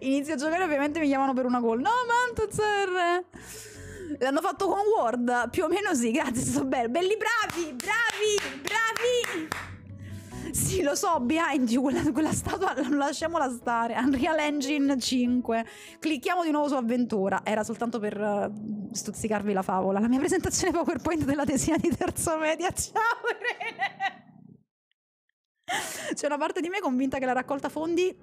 Inizio a giocare, ovviamente mi chiamano per una gol. No, Mantozzer! L'hanno fatto con Word, più o meno sì, grazie, sto bene. Belli bravi, bravi, bravi! Sì, lo so, behind you, quella, quella statua, lasciamola stare. Unreal Engine 5. Clicchiamo di nuovo su avventura. Era soltanto per uh, stuzzicarvi la favola. La mia presentazione PowerPoint della tesina di terzo media. Ciao, Irene! C'è una parte di me convinta che la raccolta fondi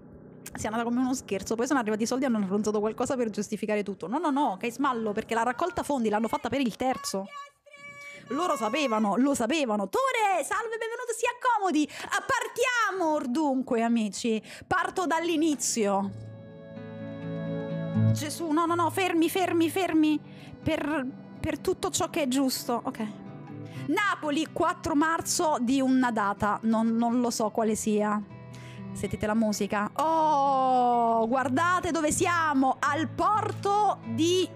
sia andata come uno scherzo, poi sono arrivati i soldi e hanno ronzato qualcosa per giustificare tutto. No, no, no, che smallo, perché la raccolta fondi l'hanno fatta per il terzo. Loro sapevano, lo sapevano. Tore, salve, benvenuto, si accomodi. Ah, partiamo, dunque, amici. Parto dall'inizio. Gesù, no, no, no, fermi, fermi, fermi. Per, per tutto ciò che è giusto. Ok. Napoli, 4 marzo di una data, non, non lo so quale sia. Sentite la musica. Oh, guardate dove siamo! Al porto di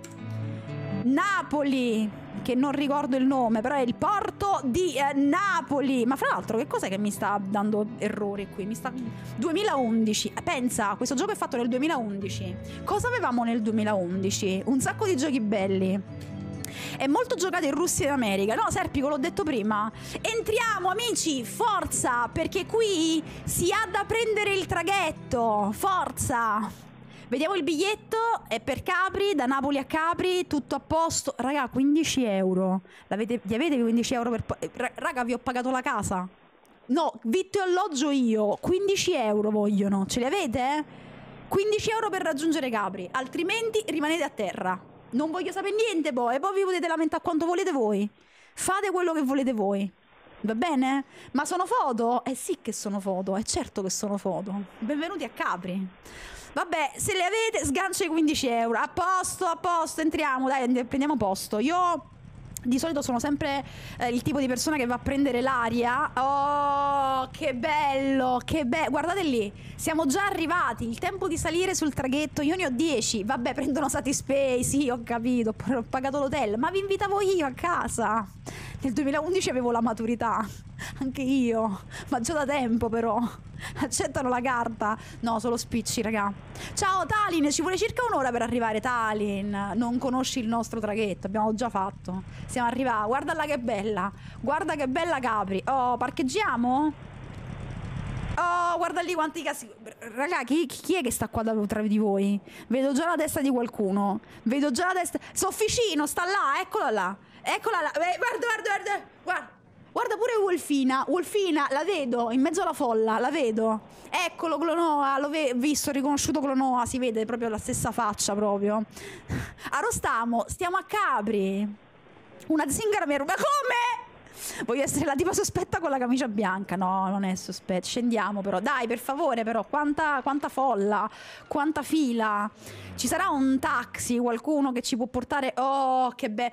Napoli che non ricordo il nome, però è il porto di eh, Napoli. Ma fra l'altro, che cos'è che mi sta dando errori qui? Mi sta 2011. Eh, pensa, questo gioco è fatto nel 2011. Cosa avevamo nel 2011? Un sacco di giochi belli. È molto giocato in Russia e in America. No, Serpico, l'ho detto prima. Entriamo, amici, forza, perché qui si ha da prendere il traghetto. Forza. Vediamo il biglietto, è per Capri, da Napoli a Capri, tutto a posto. Raga, 15 euro. L'avete, vi avete 15 euro per... Eh, raga, vi ho pagato la casa. No, vitto e alloggio io. 15 euro vogliono. Ce li avete? 15 euro per raggiungere Capri, altrimenti rimanete a terra. Non voglio sapere niente poi, boh, e poi vi potete lamentare quanto volete voi. Fate quello che volete voi. Va bene? Ma sono foto? Eh sì che sono foto, è certo che sono foto. Benvenuti a Capri. Vabbè, se le avete, sgancio i 15 euro. A posto, a posto, entriamo, dai, prendiamo posto. Io di solito sono sempre eh, il tipo di persona che va a prendere l'aria. Oh, che bello, che bello. Guardate lì, siamo già arrivati. Il tempo di salire sul traghetto, io ne ho 10. Vabbè, prendono Satispay, sì, ho capito, ho pagato l'hotel. Ma vi invitavo io a casa. Nel 2011 avevo la maturità, anche io, ma già da tempo però. Accettano la carta? No, solo spicci, raga. Ciao Talin, ci vuole circa un'ora per arrivare, Talin. Non conosci il nostro traghetto, abbiamo già fatto. Siamo arrivati, guardala che bella. Guarda che bella Capri. Oh, parcheggiamo? Oh, guarda lì quanti casi. Raga, chi, chi, è che sta qua tra di voi? Vedo già la testa di qualcuno. Vedo già la testa. Sofficino, sta là, eccola là. Eccola là. Eh, guarda, guarda, guarda. Guarda. Guarda pure Wolfina. Wolfina, la vedo, in mezzo alla folla, la vedo. Eccolo Clonoa, l'ho visto, riconosciuto Clonoa, si vede proprio la stessa faccia proprio. Arostamo, stiamo a Capri. Una zingara mi ruba. Come? Voglio essere la tipa sospetta con la camicia bianca. No, non è sospetta. Scendiamo però. Dai, per favore, però. Quanta, quanta folla, quanta fila. Ci sarà un taxi, qualcuno che ci può portare? Oh, che bello!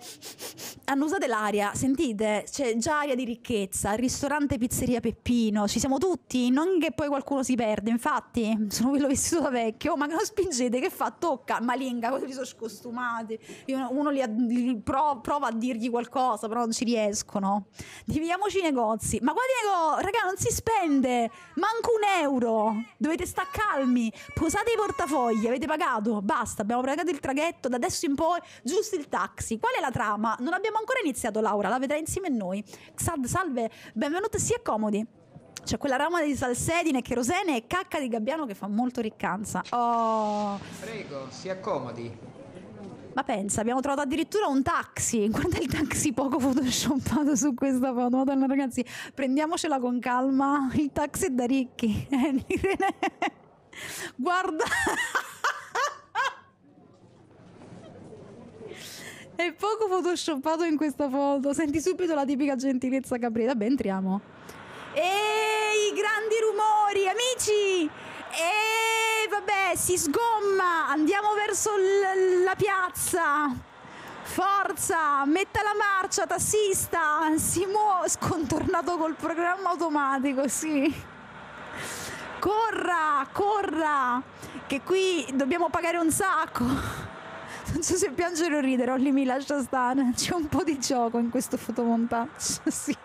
Hanno usato l'aria, sentite? C'è già aria di ricchezza, ristorante Pizzeria Peppino, ci siamo tutti, non che poi qualcuno si perde, infatti sono quello vestito da vecchio, ma che lo spingete, che fa? Tocca, malinga, così sono scostumati, uno li, li pro, prova a dirgli qualcosa, però non ci riescono. Dividiamoci i negozi, ma qua Diego, raga, non si spende, manco un euro, dovete stare calmi, posate i portafogli, avete pagato, basta basta, abbiamo pagato il traghetto, da adesso in poi giusto il taxi. Qual è la trama? Non abbiamo ancora iniziato Laura, la vedrai insieme a noi. Xad, salve, benvenuta, si accomodi. C'è quella rama di salsedine, cherosene e cacca di gabbiano che fa molto riccanza. Oh. Prego, si accomodi. Ma pensa, abbiamo trovato addirittura un taxi. Guarda il taxi poco photoshoppato su questa foto. Madonna, ragazzi, prendiamocela con calma. Il taxi è da ricchi. Eh, Guarda. È poco photoshoppato in questa foto. Senti subito la tipica gentilezza Gabriele. Vabbè, entriamo. Ehi, grandi rumori, amici! Ehi, vabbè, si sgomma. Andiamo verso l- la piazza. Forza, metta la marcia, tassista. Si muove, scontornato col programma automatico, sì corra, corra, che qui dobbiamo pagare un sacco. non so se piangere o ridere, Olli mi lascia stare, c'è un po' di gioco in questo fotomontaggio, sì.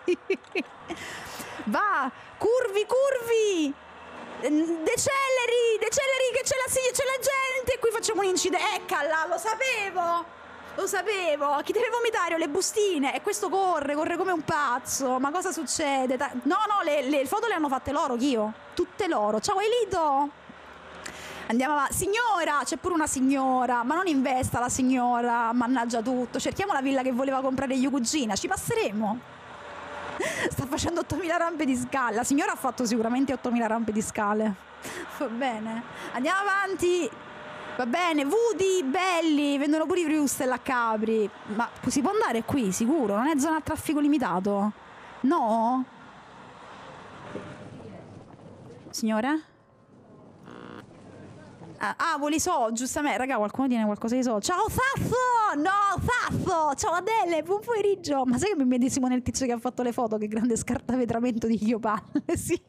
Va, curvi, curvi! Deceleri, deceleri che c'è la, c'è la gente, qui facciamo un incidente. Eccala, lo sapevo! Lo sapevo, chi deve vomitare? Le bustine e questo corre, corre come un pazzo. Ma cosa succede? No, no, le, le foto le hanno fatte loro, Ghio. Tutte loro. Ciao Elito! Andiamo avanti. Signora, c'è pure una signora, ma non investa la signora, mannaggia tutto. Cerchiamo la villa che voleva comprare io cugina, ci passeremo sta facendo 8000 rampe di scale. La signora ha fatto sicuramente 8000 rampe di scale. Va bene, andiamo avanti. Va bene, Woody, belli, vendono pure i Brewster a Capri. Ma si può andare qui, sicuro? Non è zona a traffico limitato? No? Signora? Eh, ah, vuole so, giustamente. Raga, qualcuno tiene qualcosa di so. Ciao Sasso! No, Sasso! Ciao Adele, buon pomeriggio! Ma sai che mi medesimo nel tizio che ha fatto le foto? Che grande scartavetramento di Chiopalle, sì.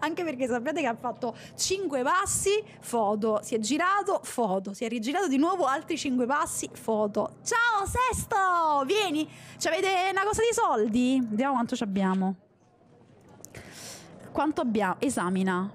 Anche perché sappiate che ha fatto 5 passi, foto, si è girato, foto, si è rigirato di nuovo, altri 5 passi, foto. Ciao Sesto, vieni, ci avete una cosa di soldi? Vediamo quanto ci abbiamo. Quanto abbiamo? Esamina.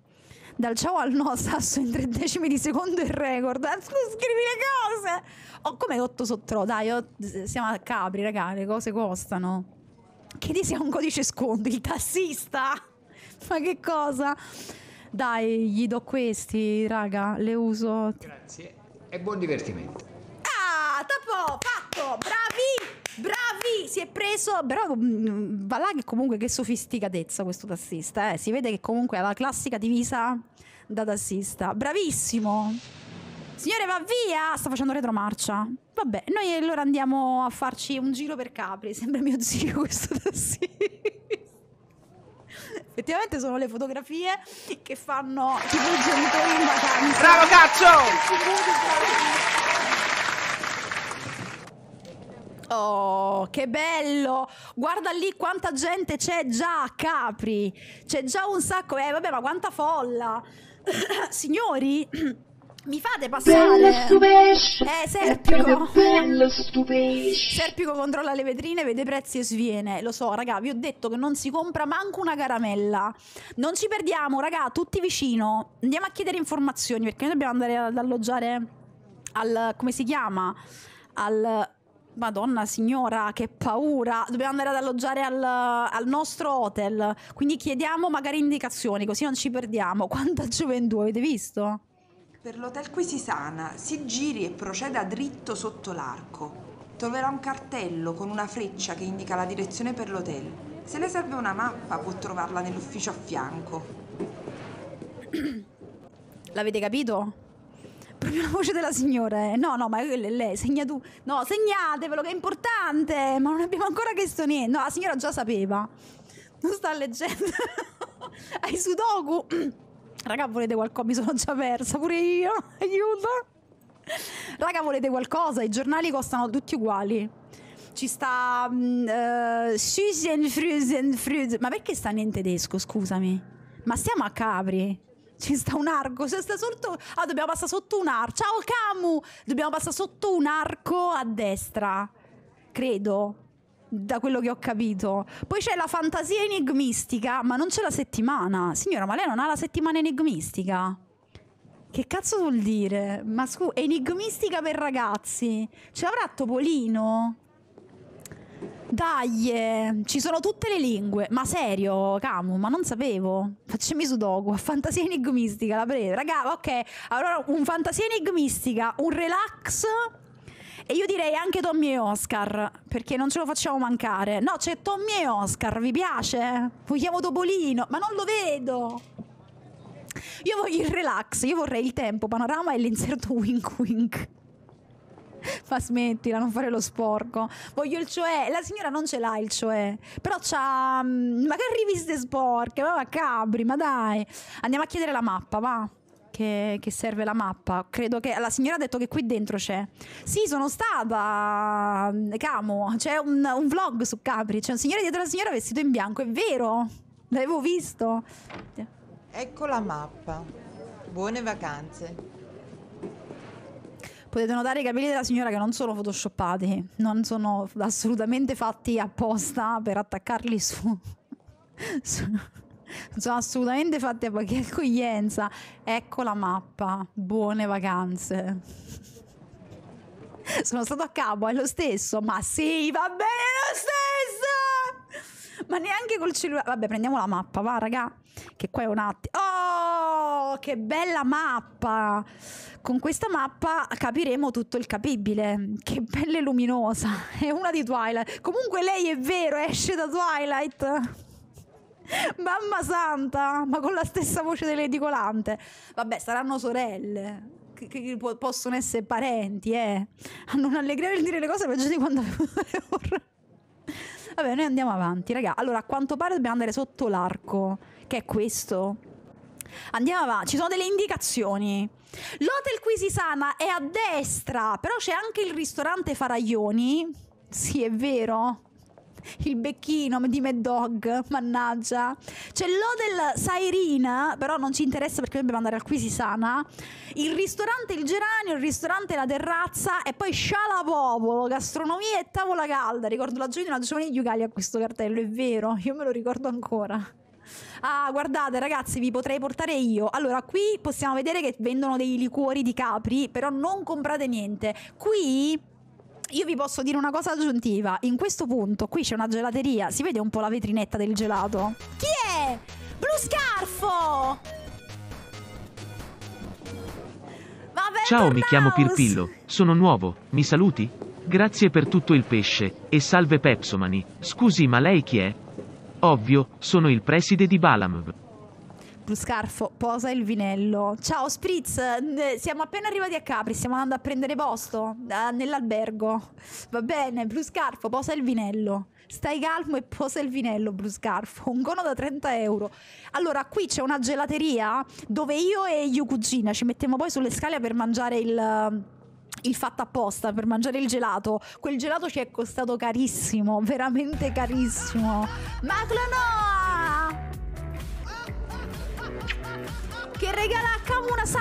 dal ciao al no Sasso in tre decimi di secondo il record eh, scrivi le cose oh, come 8 sotto dai oh, siamo a Capri raga le cose costano chiedi se ha un codice sconto il tassista ma che cosa dai gli do questi raga le uso grazie e buon divertimento ah tappo fatto bravi Bravi! Si è preso. Però mm, va là che comunque che sofisticatezza questo tassista. Eh. Si vede che comunque ha la classica divisa da tassista. Bravissimo! Signore, va via! Sta facendo retromarcia. Vabbè, noi allora andiamo a farci un giro per Capri. Sembra mio zio questo tassista effettivamente sono le fotografie che fanno tipo i genitori in vacanza. Bravo cazzo! Oh, che bello! Guarda lì quanta gente c'è già Capri. C'è già un sacco. Eh, vabbè, ma quanta folla. Signori, mi fate passare. Bello stupesce. Eh, Serpico. Bello stupesce. Serpico controlla le vetrine, vede i prezzi e sviene. Lo so, raga, vi ho detto che non si compra manco una caramella. Non ci perdiamo, raga, tutti vicino. Andiamo a chiedere informazioni perché noi dobbiamo andare ad alloggiare al come si chiama? Al Madonna signora, che paura! Dobbiamo andare ad alloggiare al, al, nostro hotel. Quindi chiediamo magari indicazioni, così non ci perdiamo. Quanta gioventù avete visto? Per l'hotel qui si sana, si giri e proceda dritto sotto l'arco. Troverà un cartello con una freccia che indica la direzione per l'hotel. Se le serve una mappa può trovarla nell'ufficio a fianco. L'avete capito? proprio la voce della signora. Eh. No, no, ma lei segna tu. No, segnatevelo che è importante. Ma non abbiamo ancora chiesto niente. No, la signora già sapeva. Non sta leggendo. Ai sudoku. Raga, volete qualcosa? Mi sono già persa pure io. Aiuto. Raga, volete qualcosa? I giornali costano tutti uguali. Ci sta. Mm, eh, Schusen, Frusen, Frusen. Ma perché sta niente tedesco? Scusami. Ma siamo a Capri ci sta un arco, ci sta sotto... Ah, dobbiamo passare sotto un arco. Ciao Camu! Dobbiamo passare sotto un arco a destra. Credo. Da quello che ho capito. Poi c'è la fantasia enigmistica, ma non c'è la settimana. Signora, ma lei non ha la settimana enigmistica? Che cazzo vuol dire? Ma scusa, enigmistica per ragazzi. Ce l'avrà Topolino? Dai, eh, ci sono tutte le lingue. Ma serio, Camu, ma non sapevo. Facciami sudoku, fantasia enigmistica, la prego. Raga, ok, allora un fantasia enigmistica, un relax e io direi anche Tommy e Oscar, perché non ce lo facciamo mancare. No, c'è Tommy e Oscar, vi piace? Vogliamo Topolino, ma non lo vedo. Io voglio il relax, io vorrei il tempo, panorama e l'inserto wink wink. Ma smettila, non fare lo sporco. Voglio il cioè, la signora non ce l'ha il cioè, però c'ha mm, magari riviste sporche, ma cabri, ma dai. Andiamo a chiedere la mappa, va. Che, che, serve la mappa. Credo che la signora ha detto che qui dentro c'è. Sì, sono stata. Mm, camo, c'è un, un vlog su Capri. C'è un signore dietro la signora vestito in bianco, è vero? L'avevo visto. Ecco la mappa. Buone vacanze potete notare i capelli della signora che non sono photoshoppati, non sono assolutamente fatti apposta per attaccarli su... su sono assolutamente fatti a qualche accoglienza. Ecco la mappa. Buone vacanze. Sono stato a capo, è lo stesso. Ma sì, va bene lo stesso! ma neanche col cellulare. Vabbè, prendiamo la mappa, va, raga. Che qua è un attimo. Oh, che bella mappa! Con questa mappa capiremo tutto il capibile. Che bella e luminosa. È una di Twilight. Comunque lei è vero, esce da Twilight. Mamma santa, ma con la stessa voce dell'edicolante. Vabbè, saranno sorelle. Che, che possono essere parenti, eh. Hanno non allegrare il dire le cose peggio di quando avevo. Vabbè, noi andiamo avanti, raga. Allora, a quanto pare dobbiamo andare sotto l'arco, che è questo. Andiamo avanti, ci sono delle indicazioni. L'hotel Quisisana è a destra, però c'è anche il ristorante Faraglioni. Sì, è vero il becchino di Mad Dog, mannaggia. C'è l'Odel Sairina, però non ci interessa perché dobbiamo andare al Quisisana. Il ristorante Il Geranio, il ristorante La Terrazza e poi Scialapopolo, gastronomia e tavola calda. Ricordo la di una giovane di Ugali a questo cartello, è vero, io me lo ricordo ancora. Ah, guardate ragazzi, vi potrei portare io. Allora, qui possiamo vedere che vendono dei liquori di capri, però non comprate niente. Qui io vi posso dire una cosa aggiuntiva. In questo punto, qui c'è una gelateria. Si vede un po' la vetrinetta del gelato? Chi è? Blu scarfo! Vabbè, Ciao, mi chiamo Pirpillo. Sono nuovo. Mi saluti? Grazie per tutto il pesce. E salve Pepsomani. Scusi, ma lei chi è? Ovvio, sono il preside di Balamv. Scarfo, posa il vinello. Ciao Spritz, siamo appena arrivati a Capri, stiamo andando a prendere posto uh, nell'albergo. Va bene, Blu Scarfo, posa il vinello. Stai calmo e posa il vinello, Blu Scarfo. Un cono da 30 euro. Allora, qui c'è una gelateria dove io e io cugina ci mettiamo poi sulle scale per mangiare il... il fatto apposta per mangiare il gelato. Quel gelato ci è costato carissimo, veramente carissimo. Maclonoa! che regala a Cam una sub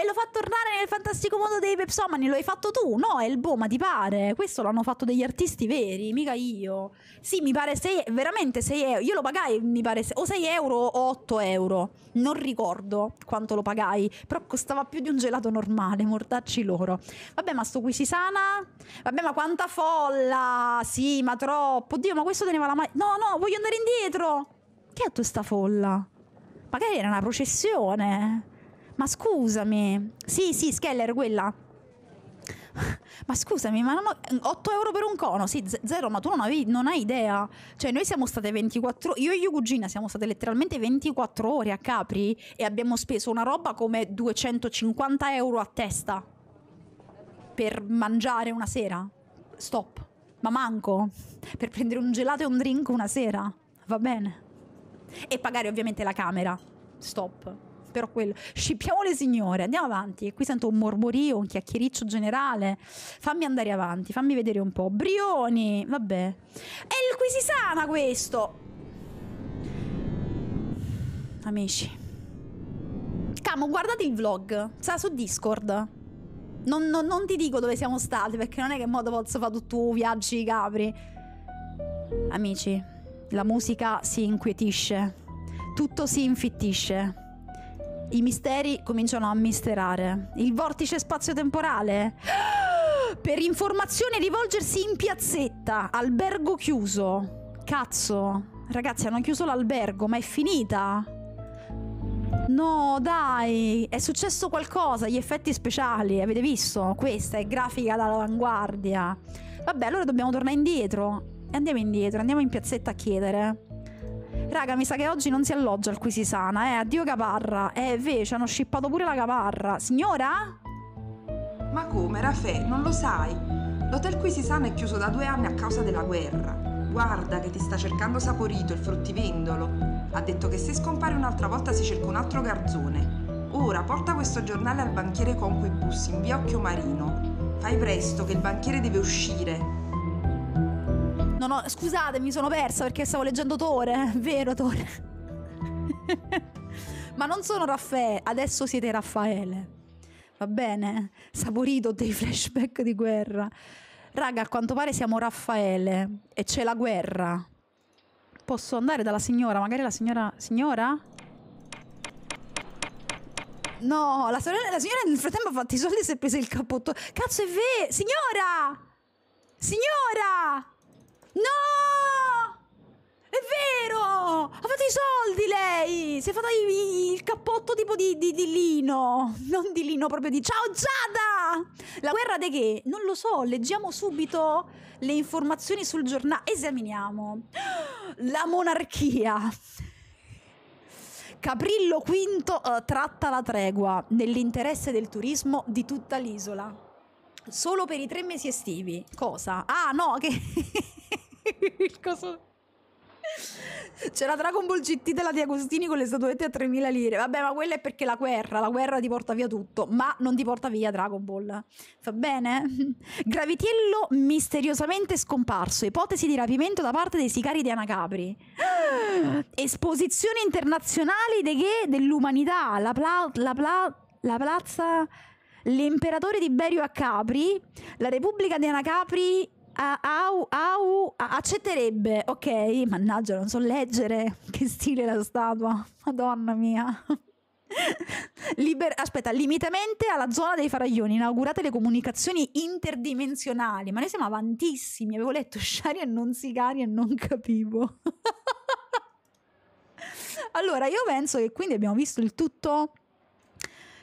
e lo fa tornare nel fantastico mondo dei pepsomani. Lo hai fatto tu? No, è il Boma, ti pare. Questo l'hanno fatto degli artisti veri, mica io. Sì, mi pare 6, veramente 6 euro. Io lo pagai, mi pare, o 6 euro o 8 euro. Non ricordo quanto lo pagai, però costava più di un gelato normale, mortacci loro. Vabbè, ma sto qui si sana? Vabbè, ma quanta folla! Sì, ma troppo. Oddio, ma questo teneva la mano. No, no, voglio andare indietro. Che è tutta sta folla? magari era una processione. Ma scusami. Sì, sì, Scheller, quella. ma scusami, ma non ho, 8 euro per un cono? Sì, zero, ma tu non, avevi, non, hai idea. Cioè, noi siamo state 24 io e io cugina siamo state letteralmente 24 ore a Capri e abbiamo speso una roba come 250 euro a testa per mangiare una sera. Stop. Ma manco per prendere un gelato e un drink una sera. Va bene e pagare ovviamente la camera. Stop. Però quello. Scippiamo le signore, andiamo avanti. E qui sento un mormorio, un chiacchiericcio generale. Fammi andare avanti, fammi vedere un po'. Brioni, vabbè. È il qui si sana questo. Amici. Camo, guardate il vlog. Sarà su Discord. Non, non, non, ti dico dove siamo stati perché non è che in modo posso fare tutto viaggi capri. Amici, la musica si inquietisce, tutto si infittisce. I misteri cominciano a misterare. Il vortice spazio-temporale. Per informazione rivolgersi in piazzetta, albergo chiuso. Cazzo, ragazzi hanno chiuso l'albergo, ma è finita. No, dai, è successo qualcosa, gli effetti speciali, avete visto? Questa è grafica dall'avanguardia. Vabbè, allora dobbiamo tornare indietro e andiamo indietro, andiamo in piazzetta a chiedere. Raga, mi sa che oggi non si alloggia il Quisisana, eh? Addio caparra. Eh, invece, hanno scippato pure la caparra. Signora? Ma come, Rafè, non lo sai? L'hotel Quisisana è chiuso da due anni a causa della guerra. Guarda che ti sta cercando Saporito, il fruttivendolo. Ha detto che se scompare un'altra volta si cerca un altro garzone. Ora porta questo giornale al banchiere con cui bussi in via Occhio Marino. Fai presto che il banchiere deve uscire. Non ho... Scusate, mi sono persa perché stavo leggendo Tore. Vero, Tore. Ma non sono Raffaele, adesso siete Raffaele. Va bene? Saporito dei flashback di guerra. Raga, a quanto pare siamo Raffaele e c'è la guerra. Posso andare dalla signora? Magari la signora... Signora? No, la, sorella, la signora nel frattempo ha fatto i soldi e si è presa il cappotto. Cazzo, è vero! Signora! Signora! No! È vero! Ha fatto i soldi lei! Si è fatta il cappotto tipo di, di, di lino. Non di lino, proprio di... Ciao Giada! La guerra di che? Non lo so, leggiamo subito le informazioni sul giornale. Esaminiamo. La monarchia. Caprillo V uh, tratta la tregua nell'interesse del turismo di tutta l'isola. Solo per i tre mesi estivi. Cosa? Ah no, che... il coso... C'era Dragon Ball GT della Di Agostini con le statuette a 3000 lire. Vabbè, ma quella è perché la guerra, la guerra ti porta via tutto, ma non ti porta via Dragon Ball. Va bene? Gravitiello misteriosamente scomparso. Ipotesi di rapimento da parte dei sicari di Anacapri. Esposizione internazionale de che? dell'umanità. La, pla- la, pla- la piazza. L'imperatore di Berio a Capri, la Repubblica di Anacapri au, au, accetterebbe, ok? Mannaggia, non so leggere. Che stile la statua, madonna mia. Liber- Aspetta, limitamente alla zona dei faraglioni, inaugurate le comunicazioni interdimensionali. Ma noi siamo avantissimi. Avevo letto Shari e non Sigari e non capivo. allora, io penso che quindi abbiamo visto il tutto.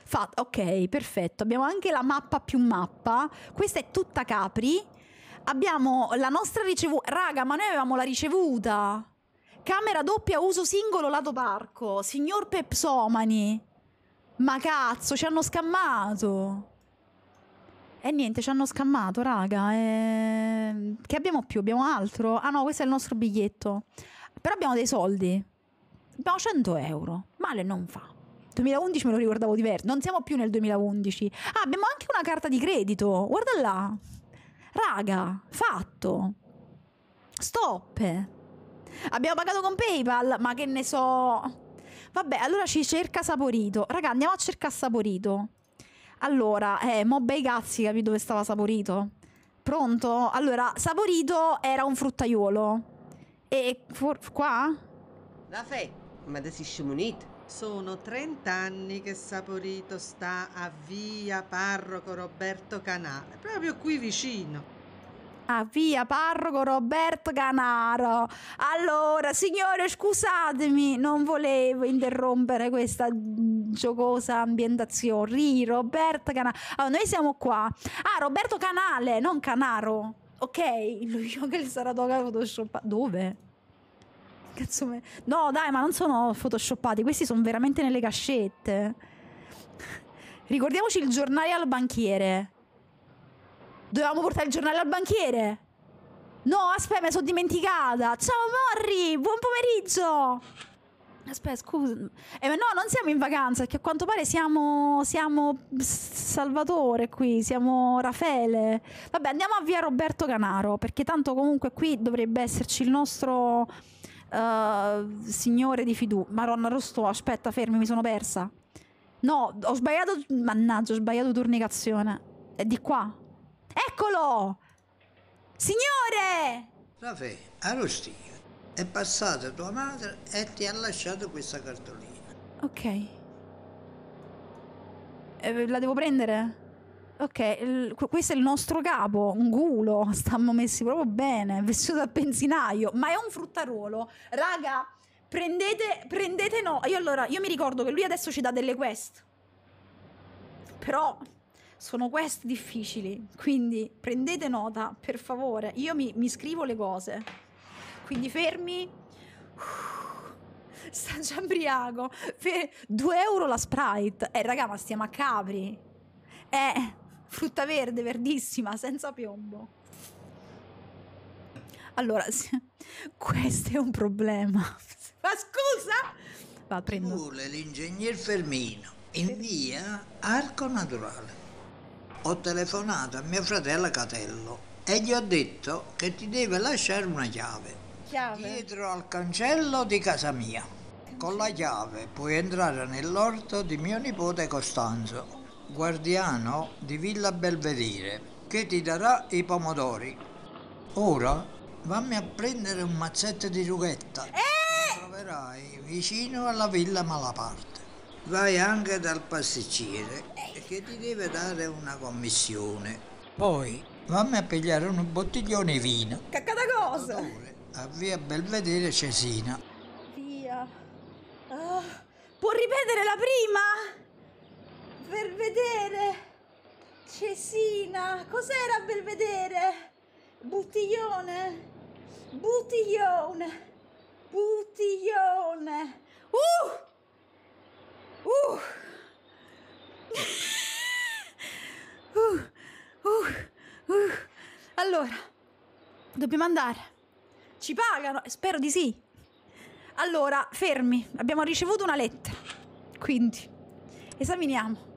Fatto. Ok, perfetto. Abbiamo anche la mappa più mappa. Questa è tutta Capri Abbiamo la nostra ricevuta. Raga, ma noi avevamo la ricevuta. Camera doppia uso singolo lato parco. Signor Pepsomani. Ma cazzo, ci hanno scammato. E niente, ci hanno scammato, raga. Eh... Che abbiamo più? Abbiamo altro? Ah no, questo è il nostro biglietto. Però abbiamo dei soldi. Abbiamo 100 euro. Male non fa. 2011 me lo ricordavo diverso. Non siamo più nel 2011. Ah, abbiamo anche una carta di credito. Guarda là. Raga, fatto. Stop. Abbiamo pagato con PayPal, ma che ne so. Vabbè, allora ci cerca Saporito. Raga, andiamo a cercare Saporito. Allora, eh, mo bei cazzi, capito dove stava Saporito? Pronto? Allora, Saporito era un fruttaiolo. E qua? La fe, ma da si scimunit. Sono 30 anni che Saporito sta a via Parroco Roberto Canale, proprio qui vicino. A via Parroco Roberto Canaro. Allora, signore, scusatemi, non volevo interrompere questa giocosa ambientazione. Ri, Roberto Canale. Allora, ah, noi siamo qua. Ah, Roberto Canale, non Canaro. Ok, lui che sarà dopo Photoshop. Dove? Cazzo me... No, dai, ma non sono photoshoppati, questi sono veramente nelle cascette. Ricordiamoci il giornale al banchiere. Dovevamo portare il giornale al banchiere. No, aspetta, mi sono dimenticata. Ciao Morri, buon pomeriggio. Aspetta, scusa. Eh, ma no, non siamo in vacanza, perché a quanto pare siamo, siamo Salvatore qui, siamo Raffaele. Vabbè, andiamo a via Roberto Canaro, perché tanto comunque qui dovrebbe esserci il nostro uh, signore di fidu, Maronna Rostò, aspetta, fermi, mi sono persa. No, ho sbagliato, mannaggia, ho sbagliato turnicazione. È di qua. Eccolo! Signore! Rafè, Arostino, è passata tua madre e ti ha lasciato questa cartolina. Ok. Eh, la devo prendere? ok, questo è il nostro capo, un culo, stiamo messi proprio bene, vestito da benzinaio, ma è un fruttaruolo, raga, prendete, prendete no, io allora, io mi ricordo che lui adesso ci dà delle quest, però sono quest difficili, quindi prendete nota, per favore, io mi, mi scrivo le cose, quindi fermi, sta già embriaco, 2 euro la Sprite, eh raga ma stiamo a Capri, eh, frutta verde, verdissima, senza piombo. Allora, questo è un problema. Ma scusa! Va, prendo. Vuole l'ingegner Fermino in via Arco Naturale. Ho telefonato a mio fratello Catello e gli ho detto che ti deve lasciare una chiave, chiave. dietro al cancello di casa mia. Con la chiave puoi entrare nell'orto di mio nipote Costanzo guardiano di Villa Belvedere, che ti darà i pomodori. Ora vammi a prendere un mazzetto di rughetta. Eh! Lo troverai vicino alla Villa Malaparte. Vai anche dal pasticciere eh. che ti deve dare una commissione. Poi vammi a pigliare un bottiglione di vino. da cosa! A via Belvedere Cesina. Via. Uh, può ripetere la prima? Belvedere! Cesina cos'era Belvedere? Buttiglione Buttiglione Buttiglione uh! Uh! uh! uh! uh! allora dobbiamo andare ci pagano spero di sì allora fermi abbiamo ricevuto una lettera quindi esaminiamo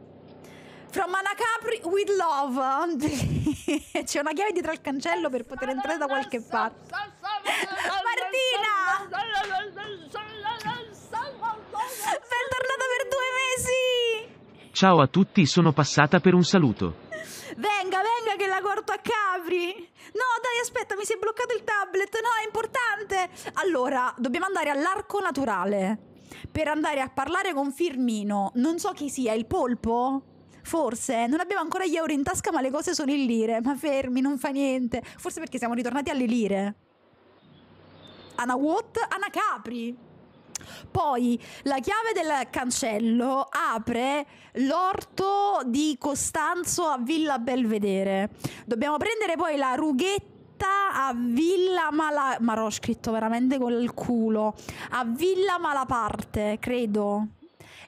From Manacapri with love. C'è una chiave dietro al cancello per poter entrare da qualche parte. Martina! Bentornata per due mesi! Ciao a tutti, sono passata per un saluto. Venga, venga che la corto a Capri. No, dai, aspetta, mi si è bloccato il tablet. No, è importante. Allora, dobbiamo andare all'arco naturale per andare a parlare con Firmino. Non so chi sia, il polpo? Forse non abbiamo ancora gli euro in tasca, ma le cose sono in lire. Ma fermi, non fa niente. Forse perché siamo ritornati alle lire. Anna what? Anna Capri. Poi la chiave del cancello apre l'orto di Costanzo a Villa Belvedere. Dobbiamo prendere poi la rughetta a Villa Malaparte. Ma l'ho scritto veramente col culo. A Villa Malaparte, credo.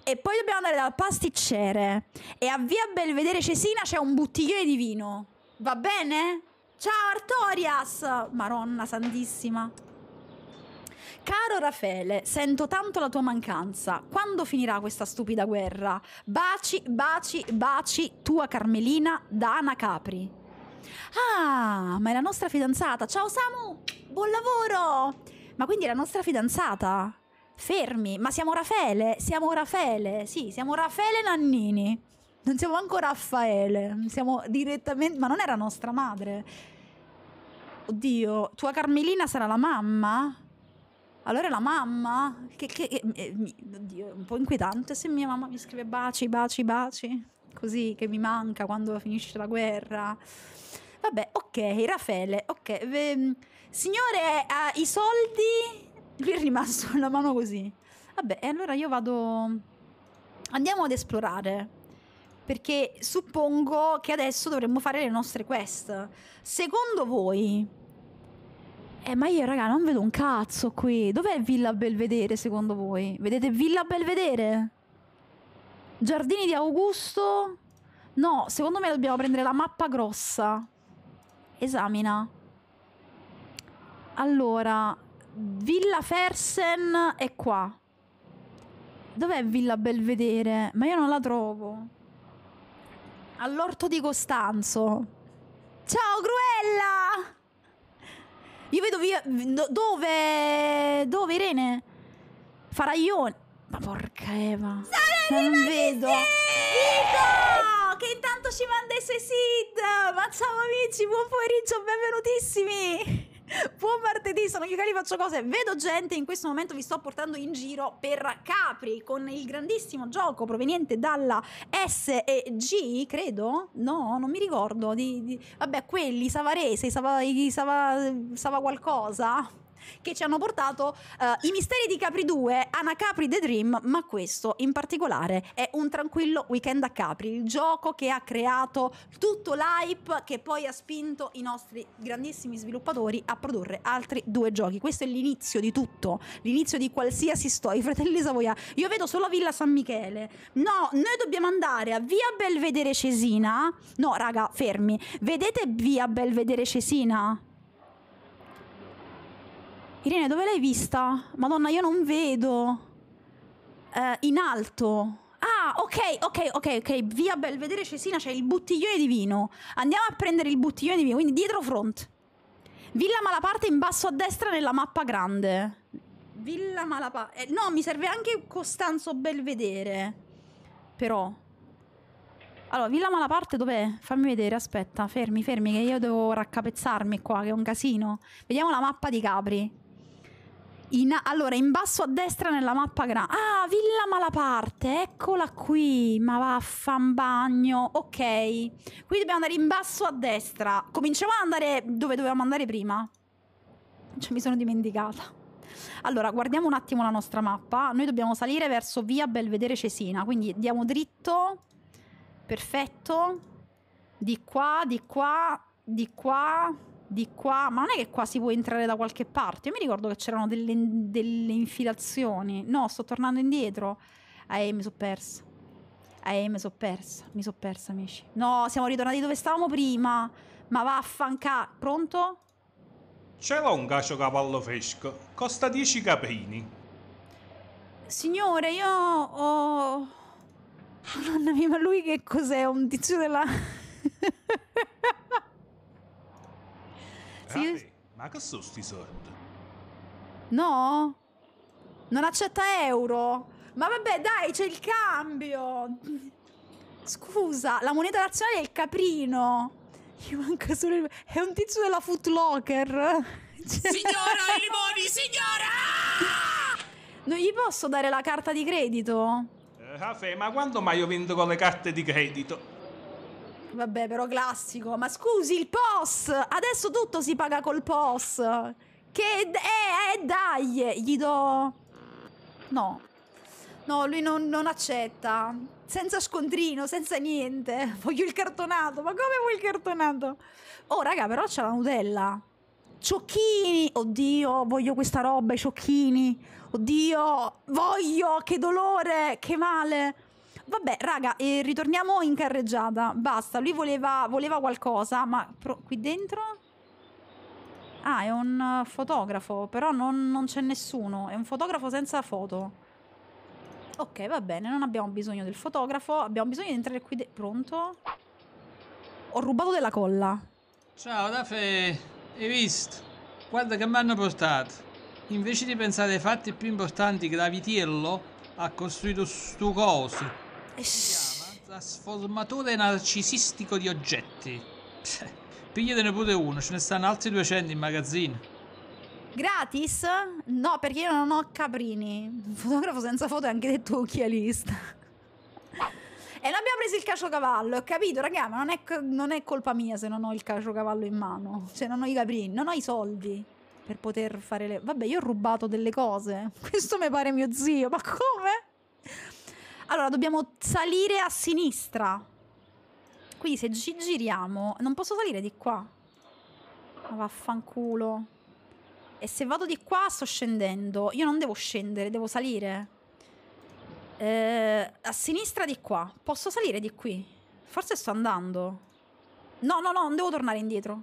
E poi dobbiamo andare dal pasticcere. E a via Belvedere Cesina c'è un bottiglione di vino. Va bene? Ciao Artorias! Maronna santissima. Caro Raffaele, sento tanto la tua mancanza. Quando finirà questa stupida guerra? Baci, baci, baci, tua Carmelina Dana Capri. Ah, ma è la nostra fidanzata. Ciao Samu, buon lavoro! Ma quindi è la nostra fidanzata? Fermi, ma siamo Raffaele, siamo Raffaele, sì, siamo Raffaele Nannini. Non siamo ancora Raffaele, siamo direttamente... Ma non era nostra madre. Oddio, tua Carmelina sarà la mamma? Allora è la mamma? Che, che, eh, eh mi, oddio, è un po' inquietante se mia mamma mi scrive baci, baci, baci. Così che mi manca quando finisce la guerra. Vabbè, ok, Raffaele, ok. Ehm, signore, ha eh, i soldi? Lui è rimasto con la mano così. Vabbè, e allora io vado... Andiamo ad esplorare. Perché suppongo che adesso dovremmo fare le nostre quest. Secondo voi... Eh, ma io, raga, non vedo un cazzo qui. Dov'è Villa Belvedere, secondo voi? Vedete Villa Belvedere? Giardini di Augusto? No, secondo me dobbiamo prendere la mappa grossa. Esamina. Allora, Villa Fersen è qua. Dov'è Villa Belvedere? Ma io non la trovo. All'orto di Costanzo. Ciao Gruella! Io vedo via... Do, dove? Dove Irene? Faraglione. Ma porca Eva. Sara non vedo. Dico che intanto ci manda i suoi seed. Ma ciao amici, buon pomeriggio, benvenutissimi. Buon martedì, sono Yukali, faccio cose, vedo gente, in questo momento vi sto portando in giro per Capri con il grandissimo gioco proveniente dalla SEG, credo? No, non mi ricordo, di, di... vabbè quelli, Savarese, Sava, Sava, Sava qualcosa, che ci hanno portato uh, I misteri di Capri 2, Ana Capri The Dream, ma questo in particolare è un tranquillo weekend a Capri, il gioco che ha creato tutto l'hype che poi ha spinto i nostri grandissimi sviluppatori a produrre altri due giochi. Questo è l'inizio di tutto, l'inizio di qualsiasi storia. I fratelli Savoia, io vedo solo Villa San Michele. No, noi dobbiamo andare a Via Belvedere Cesina. No, raga, fermi. Vedete Via Belvedere Cesina? Irene, dove l'hai vista? Madonna, io non vedo. Eh, in alto. Ah, ok, ok, ok, ok. Via Belvedere Cesina c'è il bottiglione di vino. Andiamo a prendere il bottiglione di vino, quindi dietro front. Villa Malaparte in basso a destra nella mappa grande. Villa Malaparte. Eh, no, mi serve anche Costanzo Belvedere. Però. Allora, Villa Malaparte dov'è? Fammi vedere, aspetta, fermi, fermi, che io devo raccapezzarmi qua, che è un casino. Vediamo la mappa di Capri. In, allora, in basso a destra nella mappa grande. Ah, Villa Malaparte, eccola qui. Ma vaffanbagno. Ok. Qui dobbiamo andare in basso a destra. Cominciamo ad andare dove dovevamo andare prima. Cioè, mi sono dimenticata. Allora, guardiamo un attimo la nostra mappa. Noi dobbiamo salire verso via Belvedere Cesina. Quindi diamo dritto. Perfetto. Di qua, di qua, di qua di qua, ma non è che qua si può entrare da qualche parte. Io mi ricordo che c'erano delle, delle infilazioni. No, sto tornando indietro. Eh, mi sono persa. Eh, mi sono persa, mi sono persa, amici. No, siamo ritornati dove stavamo prima. Ma vaffanca. Pronto? Ce l'ho un caciocavallo fresco. Costa 10 caprini. Signore, io ho... Oh, Madonna mia, ma lui che cos'è? Un tizio della... Sì. Ma che sono sti soldi? No? Non accetta euro? Ma vabbè, dai, c'è il cambio! Scusa, la moneta nazionale è il caprino! Gli manca solo il... È un tizio della Footlocker! Signora, i limoni, signora! Non gli posso dare la carta di credito? Eh, Raffè, ma quando mai ho vinto con le carte di credito? Vabbè, però classico. Ma scusi, il POS! Adesso tutto si paga col POS. Che... Eh, eh, dai! Gli do... No. No, lui non, non accetta. Senza scontrino, senza niente. Voglio il cartonato. Ma come vuoi il cartonato? Oh, raga, però c'è la Nutella. Ciocchini! Oddio, voglio questa roba, i ciocchini. Oddio, voglio! Che dolore! Che male! Vabbè, raga, eh, ritorniamo in carreggiata. Basta, lui voleva, voleva qualcosa, ma qui dentro... Ah, è un eh, fotografo, però non, non c'è nessuno. È un fotografo senza foto. Ok, va bene, non abbiamo bisogno del fotografo, abbiamo bisogno di entrare qui dentro. Pronto? Ho rubato della colla. Ciao, Dafe, hai visto? Guarda che mi hanno portato. Invece di pensare ai fatti più importanti, Gravitiello ha costruito stu coso Trasformatore narcisistico di oggetti. Pigliatene pure uno, ce ne stanno altri 200 in magazzino. Gratis? No, perché io non ho caprini. Fotografo senza foto è anche detto occhialista. E non abbiamo preso il caciocavallo, ho capito, raga, ma non è, non è, colpa mia se non ho il caciocavallo in mano. Cioè, non ho i caprini, non ho i soldi per poter fare le... Vabbè, io ho rubato delle cose. Questo mi pare mio zio, ma come? Allora, dobbiamo salire a sinistra. Quindi se ci giriamo... Non posso salire di qua. Ma vaffanculo. E se vado di qua sto scendendo. Io non devo scendere, devo salire. Eh, a sinistra di qua. Posso salire di qui? Forse sto andando. No, no, no, non devo tornare indietro.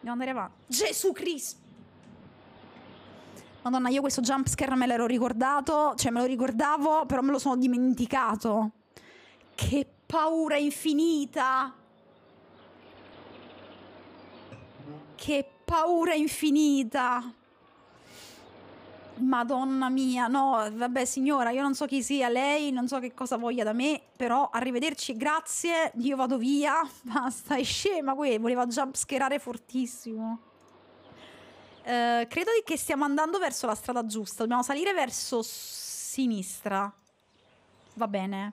Devo andare avanti. Gesù Cristo! Madonna, io questo jumpscare me l'ero ricordato, cioè me lo ricordavo, però me lo sono dimenticato. Che paura infinita! Che paura infinita! Madonna mia, no, vabbè signora, io non so chi sia lei, non so che cosa voglia da me, però arrivederci, grazie, io vado via, basta, è scema qui, voleva jumpscherare fortissimo. Eh, credo che stiamo andando verso la strada giusta. Dobbiamo salire verso sinistra. Va bene.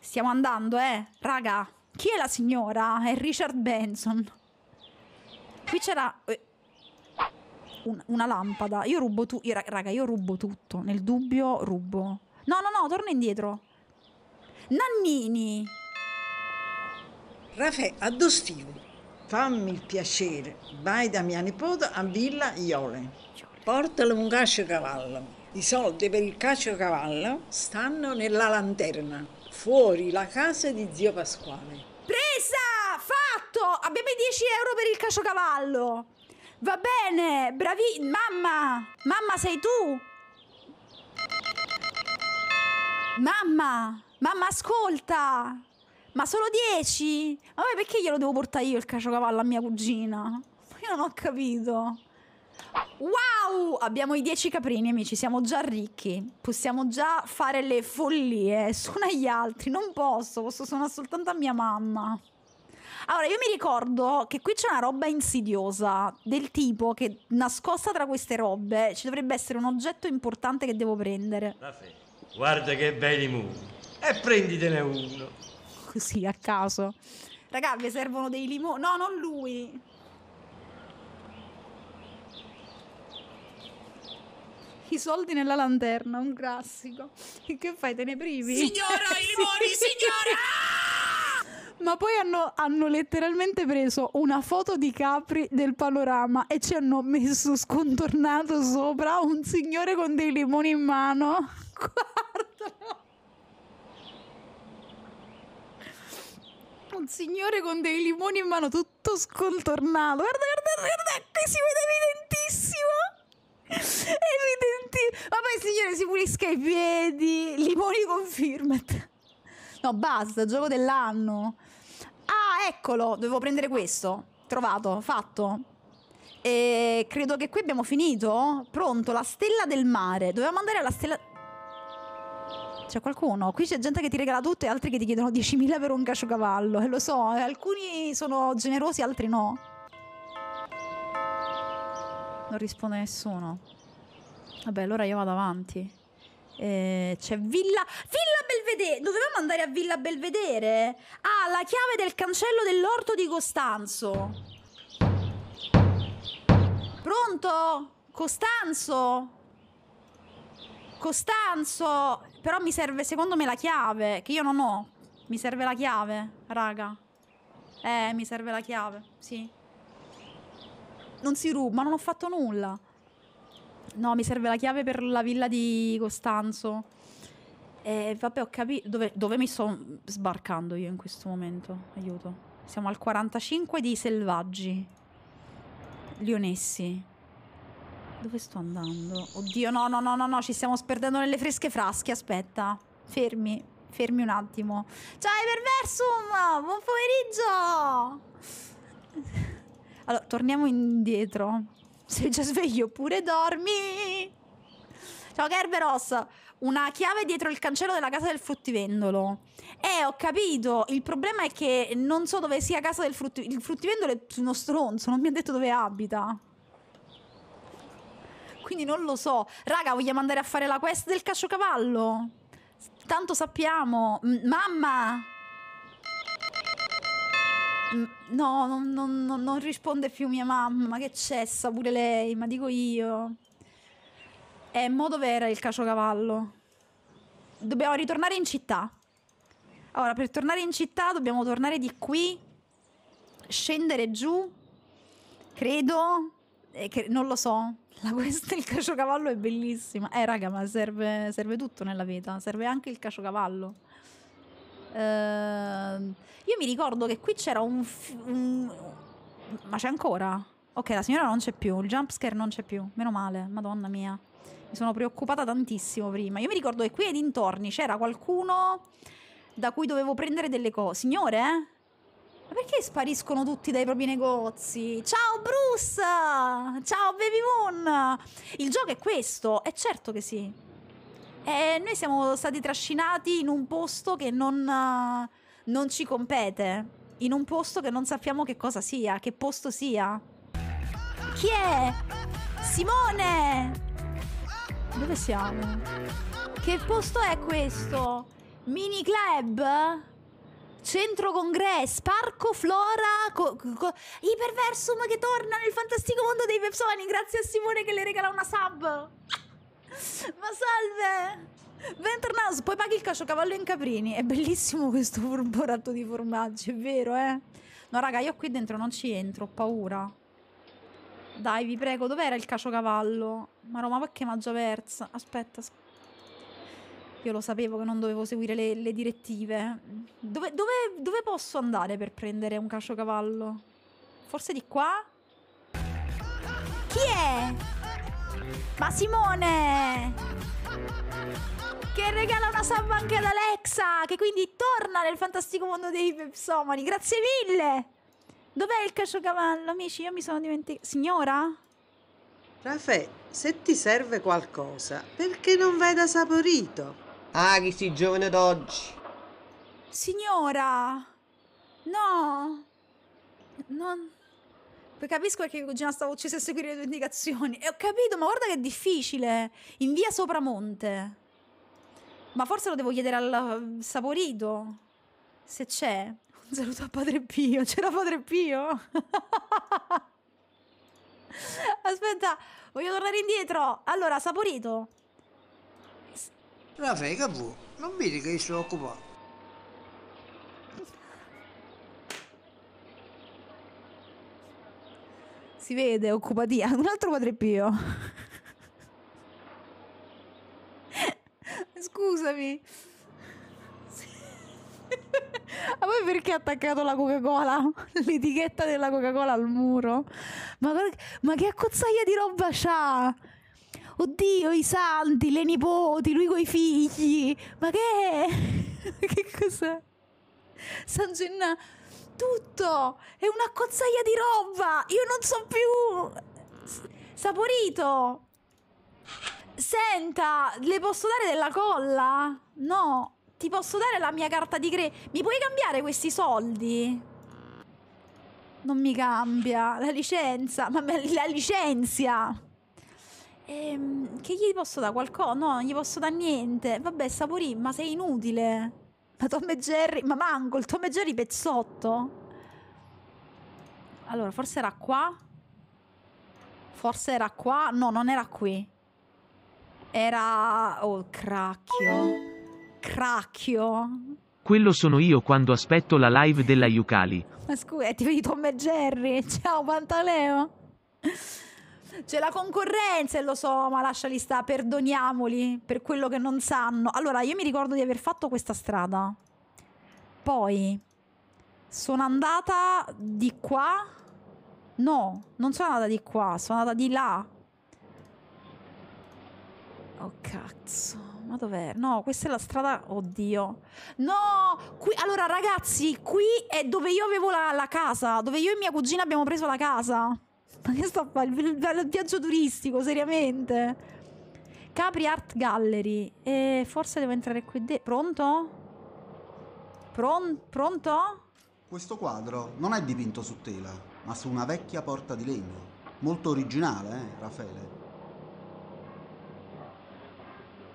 Stiamo andando, eh. Raga, chi è la signora? È Richard Benson. Qui c'era... Eh, un, una lampada. Io rubo tutto. Raga, io rubo tutto. Nel dubbio rubo. No, no, no, torna indietro. Nannini! Rafè, addostivo fammi il piacere, vai da mia nipote a Villa Iole, Portalo un caciocavallo. I soldi per il caciocavallo stanno nella lanterna, fuori la casa di zio Pasquale. Presa! Fatto! Abbiamo i 10 euro per il caciocavallo! Va bene, bravi... Mamma! Mamma sei tu? Mamma! Mamma ascolta! Ma solo 10? Vabbè, perché glielo devo portare io il caciocavallo a mia cugina? Io non ho capito. Wow! Abbiamo i 10 caprini, amici. Siamo già ricchi. Possiamo già fare le follie. Sono agli altri. Non posso. Posso suonare soltanto a mia mamma. Allora, io mi ricordo che qui c'è una roba insidiosa. Del tipo che nascosta tra queste robe ci dovrebbe essere un oggetto importante che devo prendere. Guarda che belli muri. E prenditene uno così a caso. Raga, vi servono dei limoni. No, non lui. I soldi nella lanterna, un classico. che fai, te ne privi? Signora, i limoni, sì. signora! Ma poi hanno, hanno, letteralmente preso una foto di Capri del panorama e ci hanno messo scontornato sopra un signore con dei limoni in mano. Guardalo! un signore con dei limoni in mano tutto scontornato. Guarda, guarda, guarda, qui si vede evidentissimo. Evidentissimo. Vabbè, signore, si pulisca i piedi. Limoni confirmed. No, basta, gioco dell'anno. Ah, eccolo, dovevo prendere questo. Trovato, fatto. E credo che qui abbiamo finito. Pronto, la stella del mare. Dovevamo andare alla stella... C'è qualcuno? Qui c'è gente che ti regala tutto e altri che ti chiedono 10.000 per un caciocavallo. E eh, lo so, eh, alcuni sono generosi, altri no. Non risponde nessuno. Vabbè, allora io vado avanti. Eh, c'è Villa. Villa Belvedere! Dovevamo andare a Villa Belvedere? Ah, la chiave del cancello dell'orto di Costanzo. Pronto? Costanzo? Costanzo! Però mi serve, secondo me, la chiave, che io non ho. Mi serve la chiave, raga. Eh, mi serve la chiave, sì. Non si ruba, non ho fatto nulla. No, mi serve la chiave per la villa di Costanzo. Eh, vabbè, ho capito. Dove, dove mi sto sbarcando io in questo momento? Aiuto. Siamo al 45 di selvaggi. Lionessi. Dove sto andando? Oddio, no, no, no, no, no, ci stiamo sperdendo nelle fresche frasche, aspetta. Fermi, fermi un attimo. Ciao Iperversum, buon pomeriggio! Allora, torniamo indietro. Sei già sveglio oppure dormi? Ciao Gerberos! una chiave dietro il cancello della casa del fruttivendolo. Eh, ho capito, il problema è che non so dove sia casa del fruttivendolo. Il fruttivendolo è uno stronzo, non mi ha detto dove abita quindi non lo so. Raga, vogliamo andare a fare la quest del caciocavallo? Tanto sappiamo. M mamma! M no, non, non, non, risponde più mia mamma. Ma che cessa pure lei, ma dico io. Eh, mo dov'era il caciocavallo? Dobbiamo ritornare in città. Allora, per tornare in città dobbiamo tornare di qui, scendere giù, credo, eh, cre non lo so, la questa, il caciocavallo è bellissima. Eh, raga, ma serve, serve tutto nella vita, serve anche il caciocavallo. Uh, ehm, io mi ricordo che qui c'era un, un, Ma c'è ancora? Ok, la signora non c'è più, il jumpscare non c'è più, meno male, madonna mia. Mi sono preoccupata tantissimo prima. Io mi ricordo che qui ai dintorni c'era qualcuno da cui dovevo prendere delle cose. Signore? Ma perché spariscono tutti dai propri negozi? Ciao Bruce! Ciao Baby Moon! Il gioco è questo, è certo che sì. E eh, noi siamo stati trascinati in un posto che non, eh, non ci compete, in un posto che non sappiamo che cosa sia, che posto sia. Chi è? Simone! Dove siamo? Che posto è questo? Mini club? Centro Congress, Parco Flora, co- co- Iperversum che torna nel fantastico mondo dei Pepsoni, grazie a Simone che le regala una sub. Ma salve! Bentornato, poi paghi il caciocavallo in caprini. È bellissimo questo borboratto di formaggio, è vero, eh? No, raga, io qui dentro non ci entro, ho paura. Dai, vi prego, dov'era il caciocavallo? Ma Roma, perché mangia persa? Aspetta, aspetta. Io lo sapevo che non dovevo seguire le, le direttive. Dove, dove, dove posso andare per prendere un casciocavallo? Forse di qua? Chi è? Ma Simone! Che regala una samba anche ad Alexa! Che quindi torna nel fantastico mondo dei pepsomani! Grazie mille! Dov'è il casciocavallo, amici? Io mi sono dimenticata. Signora? Rafè, se ti serve qualcosa, perché non vai da Saporito? Ah, che Arisi, giovane d'oggi. Signora! No! Non... Capisco perché cugina stava uccisa a seguire le tue indicazioni. E ho capito, ma guarda che è difficile. In via Sopramonte. Ma forse lo devo chiedere al saporito. Se c'è. Un saluto a Padre Pio. C'era Padre Pio? Aspetta, voglio tornare indietro. Allora, saporito. Raffaele Capù, non vedi che io sto occupato? Si vede, occupatia. Un altro padre Pio. Scusami. Ma poi perché ha attaccato la Coca-Cola? L'etichetta della Coca-Cola al muro? Ma, ma che cozzaia di roba c'ha? oddio i santi, le nipoti, lui coi figli, ma che è? che cos'è? San Gennaro, tutto, è una cozzaia di roba, io non so più, S- saporito, senta, le posso dare della colla? No, ti posso dare la mia carta di credito, mi puoi cambiare questi soldi? Non mi cambia la licenza, ma me la licenzia. Ehm, che gli posso dare qualcosa? No, non gli posso dare niente. Vabbè, saporì, ma sei inutile. Ma Tom e Jerry, ma manco il Tom e Jerry pezzotto. Allora, forse era qua. Forse era qua. No, non era qui. Era... Oh, cracchio. Cracchio. Quello sono io quando aspetto la live della Yukali. Ma scusa, ti vedi Tom e Jerry? Ciao, Pantaleo. C'è la concorrenza e lo so, ma lasciali sta, perdoniamoli per quello che non sanno. Allora, io mi ricordo di aver fatto questa strada. Poi sono andata di qua. No, non sono andata di qua, sono andata di là. Oh cazzo. Ma dov'è? No, questa è la strada. Oddio. No! Qui... Allora, ragazzi, qui è dove io avevo la, la casa. Dove io e mia cugina abbiamo preso la casa. Ma che sto a fare? Il, il viaggio turistico, seriamente. Capri Art Gallery. E forse devo entrare qui dentro. Pronto? Pron pronto? Questo quadro non è dipinto su tela, ma su una vecchia porta di legno. Molto originale, eh, Raffaele.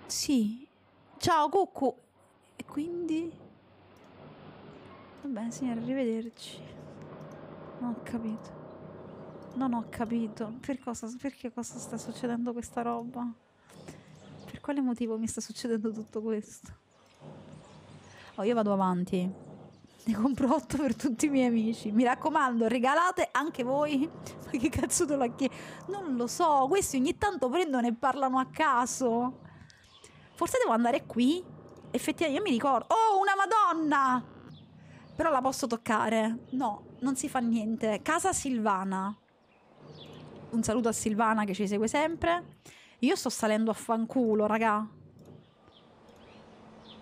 Sì. Ciao, Cuccu. E quindi... Vabbè, signore, arrivederci. Non ho capito. Non ho capito. Per cosa, perché cosa sta succedendo questa roba? Per quale motivo mi sta succedendo tutto questo? Oh, io vado avanti. Ne compro 8 per tutti i miei amici. Mi raccomando, regalate anche voi. Ma che cazzo te la chiedo? Non lo so. Questi ogni tanto prendono e parlano a caso. Forse devo andare qui. Effettivamente, io mi ricordo. Oh, una Madonna! Però la posso toccare. No, non si fa niente. Casa Silvana. Un saluto a Silvana che ci segue sempre. Io sto salendo a fanculo, raga.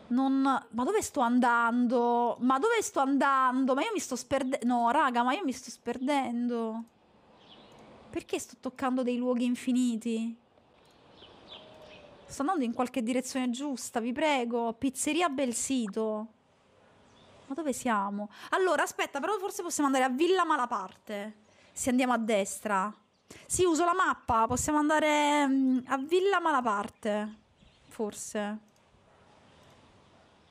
Non... Ma dove sto andando? Ma dove sto andando? Ma io mi sto sperdendo. No, raga, ma io mi sto sperdendo. Perché sto toccando dei luoghi infiniti? Sto andando in qualche direzione giusta, vi prego. Pizzeria Bel Sito. Ma dove siamo? Allora, aspetta, però forse possiamo andare a Villa Malaparte. Se andiamo a destra. Sì, uso la mappa. Possiamo andare mm, a Villa Malaparte. Forse.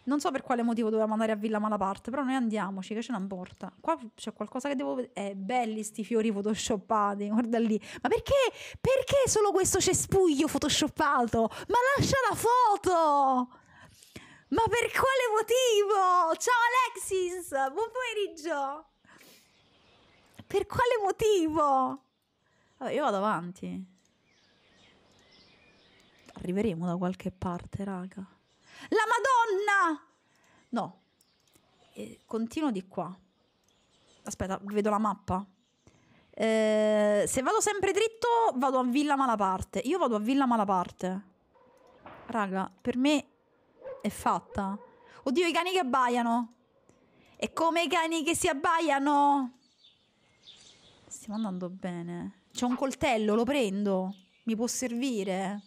Non so per quale motivo dovevamo andare a Villa Malaparte, però noi andiamoci, che ce n'è importa. Qua c'è qualcosa che devo vedere. Eh, belli sti fiori photoshoppati, guarda lì. Ma perché? Perché solo questo cespuglio photoshoppato? Ma lascia la foto! Ma per quale motivo? Ciao Alexis, buon pomeriggio! Per quale motivo? Vabbè, io vado avanti. Arriveremo da qualche parte, raga. La Madonna! No. E continuo di qua. Aspetta, vedo la mappa. Eh, se vado sempre dritto, vado a Villa Malaparte. Io vado a Villa Malaparte. Raga, per me è fatta. Oddio, i cani che abbaiano. E come i cani che si abbaiano. Stiamo andando bene. C'è un coltello, lo prendo. Mi può servire.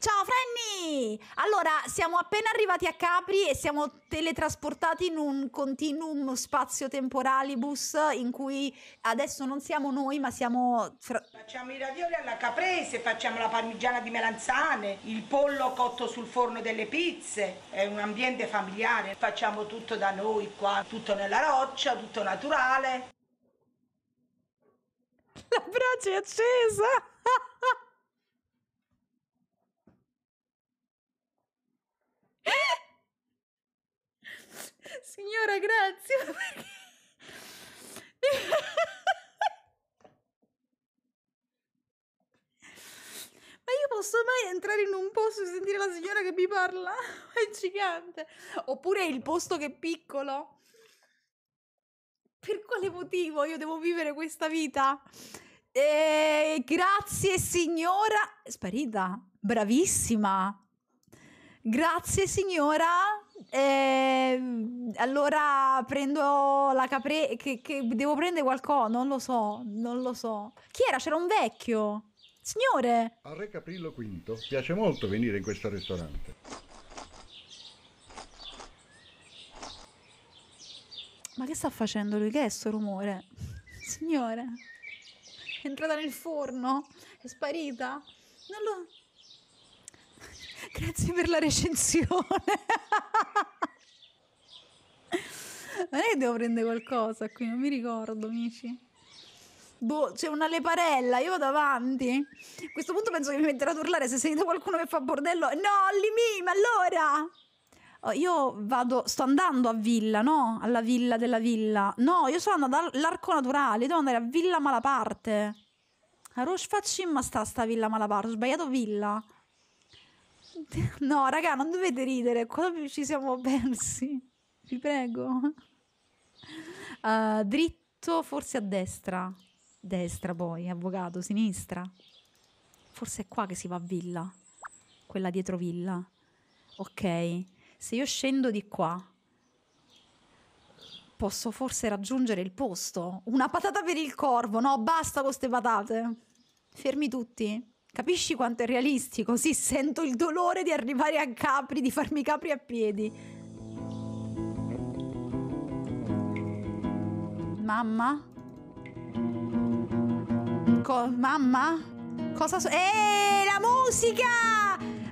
Ciao Franny! Allora, siamo appena arrivati a Capri e siamo teletrasportati in un continuum spazio-temporalibus in cui adesso non siamo noi, ma siamo... Fra... Facciamo i ravioli alla caprese, facciamo la parmigiana di melanzane, il pollo cotto sul forno delle pizze, è un ambiente familiare, facciamo tutto da noi qua, tutto nella roccia, tutto naturale. La brace è accesa! Signora, grazie. Ma io posso mai entrare in un posto e sentire la signora che mi parla? È gigante. Oppure il posto che è piccolo per quale motivo io devo vivere questa vita? Eh, grazie signora, sparita, bravissima. Grazie signora. Eh, allora prendo la capre. Che, che devo prendere qualcosa? Non lo so, non lo so. Chi era? C'era un vecchio. Signore! Al re Caprillo V piace molto venire in questo ristorante. Ma che sta facendo lui? Che è questo rumore? Signore, è entrata nel forno? È sparita? Non lo... Grazie per la recensione. non è che devo prendere qualcosa qui, non mi ricordo, amici. Boh, c'è una leparella, io vado avanti. A questo punto penso che mi metterà ad urlare se sento qualcuno che fa bordello. No, Limi, ma allora! Oh, io vado, sto andando a Villa, no? Alla Villa della Villa. No, io sono andata all'Arco Naturale, devo andare a Villa Malaparte. A ah, Roshfacim sta sta Villa Malaparte, ho sbagliato Villa. No, raga, non dovete ridere, qua ci siamo persi. Vi prego. Uh, dritto, forse a destra. Destra poi, avvocato, sinistra. Forse è qua che si va a Villa. Quella dietro Villa. Ok se io scendo di qua, posso forse raggiungere il posto. Una patata per il corvo, no, basta con queste patate. Fermi tutti. Capisci quanto è realistico? Sì, sento il dolore di arrivare a Capri, di farmi Capri a piedi. Mamma? Co- mamma? Cosa so- Eeeh, la musica!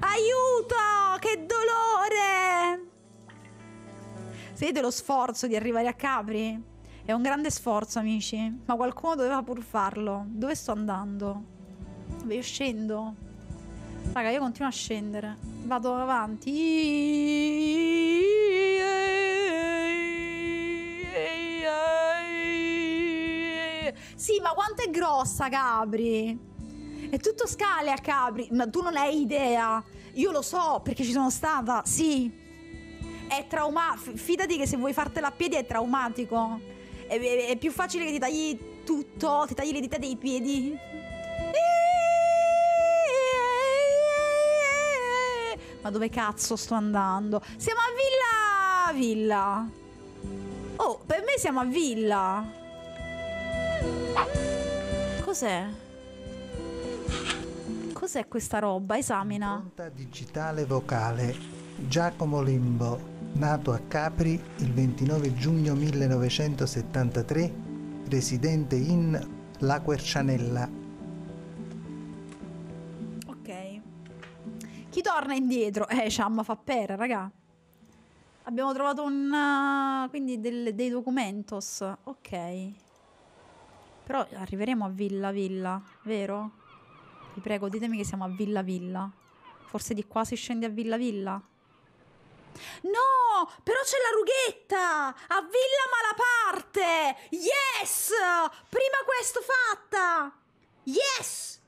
Aiuto! Che dolore! Vedete lo sforzo di arrivare a Capri? È un grande sforzo, amici. Ma qualcuno doveva pur farlo. Dove sto andando? io scendo. Raga, io continuo a scendere. Vado avanti. Sì, ma quanto è grossa Capri? È tutto scale a Capri, ma tu non hai idea. Io lo so perché ci sono stata, sì è traumatico. Fidati che se vuoi fartela a piedi è traumatico. È, è, è più facile che ti tagli tutto, ti tagli le dita dei piedi. Ma dove cazzo sto andando? Siamo a Villa! Villa! Oh, per me siamo a Villa! Cos'è? Cos'è questa roba? Esamina. Conta digitale vocale. Giacomo Limbo nato a Capri il 29 giugno 1973, residente in La Quercianella. Ok. Chi torna indietro? Eh, Ciamma fa pera, raga. Abbiamo trovato un... Eh, quindi del, dei documentos. Ok. Però arriveremo a Villa Villa, vero? Vi prego, ditemi che siamo a Villa Villa. Forse di qua si scende a Villa Villa? No, però c'è la rughetta! A Villa Malaparte! Yes! Prima questo fatta! Yes!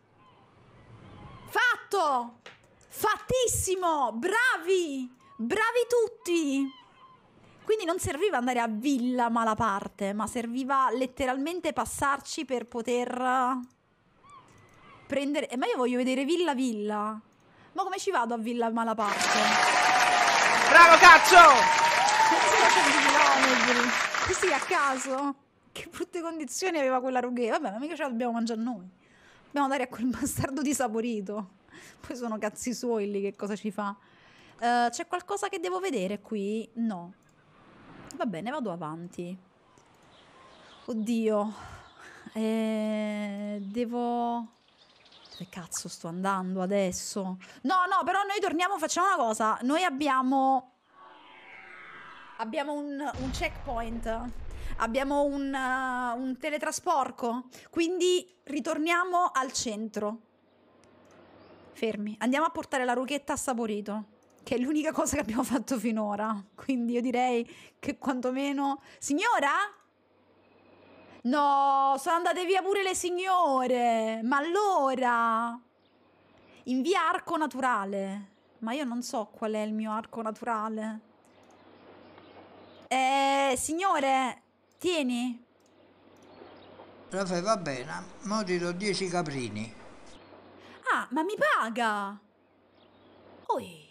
Fatto! Fattissimo! Bravi! Bravi tutti! Quindi non serviva andare a Villa Malaparte, ma serviva letteralmente passarci per poter prendere... Eh, ma io voglio vedere Villa Villa. Ma come ci vado a Villa Malaparte? Bravo cazzo! Così a caso. Che brutte condizioni aveva quella rughe? Vabbè, ma mica ce la dobbiamo mangiare noi. Dobbiamo dare a quel bastardo disaporito. Poi sono cazzi suoi lì, che cosa ci fa? Uh, c'è qualcosa che devo vedere qui? No. Va bene, vado avanti. Oddio. Eh, devo dove cazzo sto andando adesso? No, no, però noi torniamo, facciamo una cosa. Noi abbiamo... Abbiamo un, un checkpoint. Abbiamo un, uh, un teletrasporco. Quindi ritorniamo al centro. Fermi. Andiamo a portare la a saporito. che è l'unica cosa che abbiamo fatto finora. Quindi io direi che quantomeno... Signora? Signora? No, sono andate via pure le signore. Ma allora? In via arco naturale. Ma io non so qual è il mio arco naturale. Eh, signore, tieni. Raffaele, va bene. Mo ti do 10 caprini. Ah, ma mi paga! Oi.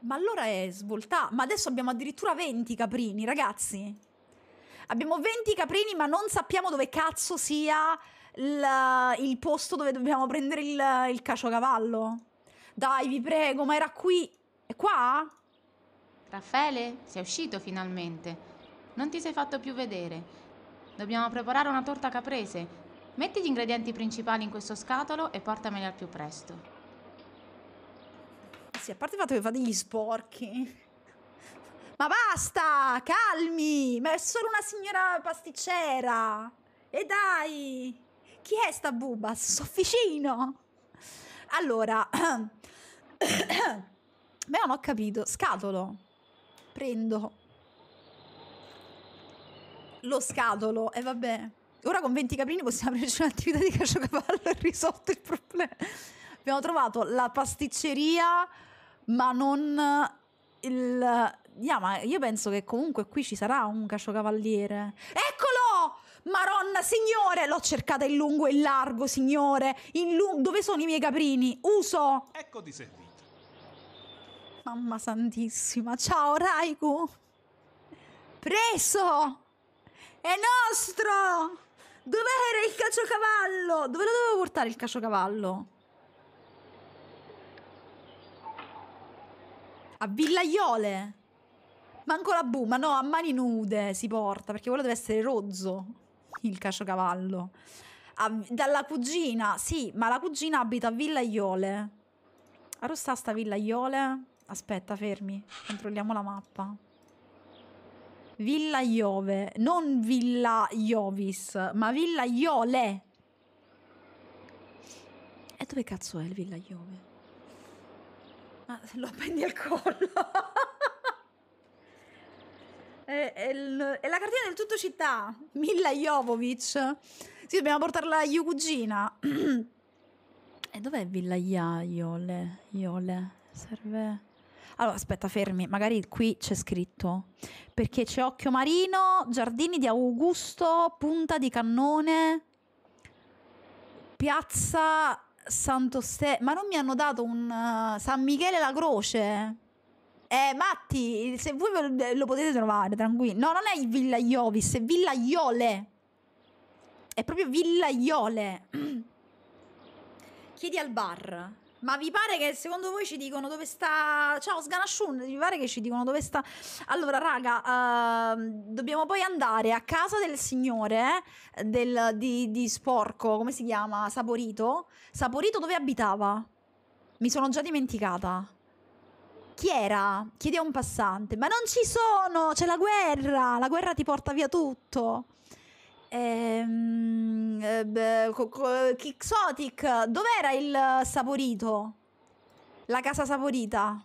Ma allora è svoltà. Ma adesso abbiamo addirittura 20 caprini, ragazzi. Abbiamo 20 caprini, ma non sappiamo dove cazzo sia il, il posto dove dobbiamo prendere il, il caciocavallo. Dai, vi prego, ma era qui. È qua? Raffaele, sei uscito finalmente. Non ti sei fatto più vedere. Dobbiamo preparare una torta caprese. Metti gli ingredienti principali in questo scatolo e portameli al più presto. Sì, a parte il fatto che fa degli sporchi. Ma basta, calmi, ma è solo una signora pasticcera. E dai, chi è sta buba? Sofficino. Allora, ma non ho capito, scatolo. Prendo lo scatolo e eh, vabbè. Ora con 20 caprini possiamo aprirci un'attività di caciocavallo e risolto il problema. Abbiamo trovato la pasticceria, ma non il, yeah, ma io penso che comunque qui ci sarà un caciocavaliere. Eccolo! Maronna, signore! L'ho cercata in lungo e in largo, signore! In lu- dove sono i miei caprini? Uso! Ecco di servito. Mamma santissima! Ciao, Raiku! Preso! È nostro! Dov'era il caciocavallo? Dove lo dovevo portare il caciocavallo? A Villaiole! Ma ancora bu, ma no, a mani nude si porta, perché quello deve essere rozzo, il caciocavallo. A, dalla cugina, sì, ma la cugina abita a Villaiole. A Rossà sta Villaiole? Aspetta, fermi, controlliamo la mappa. Villa Iove, non Villa Iovis, ma Villa Iole. E dove cazzo è il Villa Iove? ma ah, lo appendi al collo. è, è, è, la cartina del tutto città, Milla Jovovic. Sì, dobbiamo portarla a Yukugina. e dov'è Villa Iole? Iole? Serve... Allora, aspetta, fermi, magari qui c'è scritto. Perché c'è Occhio Marino, Giardini di Augusto, Punta di Cannone, Piazza Santo Ste, ma non mi hanno dato un uh, San Michele la Croce? Eh, Matti, se voi eh, lo potete trovare, tranquillo. No, non è Villa Iovis, è Villa Iole. È proprio Villa Iole. Chiedi al bar. Ma vi pare che secondo voi ci dicono dove sta... Ciao Sganashun, vi pare che ci dicono dove sta... Allora raga, uh, dobbiamo poi andare a casa del signore eh, del, di, di Sporco, come si chiama? Saporito? Saporito dove abitava? Mi sono già dimenticata. Chi era? Chiedi a un passante. Ma non ci sono! C'è la guerra! La guerra ti porta via tutto! Ehm, eh, beh, dov'era il saporito? La casa saporita?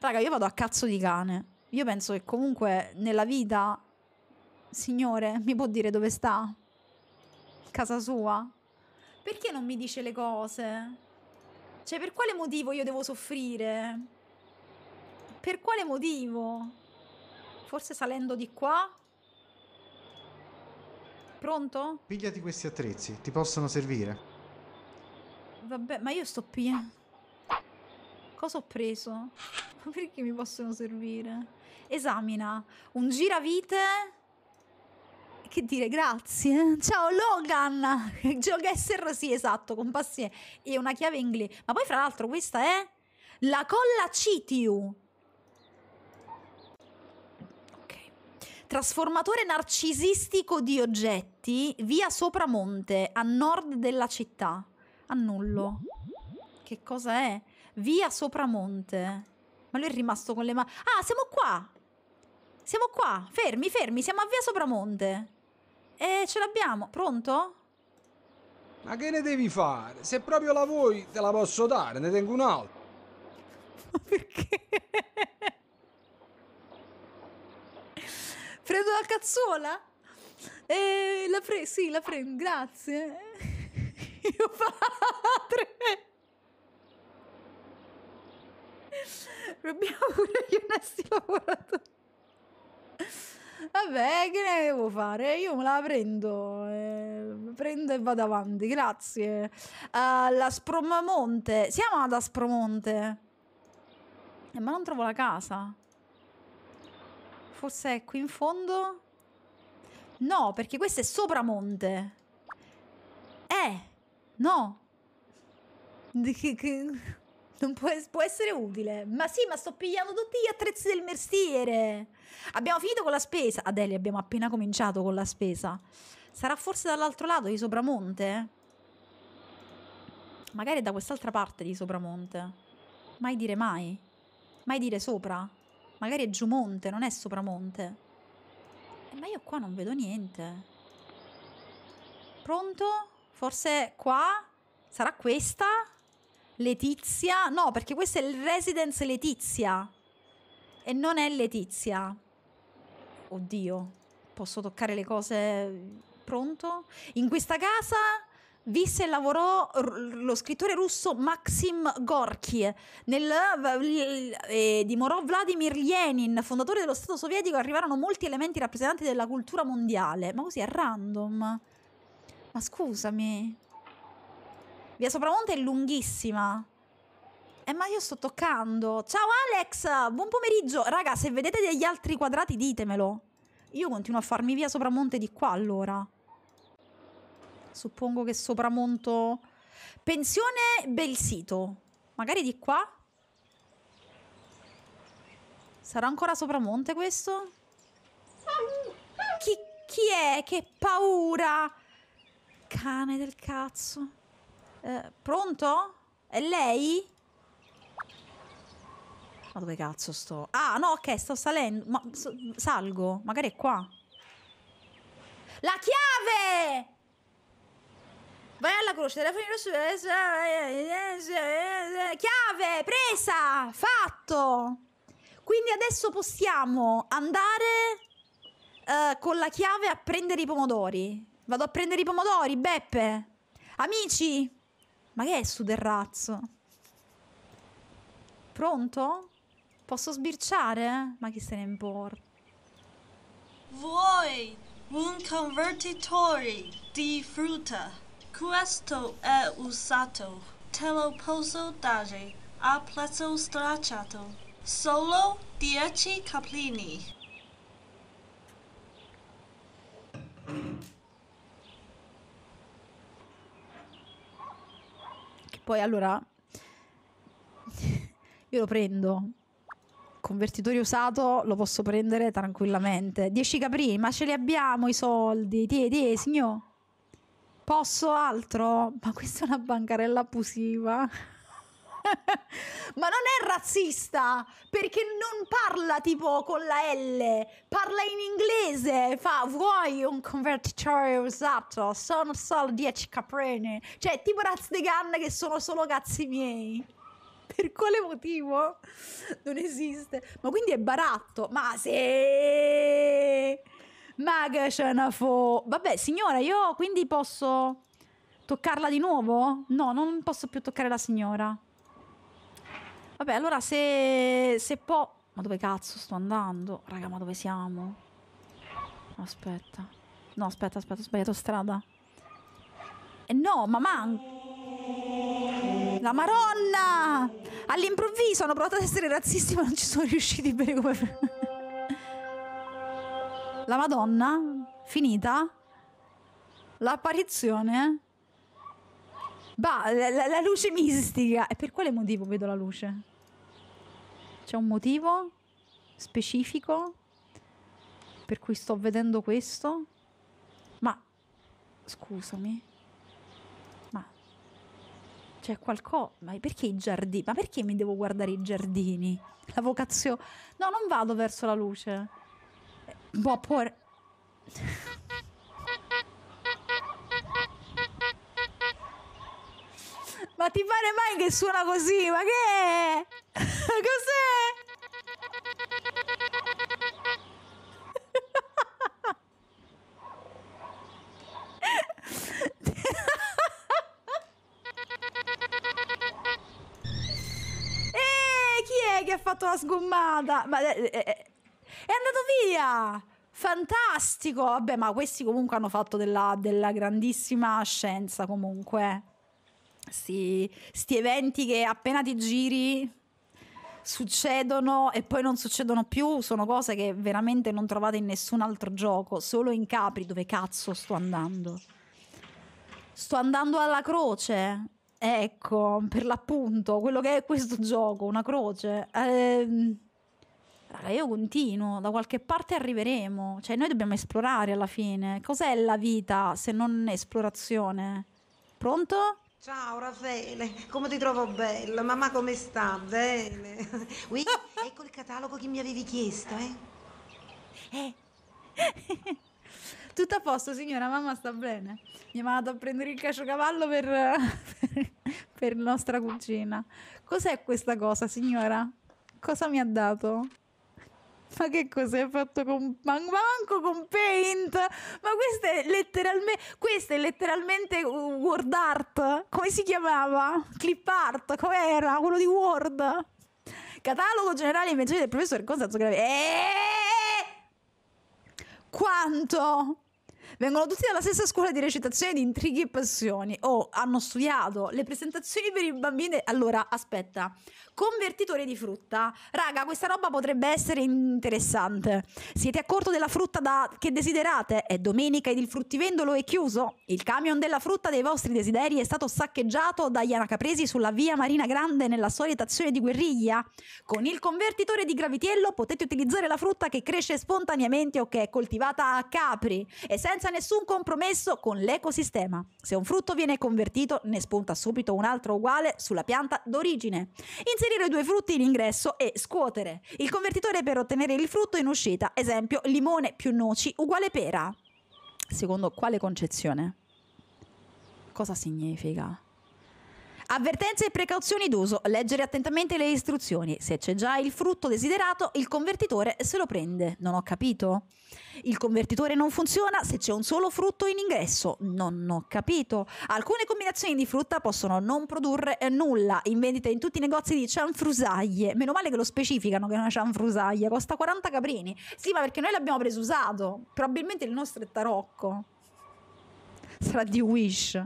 Raga, io vado a cazzo di cane. Io penso che comunque nella vita... Signore, mi può dire dove sta? Casa sua? Perché non mi dice le cose? Cioè, per quale motivo io devo soffrire? Per quale motivo? Forse salendo di qua? Pronto? Pigliati questi attrezzi, ti possono servire. Vabbè, ma io sto pigliando... Cosa ho preso? Perché mi possono servire? Esamina. Un giravite che dire grazie. Ciao Logan! Geoguessr, sì, esatto, compassie e una chiave inglese. Ma poi fra l'altro questa è la colla Citiu. trasformatore narcisistico di oggetti, via Sopramonte, a nord della città. Annullo. Che cosa è? Via Sopramonte. Ma lui è rimasto con le mani... Ah, siamo qua! Siamo qua! Fermi, fermi, siamo a via Sopramonte. E ce l'abbiamo. Pronto? Ma che ne devi fare? Se proprio la vuoi, te la posso dare, ne tengo un altro. Perché? Prendo la cazzuola? e la pre- sì, la prendo, grazie. Mio padre. abbiamo pure gli onesti lavoratori. Vabbè, che ne devo fare? Io me la prendo, eh, prendo e vado avanti, grazie. Alla uh, Spromamonte, siamo ad Aspromonte. Eh, ma non trovo la casa. Forse è qui in fondo? No, perché questo è sopra monte. Eh, no. Non può, può, essere utile. Ma sì, ma sto pigliando tutti gli attrezzi del mestiere. Abbiamo finito con la spesa. Adele, abbiamo appena cominciato con la spesa. Sarà forse dall'altro lato di Sopramonte? Magari da quest'altra parte di Sopramonte. Mai dire mai. Mai dire sopra. Magari è giù monte, non è sopramonte. Eh, ma io qua non vedo niente. Pronto? Forse qua? Sarà questa? Letizia? No, perché questa è il Residence Letizia. E non è Letizia. Oddio, posso toccare le cose... Pronto? In questa casa visse e lavorò lo scrittore russo Maxim Gorky, nel, eh, dimorò Vladimir Lenin, fondatore dello Stato sovietico, arrivarono molti elementi rappresentanti della cultura mondiale. Ma così è random. Ma scusami. Via Sopramonte è lunghissima. Eh, ma io sto toccando. Ciao Alex, buon pomeriggio. Raga, se vedete degli altri quadrati ditemelo. Io continuo a farmi via Sopramonte di qua allora. Suppongo che sopramonto... Pensione Belsito. Magari di qua? Sarà ancora sopramonte questo? Chi, chi è? Che paura! Cane del cazzo. Eh, pronto? È lei? Ma dove cazzo sto? Ah, no, ok, sto salendo. Ma salgo. Magari è qua. La chiave! Vai alla croce, telefonino su eh, eh, eh, chiave, presa, fatto. Quindi adesso possiamo andare uh, con la chiave a prendere i pomodori. Vado a prendere i pomodori, Beppe. Amici, ma che è su terrazzo? Pronto? Posso sbirciare? Ma chi se ne importa? Vuoi un convertitore di frutta? Questo è usato te lo posso dare a prezzo stracciato. Solo dieci caprini Che poi allora io lo prendo. Convertitore usato lo posso prendere tranquillamente. 10 caprini, ma ce li abbiamo i soldi. Tie, tie, signore. Posso altro? Ma questa è una bancarella abusiva. ma non è razzista perché non parla tipo con la L, parla in inglese. Fa vuoi un convertitore usato? Sono solo 10 caprene. Cioè, tipo Razdegan che sono solo cazzi miei. Per quale motivo? Non esiste. Ma quindi è baratto. Ma se. Ma che ce ne fu? Vabbè, signora, io quindi posso toccarla di nuovo? No, non posso più toccare la signora. Vabbè, allora se, se può... Ma dove cazzo sto andando? Raga, ma dove siamo? Aspetta. No, aspetta, aspetta, ho sbagliato strada. E eh no, ma manca... La Maronna! All'improvviso hanno provato ad essere razzisti ma non ci sono riusciti bene come la Madonna, finita, l'apparizione, bah, la, la luce mistica. E per quale motivo vedo la luce? C'è un motivo specifico per cui sto vedendo questo? Ma, scusami, ma c'è qualcosa, ma perché i giardini? Ma perché mi devo guardare i giardini? La vocazione... No, non vado verso la luce. Bara på... Ma ti pare mai che suona così? Ma che è? Cos'è? e eh, chi è che ha fatto la sgommata? Ma... Eh, eh, eh è andato via! Fantastico! Vabbè, ma questi comunque hanno fatto della, della grandissima scienza comunque. Sti, sti eventi che appena ti giri succedono e poi non succedono più sono cose che veramente non trovate in nessun altro gioco, solo in Capri dove cazzo sto andando. Sto andando alla croce. Ecco, per l'appunto, quello che è questo gioco, una croce. Ehm raga, io continuo, da qualche parte arriveremo, cioè noi dobbiamo esplorare alla fine. Cos'è la vita se non esplorazione? Pronto? Ciao Raffaele, come ti trovo bella? Mamma come sta? Bene. Oui, ecco il catalogo che mi avevi chiesto, eh? Eh. Tutto a posto, signora, mamma sta bene. Mi vado a prendere il caciocavallo per, per, per nostra cucina. Cos'è questa cosa, signora? Cosa mi ha dato? ma che cos'è fatto con ma manco con paint ma questo è letteralmente questo è letteralmente word art come si chiamava clip art com'era quello di word catalogo generale invenzione del professor Costanzo Grave. eeeh quanto Vengono tutti dalla stessa scuola di recitazione di intrighi e passioni. Oh, hanno studiato le presentazioni per i bambini. Allora, aspetta. Convertitore di frutta. Raga, questa roba potrebbe essere interessante. Siete a corto della frutta da... che desiderate? È domenica ed il fruttivendolo è chiuso? Il camion della frutta dei vostri desideri è stato saccheggiato dagli anacapresi sulla via Marina Grande nella solita azione di guerriglia? Con il convertitore di gravitiello potete utilizzare la frutta che cresce spontaneamente o che è coltivata a capri e senza nessun compromesso con l'ecosistema. Se un frutto viene convertito, ne spunta subito un altro uguale sulla pianta d'origine. Inserire due frutti in ingresso e scuotere. Il convertitore per ottenere il frutto in uscita, esempio limone più noci uguale pera. Secondo quale concezione? Cosa significa? Avvertenze e precauzioni d'uso. Leggere attentamente le istruzioni. Se c'è già il frutto desiderato, il convertitore se lo prende. Non ho capito? Il convertitore non funziona se c'è un solo frutto in ingresso. Non ho capito. Alcune combinazioni di frutta possono non produrre nulla. In vendita in tutti i negozi di cianfrusaglie. Meno male che lo specificano che è una cianfrusaglia. Costa 40 caprini. Sì, ma perché noi l'abbiamo preso usato. Probabilmente il nostro è tarocco. Sarà di Wish.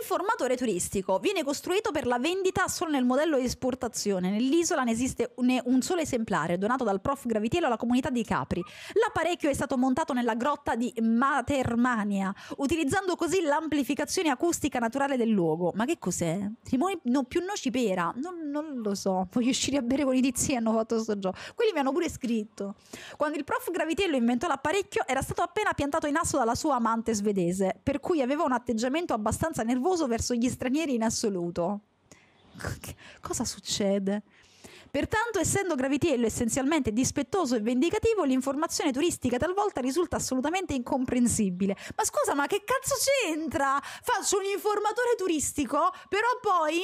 Informatore turistico viene costruito per la vendita solo nel modello di esportazione. Nell'isola ne esiste un solo esemplare, donato dal prof Gravitiello alla comunità di Capri. L'apparecchio è stato montato nella grotta di Matermania, utilizzando così l'amplificazione acustica naturale del luogo. Ma che cos'è? Limone no, più noci pera? Non, non, lo so. Voglio uscire a bere con i tizi che hanno fatto questo gioco. Quelli mi hanno pure scritto. Quando il prof Gravitiello inventò l'apparecchio, era stato appena piantato in asso dalla sua amante svedese, per cui aveva un atteggiamento abbastanza abbastanza nervoso verso gli stranieri in assoluto. Cosa succede? Pertanto, essendo gravitiello essenzialmente dispettoso e vendicativo, l'informazione turistica talvolta risulta assolutamente incomprensibile. Ma scusa, ma che cazzo c'entra? Faccio un informatore turistico, però poi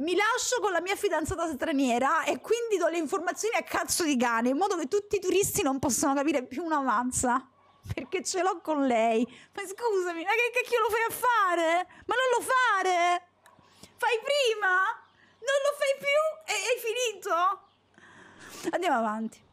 mi lascio con la mia fidanzata straniera e quindi do le informazioni a cazzo di cane, in modo che tutti i turisti non possano capire più una mazza. perché ce l'ho con lei. Ma scusami, ma che cacchio lo fai a fare? Ma non lo fare! Fai prima! Non lo fai più e hai finito! Andiamo avanti.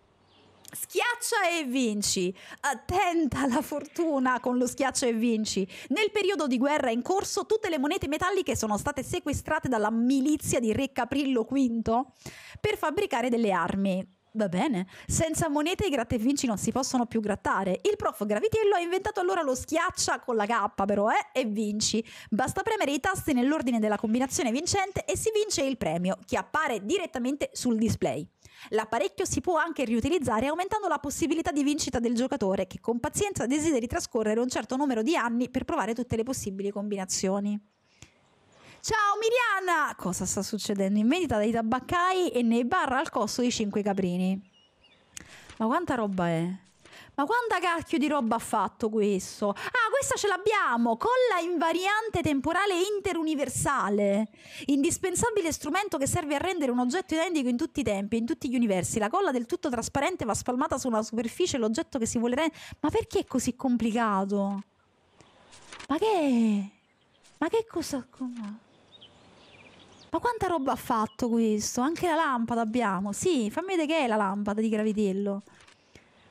Schiaccia e vinci. Attenta alla fortuna con lo schiaccia e vinci. Nel periodo di guerra in corso, tutte le monete metalliche sono state sequestrate dalla milizia di Re Caprillo V per fabbricare delle armi. Va bene, senza monete i gratta e vinci non si possono più grattare. Il prof Gravitiello ha inventato allora lo schiaccia con la K però, eh, e vinci. Basta premere i tasti nell'ordine della combinazione vincente e si vince il premio, che appare direttamente sul display. L'apparecchio si può anche riutilizzare aumentando la possibilità di vincita del giocatore che con pazienza desideri trascorrere un certo numero di anni per provare tutte le possibili combinazioni. Ciao Miriana! Cosa sta succedendo in vendita dai tabaccai e nei bar al costo di 5 caprini? Ma quanta roba è? Ma quanta cacchio di roba ha fatto questo? Ah, questa ce l'abbiamo! Colla invariante temporale interuniversale. Indispensabile strumento che serve a rendere un oggetto identico in tutti i tempi, in tutti gli universi. La colla del tutto trasparente va spalmata su una superficie l'oggetto che si vuole rendere. Ma perché è così complicato? Ma che. Ma che cosa ma quanta roba ha fatto questo? Anche la lampada abbiamo. Sì, fammi vedere che è la lampada di gravitello.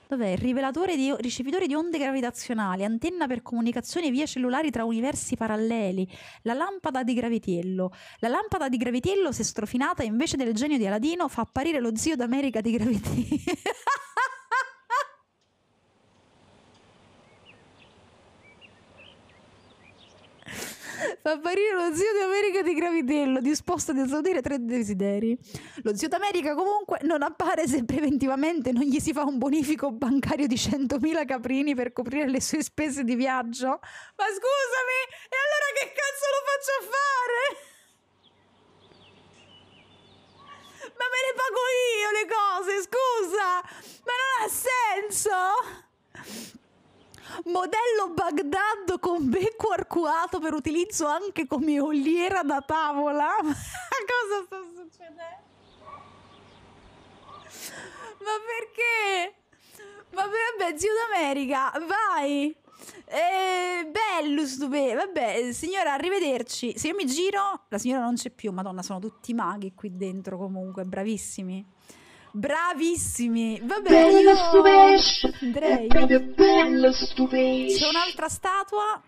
Dov'è? Rivelatore di ricevitore di onde gravitazionali, antenna per comunicazione via cellulari tra universi paralleli, la lampada di gravitello. La lampada di gravitello, se strofinata, invece del genio di Aladino, fa apparire lo zio d'America di gravitello. Fa apparire lo zio d'America di Gravitello, disposto ad esaudire tre desideri. Lo zio d'America comunque non appare se preventivamente non gli si fa un bonifico bancario di 100.000 caprini per coprire le sue spese di viaggio. Ma scusami, e allora che cazzo lo faccio fare? Ma me ne pago io le cose, scusa! Ma non ha senso! modello Baghdad con becco arcuato per utilizzo anche come oliera da tavola. Cosa sta succedendo? Ma perché? Vabbè, vabbè, zio d'America, vai! Eh, bello, stupendo. Vabbè, signora, arrivederci. Se io mi giro, la signora non c'è più. Madonna, sono tutti maghi qui dentro comunque, bravissimi. Bravissimi! Va Vabbè, bello io... Andrei. Bello C'è un'altra statua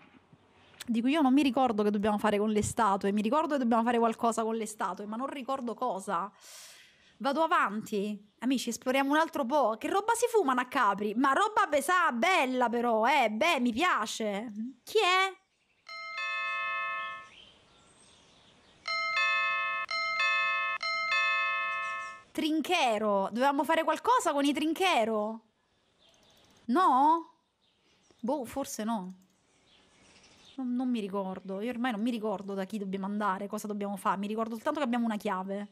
di cui io non mi ricordo che dobbiamo fare con le statue. Mi ricordo che dobbiamo fare qualcosa con le statue, ma non ricordo cosa. Vado avanti. Amici, esploriamo un altro po'. Che roba si fumano a Capri? Ma roba pesà, bella però, eh? Beh, mi piace. Chi è? Trinchero. Dovevamo fare qualcosa con i Trinchero? No? Boh, forse no. Non, non, mi ricordo. Io ormai non mi ricordo da chi dobbiamo andare, cosa dobbiamo fare. Mi ricordo soltanto che abbiamo una chiave.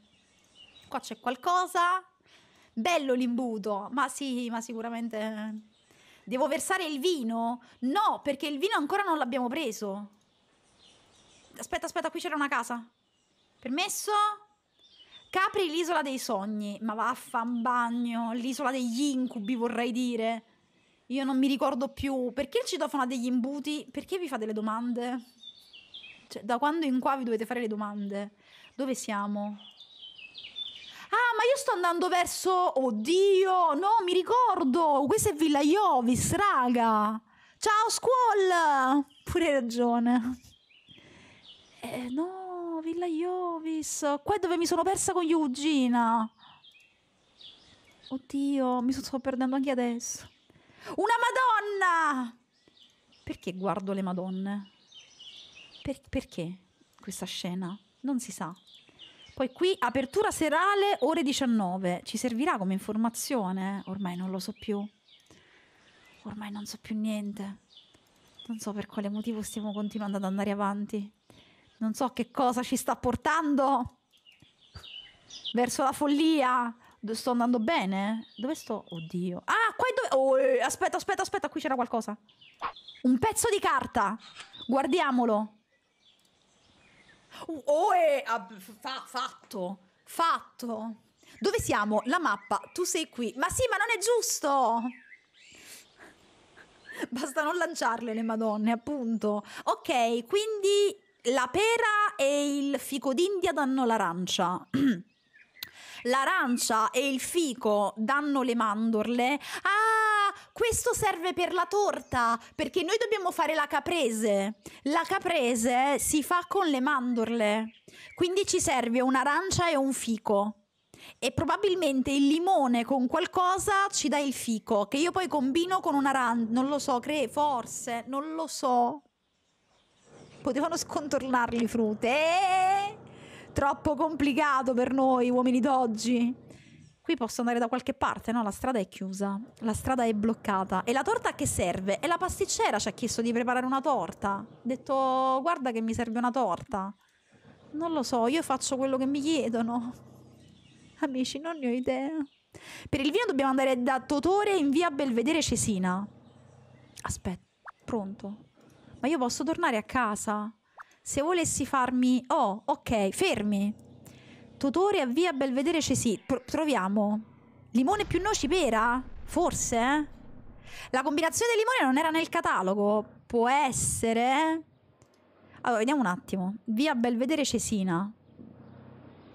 Qua c'è qualcosa. Bello l'imbuto. Ma sì, ma sicuramente... Eh. Devo versare il vino? No, perché il vino ancora non l'abbiamo preso. Aspetta, aspetta, qui c'era una casa. Permesso? Capri l'isola dei sogni, ma vaffan bagno, l'isola degli incubi vorrei dire. Io non mi ricordo più. Perché il citofono ha degli imbuti? Perché vi fa delle domande? Cioè, da quando in qua vi dovete fare le domande? Dove siamo? Ah, ma io sto andando verso... Oddio, no, mi ricordo! Questa è Villa Iovis, raga! Ciao, squall! Pure ragione. Eh, no... Villa Iovis, qua è dove mi sono persa con Eugina. Oddio, mi sto perdendo anche adesso. Una Madonna! Perché guardo le Madonne? Per perché questa scena? Non si sa. Poi qui apertura serale ore 19. Ci servirà come informazione? Ormai non lo so più. Ormai non so più niente. Non so per quale motivo stiamo continuando ad andare avanti non so che cosa ci sta portando verso la follia. Sto andando bene? Dove sto? Oddio. Ah, qua è dove... Oh, eh, aspetta, aspetta, aspetta, qui c'era qualcosa. Un pezzo di carta. Guardiamolo. Uh, oh, è... Eh, fa fatto. Fatto. Dove siamo? La mappa. Tu sei qui. Ma sì, ma non è giusto. Basta non lanciarle le madonne, appunto. Ok, quindi la pera e il fico d'India danno l'arancia. L'arancia e il fico danno le mandorle. Ah, questo serve per la torta, perché noi dobbiamo fare la caprese. La caprese si fa con le mandorle. Quindi ci serve un'arancia e un fico e probabilmente il limone con qualcosa ci dà il fico che io poi combino con un'arancia. non lo so, cre- forse, non lo so potevano scontornarli frutte. Eeeh! Troppo complicato per noi uomini d'oggi. Qui posso andare da qualche parte, no? La strada è chiusa, la strada è bloccata. E la torta a che serve? E la pasticcera ci ha chiesto di preparare una torta. Ha detto, guarda che mi serve una torta. Non lo so, io faccio quello che mi chiedono. Amici, non ne ho idea. Per il vino dobbiamo andare da Totore in via Belvedere Cesina. Aspetta, pronto ma io posso tornare a casa. Se volessi farmi... Oh, ok, fermi. Tutore a via Belvedere Cesì. Pro- proviamo. Limone più noci pera? Forse? Eh. La combinazione del limone non era nel catalogo. Può essere... Eh. Allora, vediamo un attimo. Via Belvedere Cesina.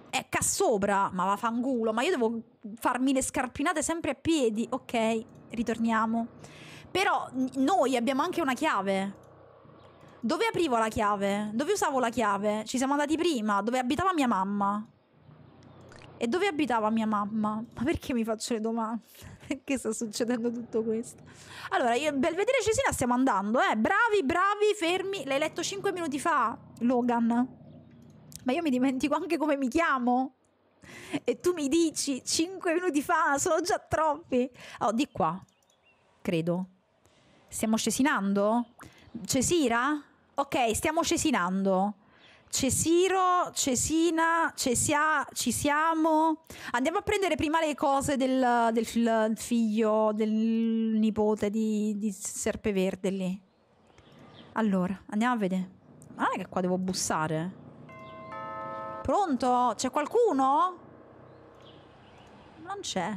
È eh, sopra, ma vaffanculo. Ma io devo farmi le scarpinate sempre a piedi. Ok, ritorniamo. Però noi abbiamo anche una chiave. Dove aprivo la chiave? Dove usavo la chiave? Ci siamo andati prima. Dove abitava mia mamma? E dove abitava mia mamma? Ma perché mi faccio le domande? Perché sta succedendo tutto questo? Allora, io, Belvedere Cesina stiamo andando, eh. Bravi, bravi, fermi. L'hai letto 5 minuti fa, Logan. Ma io mi dimentico anche come mi chiamo. E tu mi dici 5 minuti fa, sono già troppi. Oh, di qua, credo. Stiamo cesinando? Cesira? Cesira? ok, stiamo cesinando. Cesiro, Cesina, Cesia, ci siamo. Andiamo a prendere prima le cose del, del figlio, del nipote di, di Serpeverde lì. Allora, andiamo a vedere. Ma non è che qua devo bussare. Pronto? C'è qualcuno? Non c'è.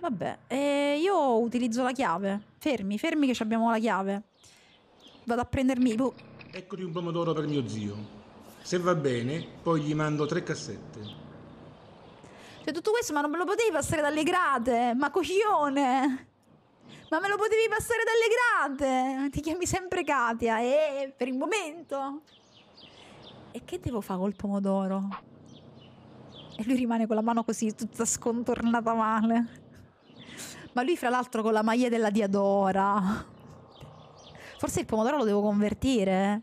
Vabbè, e eh, io utilizzo la chiave. Fermi, fermi che abbiamo la chiave. Vado a prendermi. Boh. Eccoti un pomodoro per mio zio. Se va bene, poi gli mando tre cassette. Cioè, tutto questo, ma non me lo potevi passare dalle grate? Ma coglione! Ma me lo potevi passare dalle grate? Ti chiami sempre Katia, eh, per il momento. E che devo fare col pomodoro? E lui rimane con la mano così, tutta scontornata male. Ma lui, fra l'altro, con la maglia della Diadora. Forse il pomodoro lo devo convertire.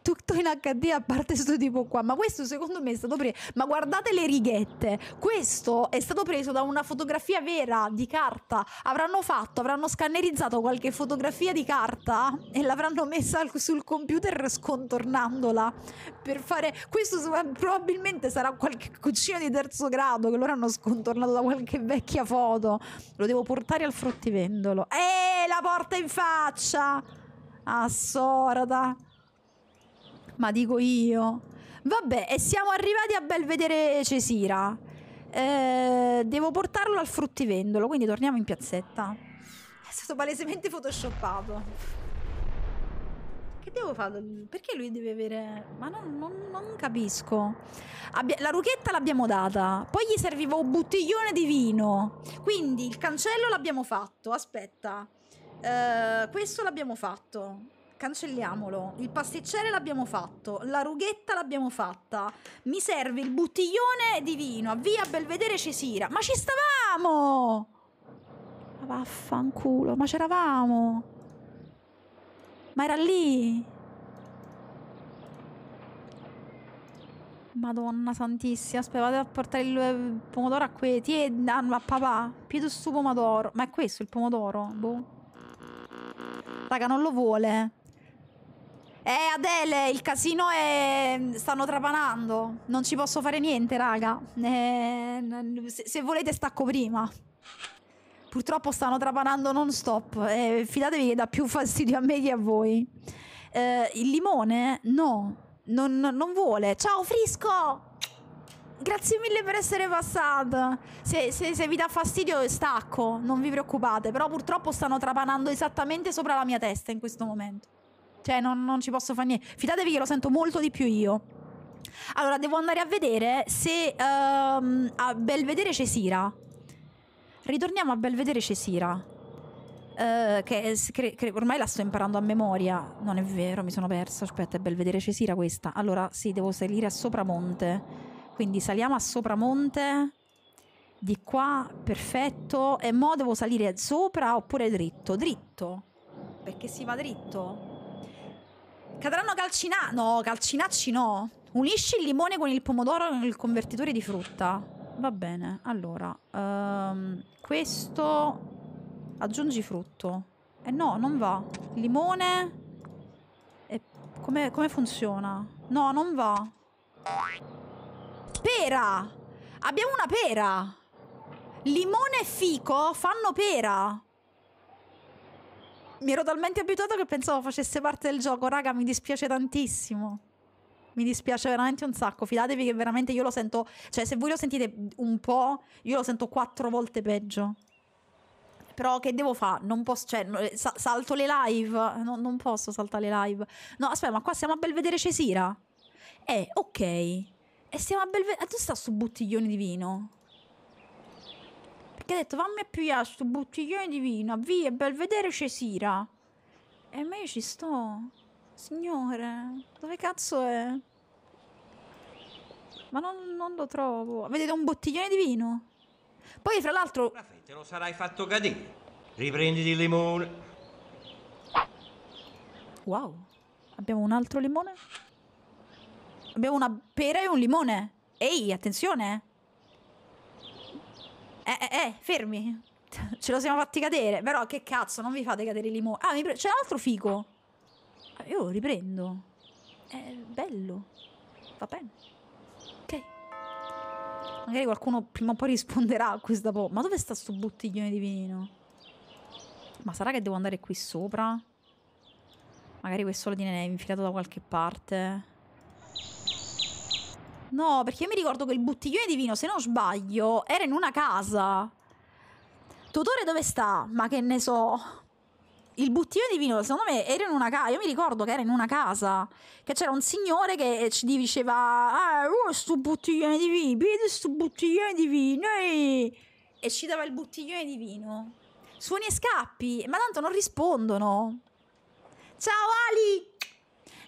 Tutto in HD a parte questo tipo qua, ma questo secondo me è stato preso. Ma guardate le righette. Questo è stato preso da una fotografia vera di carta. Avranno fatto, avranno scannerizzato qualche fotografia di carta e l'avranno messa sul computer scontornandola per fare. Questo probabilmente sarà qualche cucina di terzo grado che loro hanno scontornato da qualche vecchia foto. Lo devo portare al fruttivendolo. E eh, la porta in faccia! Ah, sorda. Ma dico io. Vabbè, e siamo arrivati a Belvedere Cesira. Eh, devo portarlo al fruttivendolo, quindi torniamo in piazzetta. È stato palesemente photoshoppato. Che devo fare? Perché lui deve avere... Ma non, non, non capisco. Abbia... La ruchetta l'abbiamo data. Poi gli serviva un bottiglione di vino. Quindi il cancello l'abbiamo fatto. Aspetta. Eh, questo l'abbiamo fatto. Cancelliamolo. Il pasticcere l'abbiamo fatto. La rughetta l'abbiamo fatta. Mi serve il bottiglione di vino. A via Belvedere Cesira. Ma ci stavamo! Ma vaffanculo, ma c'eravamo! Ma era lì! Madonna santissima, aspettate a portare il eh, pomodoro a quei... Tiè, a papà, piedo su pomodoro. Ma è questo il pomodoro? Boh. Raga, non lo vuole. Eh, Adele, il casino è... Stanno trapanando. Non ci posso fare niente, raga. Eh, se, se, volete stacco prima. Purtroppo stanno trapanando non stop. Eh, fidatevi che dà più fastidio a me che a voi. Eh, il limone? No. Non, non vuole. Ciao, Frisco! Grazie mille per essere passata. Se, se, se, vi dà fastidio, stacco, non vi preoccupate. Però purtroppo stanno trapanando esattamente sopra la mia testa in questo momento. Cioè, non, non ci posso fare niente. Fidatevi che lo sento molto di più io. Allora, devo andare a vedere se um, a Belvedere Cesira. Ritorniamo a Belvedere Cesira. Uh, eh, che, che, che, ormai la sto imparando a memoria. Non è vero, mi sono persa. Aspetta, è Belvedere Cesira questa. Allora, sì, devo salire a Sopramonte. Quindi saliamo a Sopramonte, di qua, perfetto. E mo devo salire sopra oppure dritto? Dritto, perché si va dritto. Cadranno calcinà. No, calcinacci no. Unisci il limone con il pomodoro nel convertitore di frutta. Va bene. Allora, um, questo. Aggiungi frutto. Eh no, non va. Limone. E come, come funziona? No, non va pera! Abbiamo una pera! Limone e fico fanno pera! Mi ero talmente abituato che pensavo facesse parte del gioco, raga, mi dispiace tantissimo. Mi dispiace veramente un sacco, fidatevi che veramente io lo sento, cioè se voi lo sentite un po', io lo sento quattro volte peggio. Però che devo fare? Non posso, cioè, eh, salto le live? No, non posso saltare le live. No, aspetta, ma qua siamo a bel vedere Cesira. Eh, ok. E stiamo a Belvedere. A tu sta sto bottiglione di vino? Perché ha detto, fammi a pigliare sto bottiglione di vino. A Via, Belvedere Cesira. Sira. E me ci sto. Signore, dove cazzo è? Ma non, non lo trovo. Vedete un bottiglione di vino? Poi, fra l'altro... te lo sarai fatto cadere. Riprenditi il limone. Wow. Abbiamo un altro limone? Abbiamo una pera e un limone. Ehi, attenzione. Eh, eh, eh, fermi. Ce lo siamo fatti cadere. Però che cazzo, non vi fate cadere i limoni. Ah, c'è un altro fico. Ah, io lo riprendo. È bello. Va bene. Ok. Magari qualcuno prima o poi risponderà a questa po'. Ma dove sta sto bottiglione di vino? Ma sarà che devo andare qui sopra? Magari quest'ordine è infilato da qualche parte. No, perché io mi ricordo che il bottiglione di vino, se non sbaglio, era in una casa. Tutore dove sta? Ma che ne so. Il bottiglione di vino, secondo me, era in una casa. Io mi ricordo che era in una casa. Che c'era un signore che ci diceva: Ah, oh, sto bottiglione di vino, vedi sto bottiglione di vino. Ehi! E ci dava il bottiglione di vino. Suoni e scappi, ma tanto non rispondono. Ciao Ali!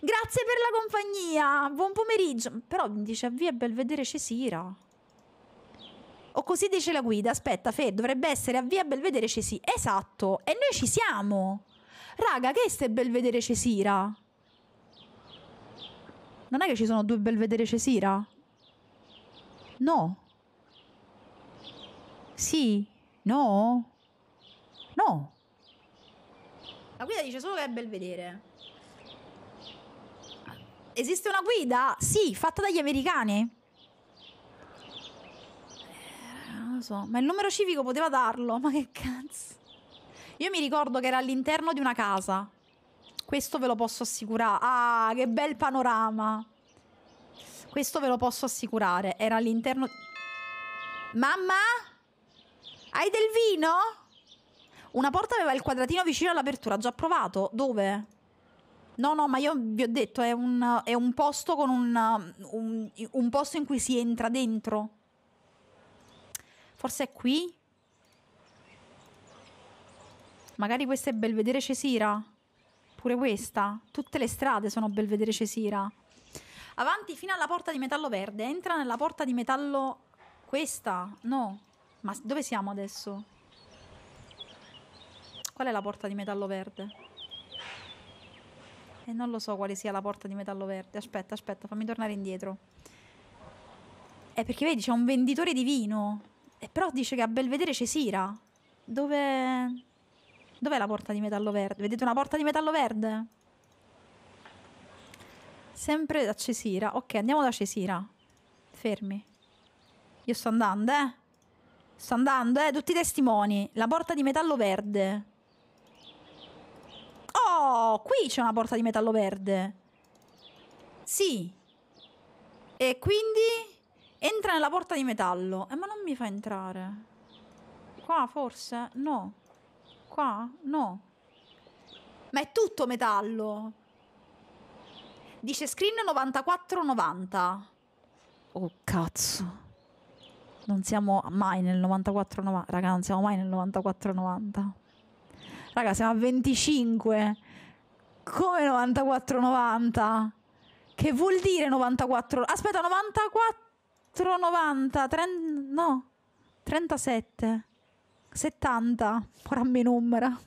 Grazie per la compagnia. Buon pomeriggio. Però dice avvia Belvedere Cesira. O così dice la guida. Aspetta, Fe, dovrebbe essere avvia Belvedere Cesira. Esatto. E noi ci siamo. Raga, che è Belvedere Cesira? Non è che ci sono due Belvedere Cesira? No. Sì. No. No. La guida dice solo che è Belvedere esiste una guida? Sì, fatta dagli americani. Eh, non lo so, ma il numero civico poteva darlo, ma che cazzo. Io mi ricordo che era all'interno di una casa. Questo ve lo posso assicurare. Ah, che bel panorama. Questo ve lo posso assicurare. Era all'interno... Mamma? Hai del vino? Una porta aveva il quadratino vicino all'apertura, già provato. Dove? No, no, ma io vi ho detto, è un, è un posto con un, un, un posto in cui si entra dentro. Forse è qui? Magari questa è Belvedere Cesira? Pure questa? Tutte le strade sono Belvedere Cesira. Avanti fino alla porta di metallo verde. Entra nella porta di metallo... Questa? No. Ma dove siamo adesso? Qual è la porta di metallo verde? E eh, non lo so quale sia la porta di metallo verde. Aspetta, aspetta, fammi tornare indietro. È eh, perché vedi, c'è un venditore di vino. E eh, però dice che a Belvedere Cesira. Dove... Dov'è la porta di metallo verde? Vedete una porta di metallo verde? Sempre da Cesira. Ok, andiamo da Cesira. Fermi. Io sto andando, eh. Sto andando, eh. Tutti i testimoni. La porta di metallo verde. Oh, qui c'è una porta di metallo verde. Sì. E quindi... Entra nella porta di metallo. Eh, ma non mi fa entrare. Qua, forse? No. Qua? No. Ma è tutto metallo. Dice screen 94,90. Oh, cazzo. Non siamo mai nel 94,90. Raga, non siamo mai nel 94,90. Raga, siamo a 25. Come 94,90? Che vuol dire 94? Aspetta, 94,90? Tre... No, 37. 70, ora mi numera.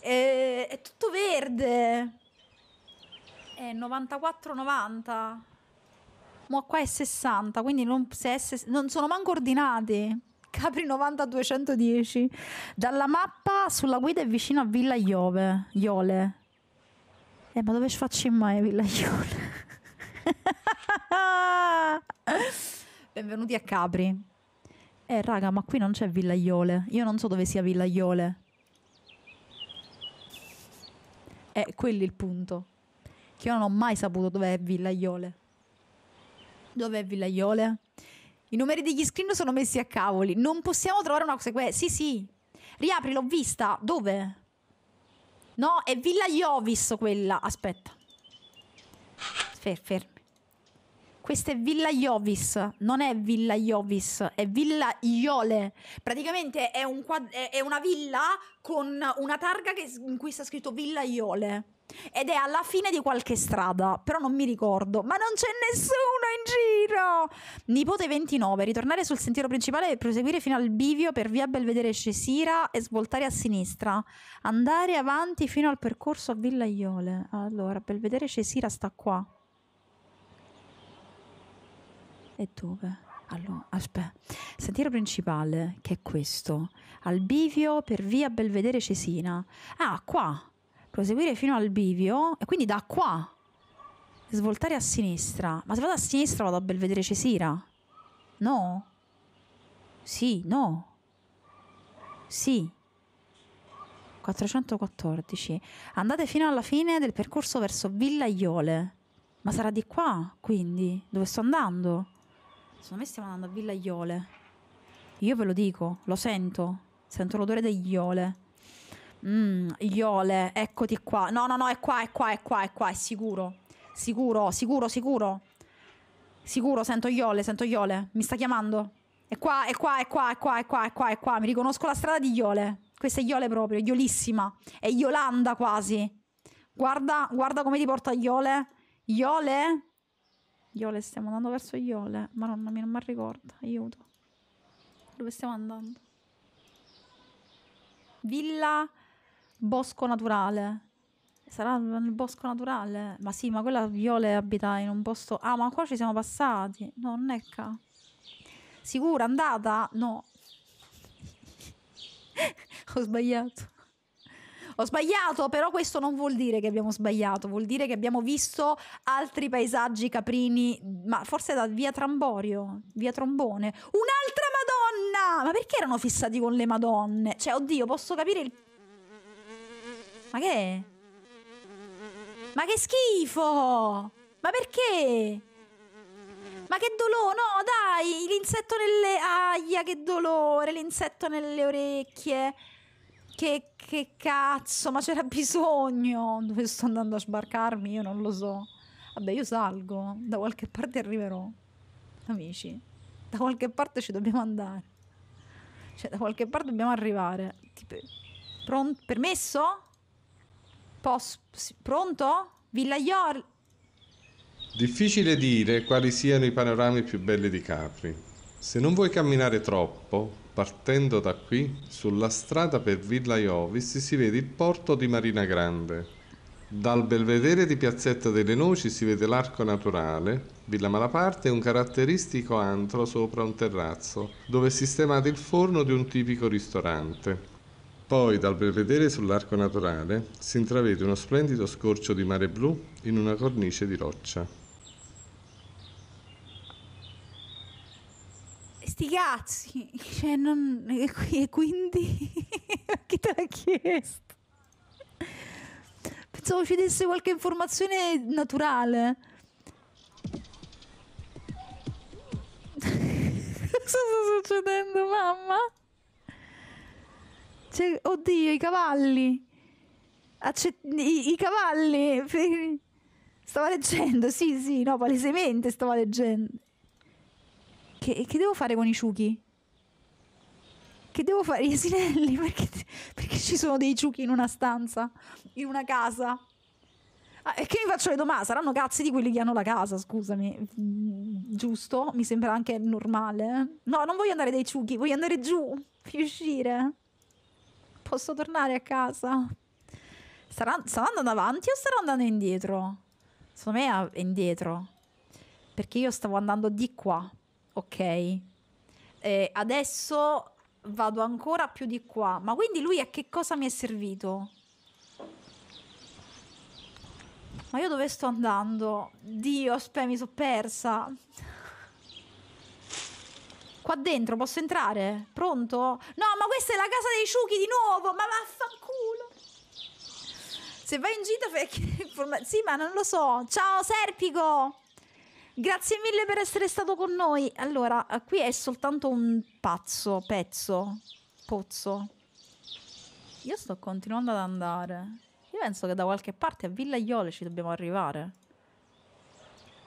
E, eh, è tutto verde. È 94,90. Ma qua è 60, quindi non, se è, se, non sono manco ordinati. Capri 90 Dalla mappa sulla guida è vicino a Villa Iove. Iole. Eh, ma dove ci faccio mai Villa Iole? Benvenuti a Capri. Eh, raga, ma qui non c'è Villa Iole. Io non so dove sia Villa Iole. È eh, quello il punto. Che io non ho mai saputo dove è Villa Iole. Dove è Villa Iole? I numeri degli screen sono messi a cavoli. Non possiamo trovare una sequenza. Sì, sì. Riapri, l'ho vista. Dove? No, è Villa Jovis quella. Aspetta. Fer, fermi. Questa è Villa Jovis. non è Villa Jovis. è Villa Iole. Praticamente è, un è una villa con una targa in cui sta scritto Villa Iole ed è alla fine di qualche strada, però non mi ricordo, ma non c'è nessuno in giro! Nipote 29, ritornare sul sentiero principale e proseguire fino al bivio per via Belvedere Cesira e svoltare a sinistra, andare avanti fino al percorso a Villa Iole. Allora, Belvedere Cesira sta qua. E dove? Allora, aspetta. Sentiero principale, che è questo. Al bivio per via Belvedere Cesina. Ah, qua proseguire fino al bivio e quindi da qua svoltare a sinistra. Ma se vado a sinistra vado a Belvedere Cesira? No? Sì, no. Sì. 414. Andate fino alla fine del percorso verso Villa Iole. Ma sarà di qua, quindi? Dove sto andando? Secondo me stiamo andando a Villa Iole. Io ve lo dico, lo sento. Sento l'odore degli Iole. Mm, Iole, eccoti qua. No, no, no, è qua, è qua, è qua, è qua, è sicuro. Sicuro, sicuro, sicuro. Sicuro, sento Iole, sento Iole. Mi sta chiamando. È qua, è qua, è qua, è qua, è qua, è qua, è qua. Mi riconosco la strada di Iole. Questa è Iole proprio, Iolissima. È Iolanda quasi. Guarda, guarda come ti porta Iole. Iole? Iole, stiamo andando verso Iole. Madonna mia, non mi ricordo. Aiuto. Dove stiamo andando? Villa... Bosco naturale. Sarà nel bosco naturale? Ma sì, ma quella viola abita in un posto... Ah, ma qua ci siamo passati. No, non è qua. Sicura, andata? No. Ho sbagliato. Ho sbagliato, però questo non vuol dire che abbiamo sbagliato, vuol dire che abbiamo visto altri paesaggi caprini, ma forse da via Tramborio, via Trombone. Un'altra Madonna! Ma perché erano fissati con le Madonne? Cioè, oddio, posso capire il ma che è? Ma che schifo! Ma perché? Ma che dolore! No, dai! L'insetto nelle... Aia, che dolore! L'insetto nelle orecchie! Che, che cazzo! Ma c'era bisogno! Dove sto andando a sbarcarmi? Io non lo so. Vabbè, io salgo. Da qualche parte arriverò. Amici, da qualche parte ci dobbiamo andare. Cioè, da qualche parte dobbiamo arrivare. Tipo... Pronto? Permesso? Posso... Pronto? Villaiol? Difficile dire quali siano i panorami più belli di Capri. Se non vuoi camminare troppo, partendo da qui, sulla strada per Villa Iovis si vede il porto di Marina Grande. Dal belvedere di Piazzetta delle Noci si vede l'arco naturale, Villa Malaparte è un caratteristico antro sopra un terrazzo, dove è sistemato il forno di un tipico ristorante. Poi dal belvedere sull'arco naturale si intravede uno splendido scorcio di mare blu in una cornice di roccia. Sti cazzi! Cioè, non... E quindi... Chi te l'ha chiesto? Pensavo ci desse qualche informazione naturale. Cosa sta succedendo, mamma? Cioè, oddio, i cavalli. Acce- i-, i, cavalli. Stava leggendo, sì, sì, no, palesemente stava leggendo. Che, che devo fare con i ciuchi? Che devo fare? I asinelli? Perché, perché ci sono dei ciuchi in una stanza? In una casa? Ah, e che mi faccio le domande? Saranno cazzi di quelli che hanno la casa, scusami. Mm, giusto? Mi sembra anche normale. No, non voglio andare dai ciuchi, voglio andare giù. Più uscire. Posso tornare a casa? Sarà, stanno andando avanti o sarà andando indietro? Secondo me è indietro. Perché io stavo andando di qua, ok? E adesso vado ancora più di qua. Ma quindi lui a che cosa mi è servito? Ma io dove sto andando? Dio, aspetta, mi sono persa. Qua dentro posso entrare? Pronto? No, ma questa è la casa dei ciuchi di nuovo! Ma vaffanculo! Se vai in giro fai informazioni... Sì, ma non lo so. Ciao Serpico! Grazie mille per essere stato con noi. Allora, eh, qui è soltanto un pazzo, pezzo, pozzo. Io sto continuando ad andare. Io penso che da qualche parte a Villa Iole ci dobbiamo arrivare.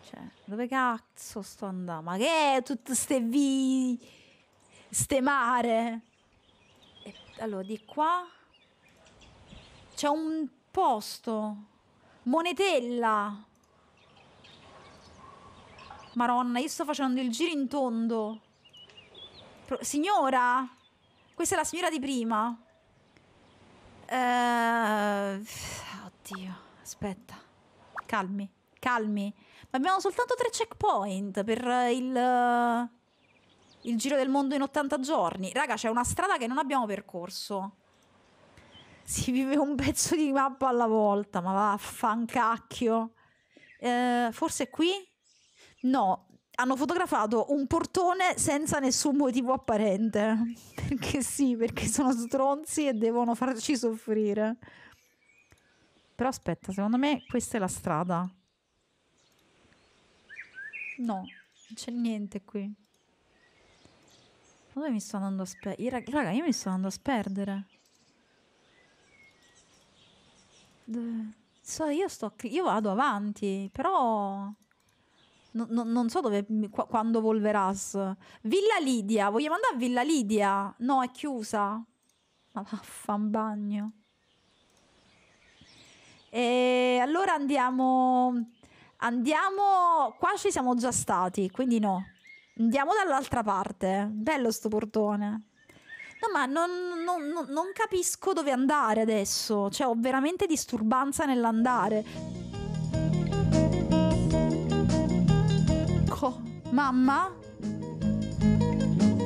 Cioè, dove cazzo sto andando? Ma che è tutte ste vie, ste mare? E, allora, di qua c'è un posto, monetella. Maronna, io sto facendo il giro in tondo. Pro signora, questa è la signora di prima. Uh, oddio, aspetta, calmi, calmi. Ma abbiamo soltanto tre checkpoint per eh, il, eh, il giro del mondo in 80 giorni. Raga, c'è una strada che non abbiamo percorso. Si vive un pezzo di mappa alla volta, ma vaffancacchio. Eh, forse qui? No, hanno fotografato un portone senza nessun motivo apparente. Perché sì, perché sono stronzi e devono farci soffrire. Però aspetta, secondo me questa è la strada. No, non c'è niente qui. Ma dove mi sto andando a sperdere? Raga, io mi sto andando a sperdere. So, io, sto, io vado avanti, però... No, no, non so dove, qu quando volverás. Villa Lidia, vogliamo andare a Villa Lidia? No, è chiusa. Ma vaffan bagno. E allora andiamo Andiamo... Qua ci siamo già stati, quindi no. Andiamo dall'altra parte. Bello sto portone. No, ma non, non, non, capisco dove andare adesso. Cioè, ho veramente disturbanza nell'andare. Co- mamma?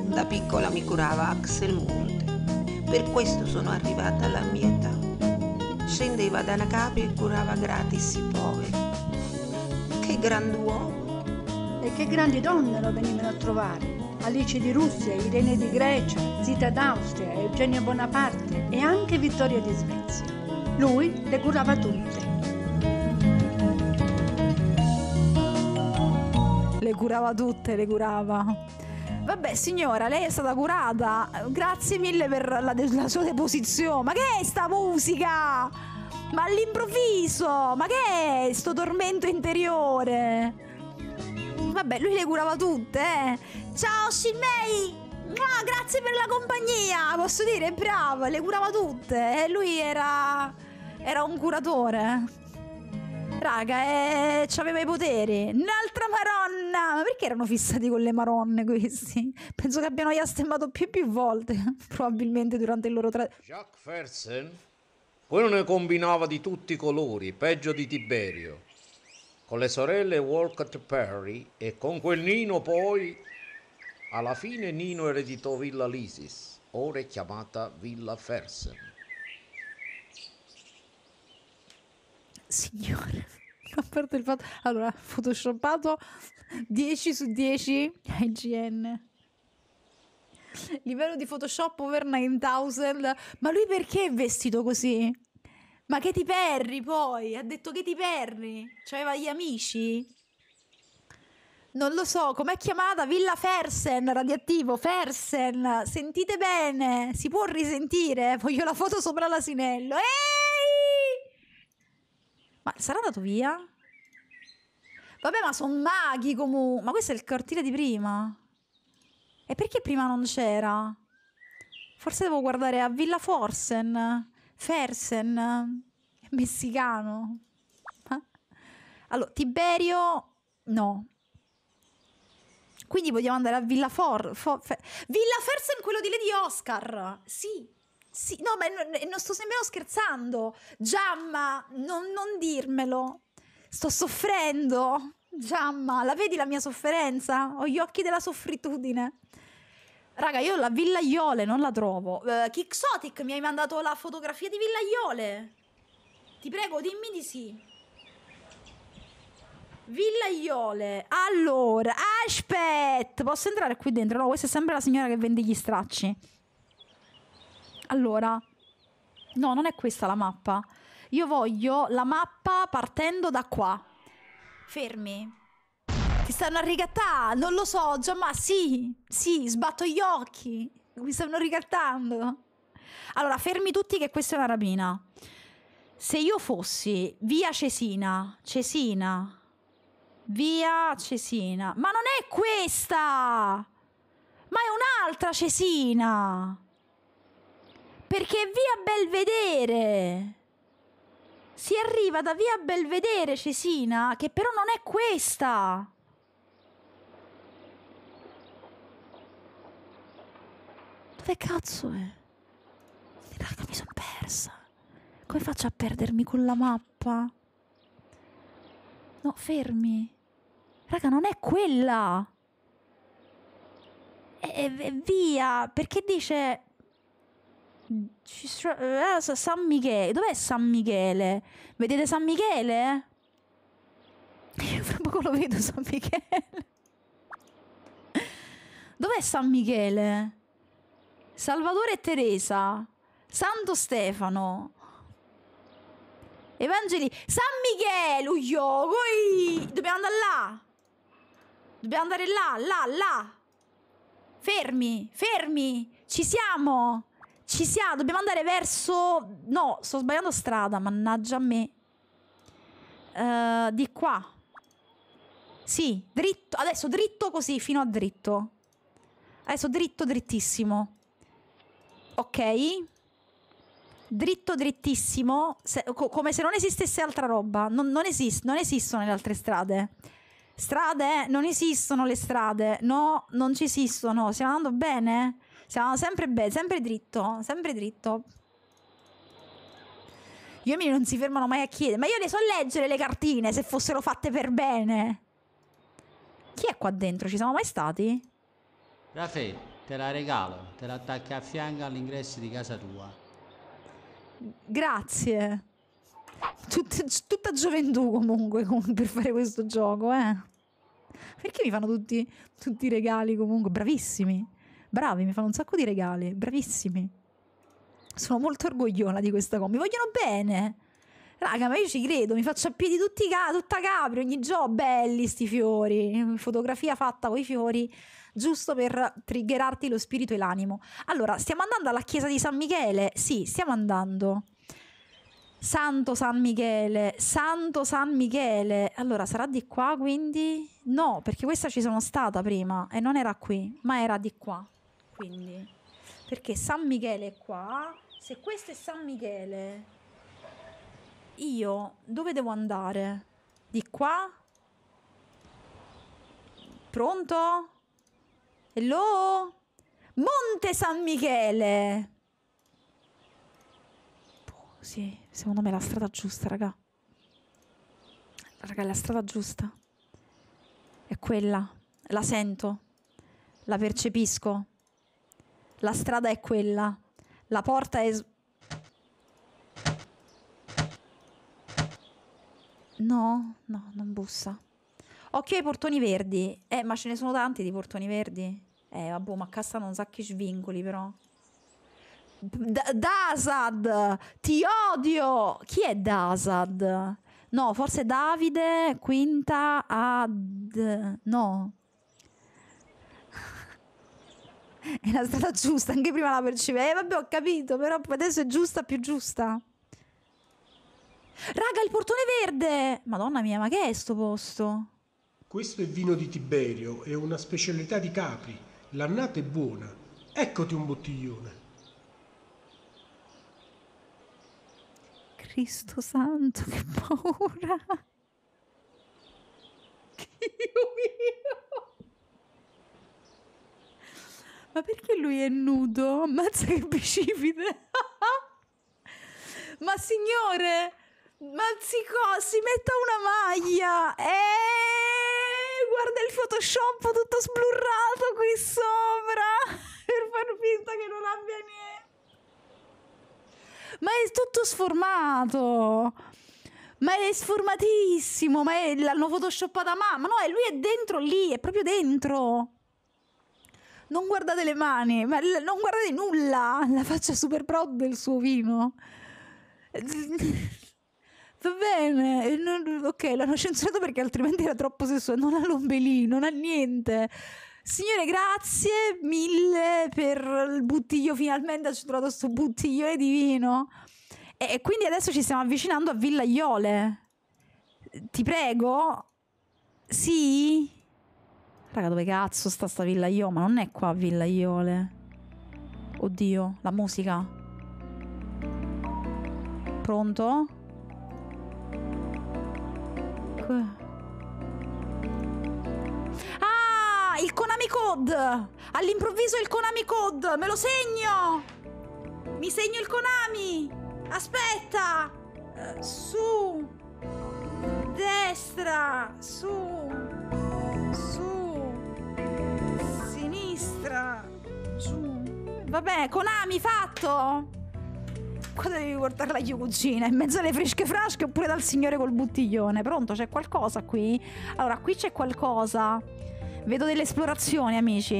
Da piccola mi curava Axel Monte. Per questo sono arrivata alla mia età. Scendeva da Nacapi e curava gratis i poveri che grand'uomo! E che grandi donne lo venivano a trovare! Alice di Russia, Irene di Grecia, Zita d'Austria, Eugenio Bonaparte e anche Vittoria di Svezia. Lui le curava tutte. Le curava tutte, le curava. Vabbè signora, lei è stata curata. Grazie mille per la, la sua deposizione. Ma che è sta musica? Ma all'improvviso! Ma che è sto tormento interiore? Vabbè, lui le curava tutte, eh. Ciao Shinmei! Ah, grazie per la compagnia! Posso dire, bravo, le curava tutte. E eh. lui era... era un curatore. Raga, eh, aveva i poteri. Un'altra maronna! Ma perché erano fissati con le maronne questi? Penso che abbiano iastemato più e più volte, probabilmente durante il loro tra... Jacques Fersen? Poi ne combinava di tutti i colori, peggio di Tiberio. Con le sorelle Walcott Perry e con quel Nino poi... Alla fine Nino ereditò Villa Lisis, ora è chiamata Villa Fersen. Signore, a parte il fatto... Allora, photoshoppato 10 su 10 IGN livello di Photoshop over 9000, ma lui perché è vestito così? Ma che ti perri poi? Ha detto che ti perri? C'aveva gli amici? Non lo so, com'è chiamata? Villa Fersen, radioattivo, Fersen, sentite bene, si può risentire? Voglio la foto sopra l'asinello. Ehi! Ma sarà andato via? Vabbè, ma sono maghi comunque. Ma questo è il cortile di prima. E perché prima non c'era? Forse devo guardare a Villa Forsen, Fersen, messicano. Allora, Tiberio no. Quindi vogliamo andare a Villa For, For Fer, Villa Fersen, quello di Lady Oscar. Sì. Sì, no, ma non, non sto nemmeno scherzando. Giamma, non, non dirmelo. Sto soffrendo. Giamma, la vedi la mia sofferenza? Ho gli occhi della soffritudine. Raga, io la Villa Iole non la trovo. Uh, eh, Kixotic mi hai mandato la fotografia di Villa Iole. Ti prego, dimmi di sì. Villa Iole. Allora, aspetta, posso entrare qui dentro? No, questa è sempre la signora che vende gli stracci. Allora, no, non è questa la mappa. Io voglio la mappa partendo da qua. Fermi. Che stanno a rigattà, non lo so, già ma sì, sì, sbatto gli occhi, mi stanno rigattando. Allora, fermi tutti che questa è una rapina. Se io fossi via Cesina, Cesina, via Cesina, ma non è questa, ma è un'altra Cesina. Perché è via Belvedere si arriva da via Belvedere Cesina, che però non è questa. Dove cazzo è? Raga, mi sono persa. Come faccio a perdermi con la mappa? No, fermi. Raga, non è quella. E, e via, perché dice... Eh, San Michele. Dov'è San Michele? Vedete San Michele? Io proprio lo vedo San Michele. Dov'è San Michele? Salvatore e Teresa, Santo Stefano, Evangeli, San Michele, uio, poi dobbiamo andare là. Dobbiamo andare là, là, là. Fermi, fermi, ci siamo. Ci siamo, dobbiamo andare verso... No, sto sbagliando strada, mannaggia a me. Uh, di qua. Sì, dritto, adesso dritto così, fino a dritto. Adesso dritto, drittissimo ok? Dritto drittissimo, se, co come se non esistesse altra roba. Non, non, esist non esistono le altre strade. Strade? Non esistono le strade. No, non ci esistono. Stiamo andando bene? Stiamo sempre bene, sempre dritto, sempre dritto. Gli uomini non si fermano mai a chiedere. Ma io le so leggere le cartine se fossero fatte per bene. Chi è qua dentro? Ci siamo mai stati? Da te la regalo, te la attacchi a fianco all'ingresso di casa tua. Grazie. Tutta, tutta gioventù comunque, per fare questo gioco, eh. Perché mi fanno tutti, tutti i regali comunque? Bravissimi. Bravi, mi fanno un sacco di regali. Bravissimi. Sono molto orgogliosa di questa cosa. Mi vogliono bene. Raga, ma io ci credo, mi faccio a piedi tutti tutta capri ogni giorno, belli sti fiori, fotografia fatta con i fiori, giusto per triggerarti lo spirito e l'animo. Allora, stiamo andando alla chiesa di San Michele? Sì, stiamo andando. Santo San Michele, Santo San Michele. Allora, sarà di qua quindi? No, perché questa ci sono stata prima e non era qui, ma era di qua. Quindi, perché San Michele è qua. Se questo è San Michele, io dove devo andare? Di qua? Pronto? Hello? Monte San Michele! Boh, sì, secondo me è la strada giusta, raga. Raga, è la strada giusta. È quella. La sento. La percepisco. La strada è quella. La porta è... No, no, non bussa. Occhio ai portoni verdi. Eh, ma ce ne sono tanti di portoni verdi. Eh, vabbè, ma cassano un sacco di svincoli, però. D- Dasad! Ti odio! Chi è Dasad? No, forse Davide, quinta ad... No. è la strada giusta, anche prima la percepiva. Eh, vabbè, ho capito, però adesso è giusta più giusta. Raga, il portone verde! Madonna mia, ma che è sto posto? Questo è vino di Tiberio, è una specialità di Capri. L'annata è buona. Eccoti un bottiglione. Cristo santo, che paura! Dio mio! Ma perché lui è nudo? Ammazza che bicipite! Ma signore! Ma si, si metta una maglia! Eeeh! guarda il Photoshop tutto sblurrato qui sopra per far finta che non abbia niente. Ma è tutto sformato. Ma è sformatissimo. Ma è, l'hanno photoshoppata a mamma. No, è, lui è dentro lì, è proprio dentro non guardate le mani, ma non guardate nulla, la faccia super proud del suo vino. va bene, non, ok, l'hanno censurato perché altrimenti era troppo sessuale, non ha l'ombelino, non ha niente. Signore, grazie mille per il buttiglio, finalmente ci ho trovato questo bottiglione di vino. E quindi adesso ci stiamo avvicinando a Villa Iole. Ti prego? Sì? Raga, dove cazzo sta sta Villa Iole? Ma non è qua Villa Iole. Oddio, la musica. Pronto? Ah, il Konami Code! All'improvviso il Konami Code! Me lo segno! Mi segno il Konami! Aspetta! su! Destra! Su! Su! Sinistra! Su! Vabbè, Konami fatto! Qua devi portare la cugina in mezzo alle fresche frasche oppure dal signore col bottiglione. Pronto, c'è qualcosa qui? Allora, qui c'è qualcosa. Vedo delle esplorazioni, amici.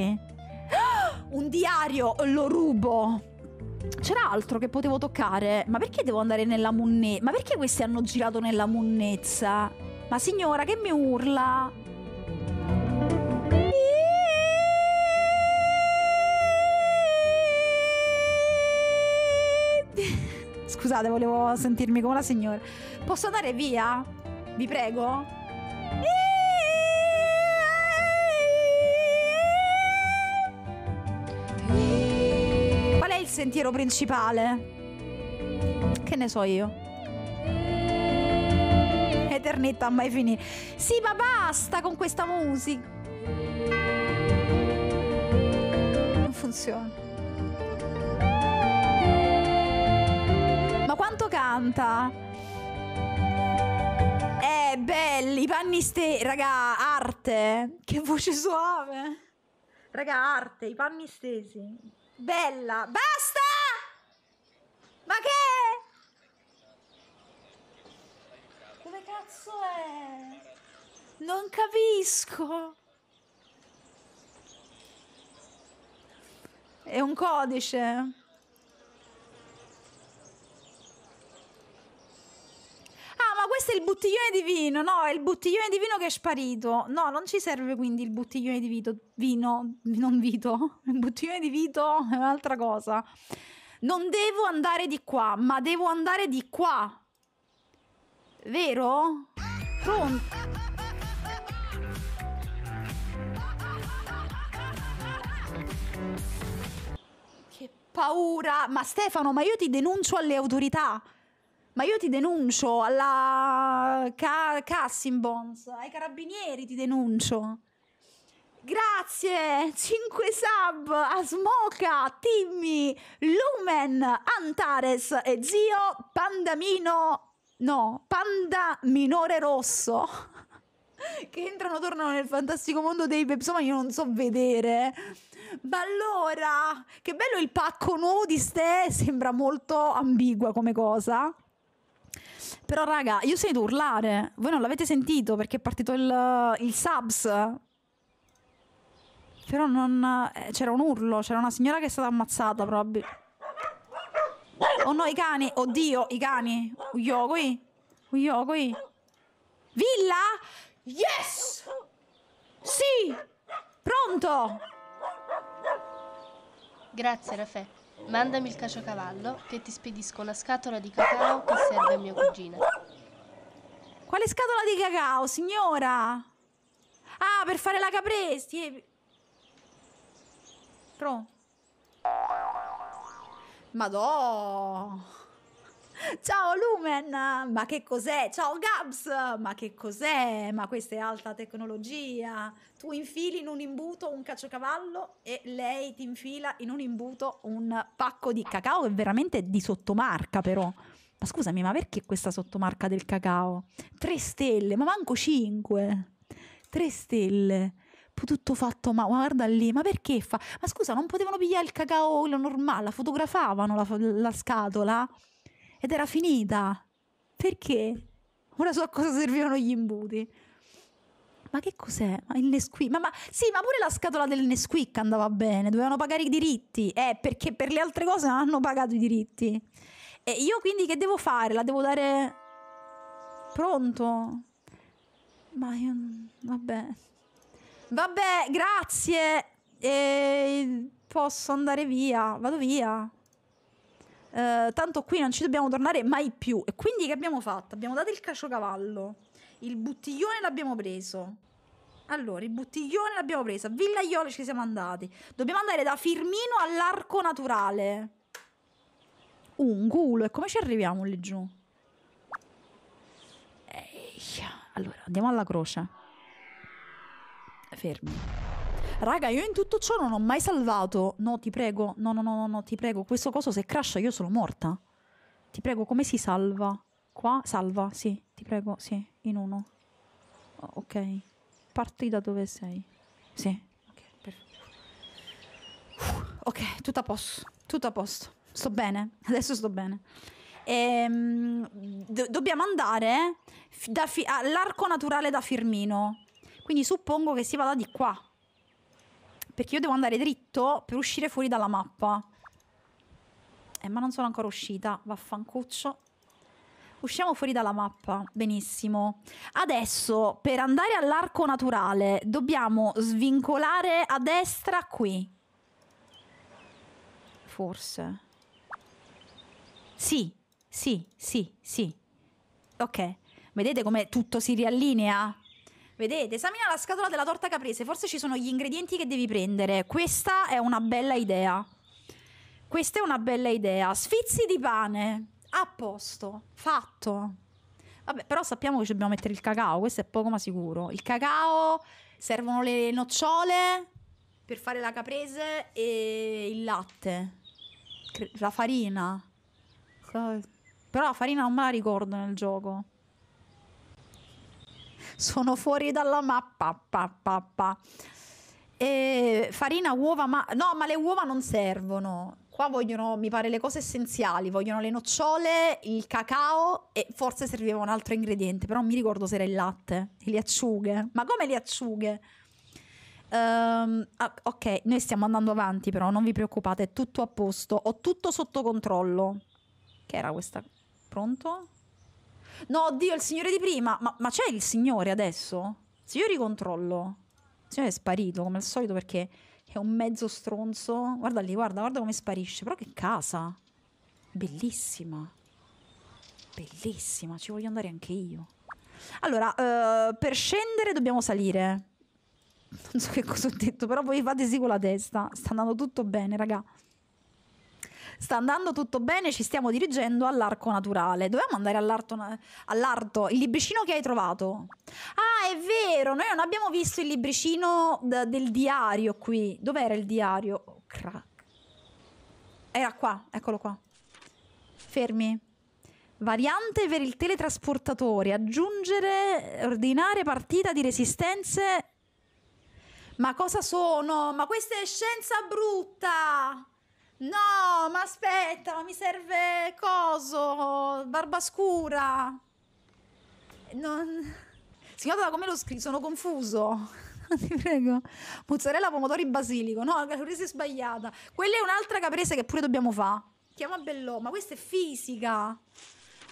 un diario, lo rubo. C'era altro che potevo toccare. Ma perché devo andare nella munnezza? Ma perché questi hanno girato nella munnezza? Ma signora, che mi urla? Scusate, volevo sentirmi come la signora. Posso andare via? Vi prego? Qual è il sentiero principale? Che ne so io? Eternità mai finita. Sì, ma basta con questa musica. Non funziona. 80. Eh, belli, panni stesi, raga, arte. Che voce suave. Raga, arte, i panni stesi. Bella. Basta! Ma che? Dove cazzo è? Non capisco. È un codice. questo è il bottiglione di vino. No, è il bottiglione di vino che è sparito. No, non ci serve quindi il bottiglione di vito, vino, non vito. Il bottiglione di vito è un'altra cosa. Non devo andare di qua, ma devo andare di qua. Vero? Pronto? Che paura! Ma Stefano, ma io ti denuncio alle autorità! Ma io ti denuncio alla Ca- Cassimbons, ai carabinieri ti denuncio. Grazie, 5 sub a Smoca, Timmy, Lumen, Antares e zio Pandamino, no, Panda Minore Rosso, che entrano, tornano nel fantastico mondo dei Pepsi, insomma io non so vedere. Ma allora, che bello il pacco nuovo di Ste, sembra molto ambigua come cosa. Però, raga, io sento urlare. Voi non l'avete sentito perché è partito il, il subs. Però non. Eh, c'era un urlo, c'era una signora che è stata ammazzata, probabilmente. Oh no, i cani! Oddio, i cani! Uio qui! Uio qui! Villa? Yes! Sì! Pronto! Grazie, Raffaele. Mandami il caciocavallo che ti spedisco una scatola di cacao che serve a mia cugina. Quale scatola di cacao, signora? Ah, per fare la capresti. Eh. Pronto. Madò. Ciao Lumen, ma che cos'è? Ciao Gabs, ma che cos'è? Ma questa è alta tecnologia. Tu infili in un imbuto un caciocavallo e lei ti infila in un imbuto un pacco di cacao, è veramente di sottomarca però. Ma scusami, ma perché questa sottomarca del cacao? Tre stelle, ma manco cinque. Tre stelle tutto fatto ma guarda lì ma perché fa ma scusa non potevano pigliare il cacao normale la fotografavano la, la scatola ed era finita. Perché? Ora so a cosa servivano gli imbuti. Ma che cos'è? Ma il Nesquik? Ma, ma, sì, ma pure la scatola del Nesquik andava bene, dovevano pagare i diritti. Eh, perché per le altre cose non hanno pagato i diritti. E io quindi che devo fare? La devo dare... Pronto? Ma io... Vabbè. Vabbè, grazie. E posso andare via. Vado via. Eh, tanto qui non ci dobbiamo tornare mai più. E quindi che abbiamo fatto? Abbiamo dato il caciocavallo, il bottiglione l'abbiamo preso. Allora, il bottiglione l'abbiamo preso, a Villa Iole ci siamo andati. Dobbiamo andare da Firmino all'arco naturale. Uh, un culo, e come ci arriviamo lì giù? Ehi, allora, andiamo alla croce. Fermi. Raga, io in tutto ciò non ho mai salvato. No, ti prego. No, no, no, no, no ti prego. Questo coso se crasha io sono morta. Ti prego, come si salva? Qua? Salva, sì. Ti prego, sì. In uno. Oh, ok. Parti da dove sei. Sì. Ok, perfetto. Ok, tutto a posto. Tutto a posto. Sto bene. Adesso sto bene. Ehm, do dobbiamo andare all'arco naturale da Firmino. Quindi suppongo che si vada di qua. Perché io devo andare dritto per uscire fuori dalla mappa. Eh, ma non sono ancora uscita. Vaffancuccio. Usciamo fuori dalla mappa. Benissimo. Adesso, per andare all'arco naturale, dobbiamo svincolare a destra qui. Forse. Sì, sì, sì, sì. Ok. Vedete come tutto si riallinea? Vedete, esamina la scatola della torta caprese, forse ci sono gli ingredienti che devi prendere. Questa è una bella idea. Questa è una bella idea. Sfizzi di pane. A posto. Fatto. Vabbè, però sappiamo che ci dobbiamo mettere il cacao, questo è poco ma sicuro. Il cacao, servono le nocciole per fare la caprese e il latte. La farina. Però la farina non me la ricordo nel gioco sono fuori dalla mappa. Pa, pa, pa. E farina, uova, ma no, ma le uova non servono. Qua vogliono, mi pare, le cose essenziali. Vogliono le nocciole, il cacao e forse serviva un altro ingrediente, però non mi ricordo se era il latte, le acciughe. Ma come le acciughe? Um, ok, noi stiamo andando avanti, però non vi preoccupate, è tutto a posto. Ho tutto sotto controllo. Che era questa? Pronto? No, oddio, il signore di prima. Ma, ma c'è il signore adesso? Se io ricontrollo. Il signore è sparito, come al solito, perché è un mezzo stronzo. Guarda lì, guarda, guarda come sparisce. Però che casa. Bellissima. Bellissima, ci voglio andare anche io. Allora, uh, per scendere dobbiamo salire. Non so che cosa ho detto, però voi fate sì con la testa. Sta andando tutto bene, raga sta andando tutto bene, ci stiamo dirigendo all'arco naturale. Dovevamo andare all'arto, all'arto. il libricino che hai trovato. Ah, è vero, noi non abbiamo visto il libricino d- del diario qui. Dov'era il diario? Oh, crack. Era qua, eccolo qua. Fermi. Variante per il teletrasportatore, aggiungere, ordinare partita di resistenze ma cosa sono? Ma questa è scienza brutta! No, ma aspetta, mi serve coso, barba scura. Non... Signora, come lo scrivo? Sono confuso. Ti prego. Mozzarella, pomodori, basilico. No, la caprese è sbagliata. Quella è un'altra caprese che pure dobbiamo fare. Chiama Bellò, ma questa è fisica.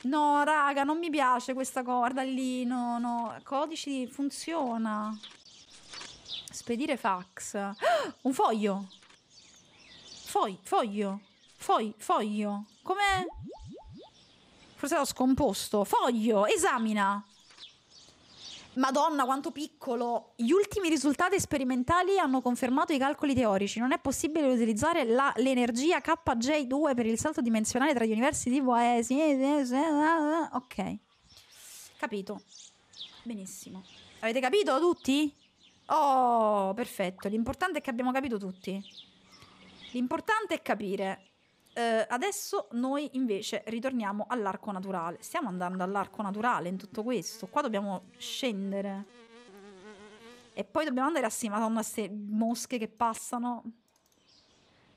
No, raga, non mi piace questa corda lì. No, no. Codici funziona. Spedire fax. un foglio. Foi, foglio. Foi, foglio. Come... Forse l'ho scomposto. Foglio, esamina. Madonna, quanto piccolo! Gli ultimi risultati sperimentali hanno confermato i calcoli teorici. Non è possibile utilizzare la, l'energia KJ2 per il salto dimensionale tra gli universi di AESI. Eh, ok. Capito. Benissimo. Avete capito tutti? Oh, perfetto. L'importante è che abbiamo capito tutti. L'importante è capire. Eh, adesso noi invece ritorniamo all'arco naturale. Stiamo andando all'arco naturale in tutto questo. Qua dobbiamo scendere. E poi dobbiamo andare a sì, madonna, queste mosche che passano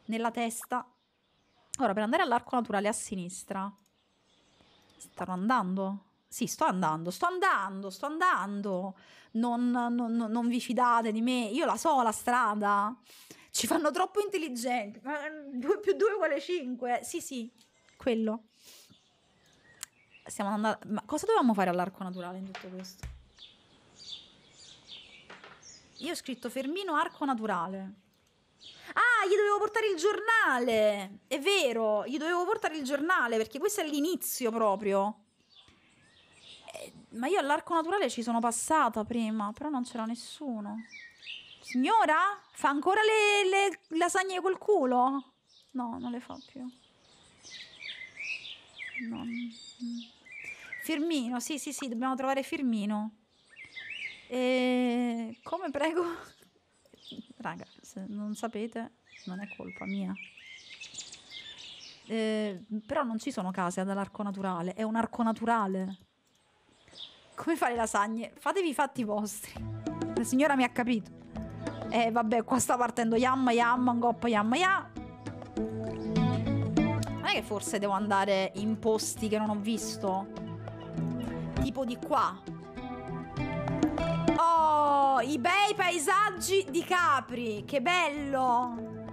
nella testa. Ora, per andare all'arco naturale a sinistra. Stanno andando? Sì, sto andando, sto andando, sto andando. Non, non, non, vi fidate di me, io la so la strada. Ci fanno troppo intelligenti. 2 mm, più 2 uguale 5. Sì, sì, quello. Siamo andati. Ma cosa dovevamo fare all'arco naturale in tutto questo? Io ho scritto Fermino arco naturale. Ah, gli dovevo portare il giornale. È vero, gli dovevo portare il giornale perché questo è l'inizio proprio. Eh, ma io all'arco naturale ci sono passata prima, però non c'era nessuno. Signora? Fa ancora le, le lasagne col culo? No, non le fa più. No. Mm. Firmino, sì, sì, sì, dobbiamo trovare Firmino. E... Come prego? Raga, se non sapete, non è colpa mia. Eh, però non ci sono case ad naturale, è un arco naturale. Come fare lasagne? Fatevi i fatti vostri. La signora mi ha capito. E vabbè, qua sta partendo Yamma, Yamma, un coppo, Yamma, Yamma. Non è che forse devo andare in posti che non ho visto? Tipo di qua. Oh, i bei paesaggi di Capri. Che bello.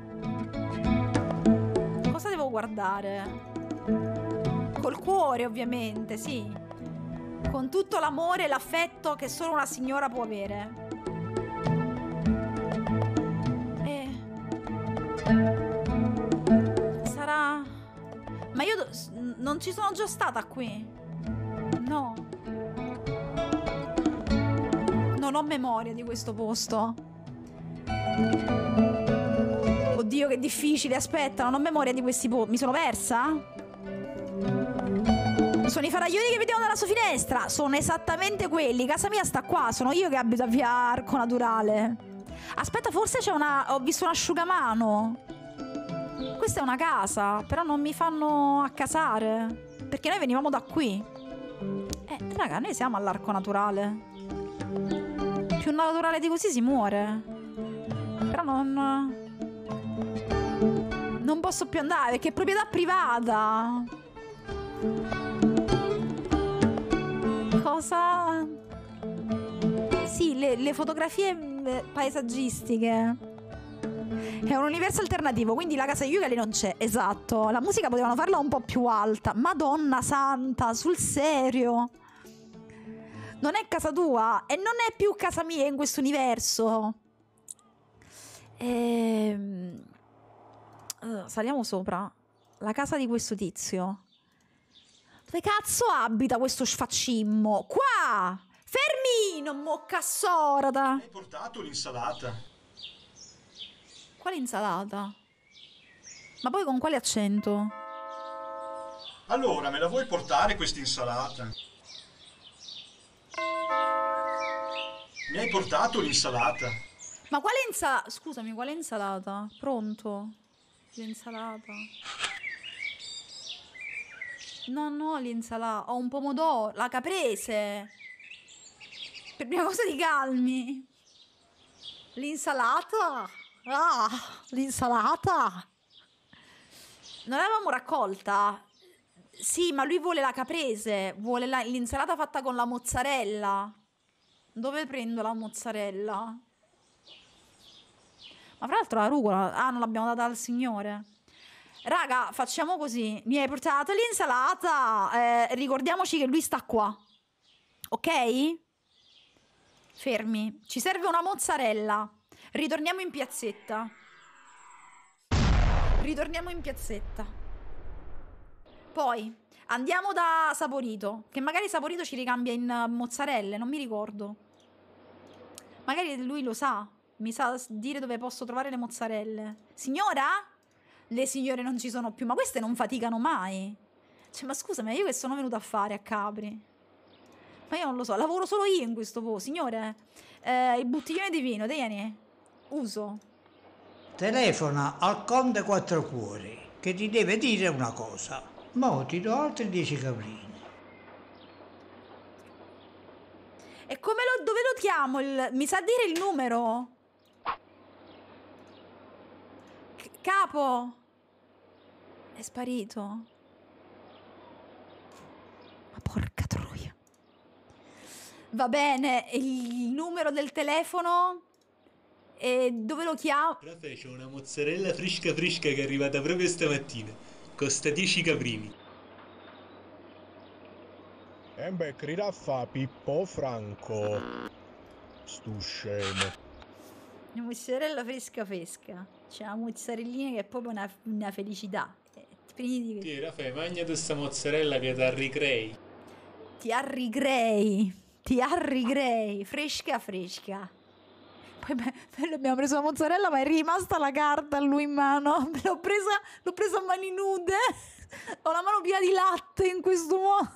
Cosa devo guardare? Col cuore, ovviamente, sì. Con tutto l'amore e l'affetto che solo una signora può avere. Sarà... Ma io non ci sono già stata qui. No. Non ho memoria di questo posto. Oddio, che difficile. Aspetta, non ho memoria di questi posti. Mi sono persa? Sono i faraglioni che vediamo dalla sua finestra. Sono esattamente quelli. Casa mia sta qua. Sono io che abito a via Arco Naturale. Aspetta, forse c'è una... Ho visto un asciugamano. Questa è una casa, però non mi fanno accasare. Perché noi venivamo da qui. Eh, raga, noi siamo all'arco naturale. Più naturale di così si muore. Però non... Non posso più andare, perché è proprietà privata. Cosa sì, le, le fotografie mm, paesaggistiche. È un universo alternativo, quindi la casa di Yugali non c'è, esatto. La musica potevano farla un po' più alta. Madonna santa, sul serio. Non è casa tua e non è più casa mia in questo universo. Ehm... Eh, saliamo sopra. La casa di questo tizio. Dove cazzo abita questo sfaccimmo? Qua! Fermino, mocca sorda! Hai portato l'insalata? Quale insalata? Ma poi con quale accento? Allora, me la vuoi portare questa insalata? Mi hai portato l'insalata? Ma quale insalata? Scusami, quale insalata? Pronto? L'insalata. No, no, l'insalata. Ho un pomodoro. La caprese. Per prima cosa ti calmi. L'insalata. Ah, l'insalata. Non l'avevamo raccolta. Sì, ma lui vuole la caprese. Vuole la, l'insalata fatta con la mozzarella. Dove prendo la mozzarella? Ma fra l'altro la rucola. Ah, non l'abbiamo data al signore. Raga, facciamo così. Mi hai portato l'insalata. Eh, ricordiamoci che lui sta qua. Ok? Fermi. Ci serve una mozzarella. Ritorniamo in piazzetta. Ritorniamo in piazzetta. Poi andiamo da Saporito. Che magari Saporito ci ricambia in eh, mozzarelle, non mi ricordo. Magari lui lo sa. Mi sa dire dove posso trovare le mozzarelle. Signora? Le signore non ci sono più, ma queste non faticano mai. Cioè, ma scusami, io che sono venuta a fare a Capri? ma io non lo so, lavoro solo io in questo posto, signore. Eh, il bottiglione di vino, tieni, uso. Telefona al Conte Quattro Cuori che ti deve dire una cosa. Mo ti do altri 10 caprini. E come lo, dove lo chiamo? Il, mi sa dire il numero? C- capo! È sparito. Ma porca Va bene, il numero del telefono? E dove lo chiamo? Profe, c'è una mozzarella fresca fresca che è arrivata proprio stamattina. Costa 10 caprini. E beh, fa Pippo Franco. Stu scemo. Una mozzarella fresca fresca. C'è una mozzarellina che è proprio una, una felicità. Ti eh, prendi di... Sì, Raffaele, mangia questa mozzarella che ti arricrei. Ti arricrei di Harry Gray, fresca fresca. Poi beh, abbiamo preso la mozzarella, ma è rimasta la carta a lui in mano. L'ho presa, l'ho presa a mani nude. Ho la mano piena di latte in questo modo.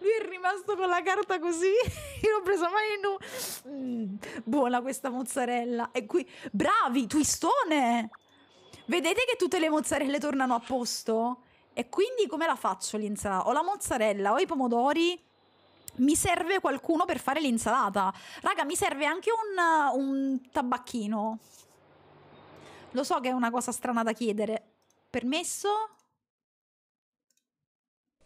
Lui è rimasto con la carta così. Io l'ho presa a mani nude. Mm, buona questa mozzarella. E qui, bravi, twistone. Vedete che tutte le mozzarelle tornano a posto? E quindi come la faccio l'insalata? Ho la mozzarella, ho i pomodori, mi serve qualcuno per fare l'insalata. Raga, mi serve anche un, un, tabacchino. Lo so che è una cosa strana da chiedere. Permesso?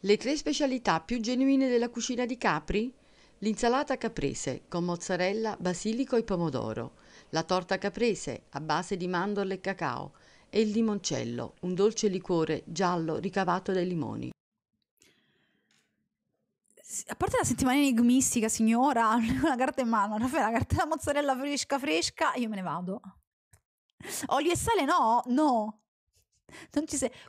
Le tre specialità più genuine della cucina di Capri? L'insalata caprese con mozzarella, basilico e pomodoro, la torta caprese a base di mandorle e cacao, e il limoncello, un dolce liquore giallo ricavato dai limoni. A parte la settimana enigmistica, signora, una carta in mano, una carta da mozzarella fresca fresca, io me ne vado. Olio e sale no, no.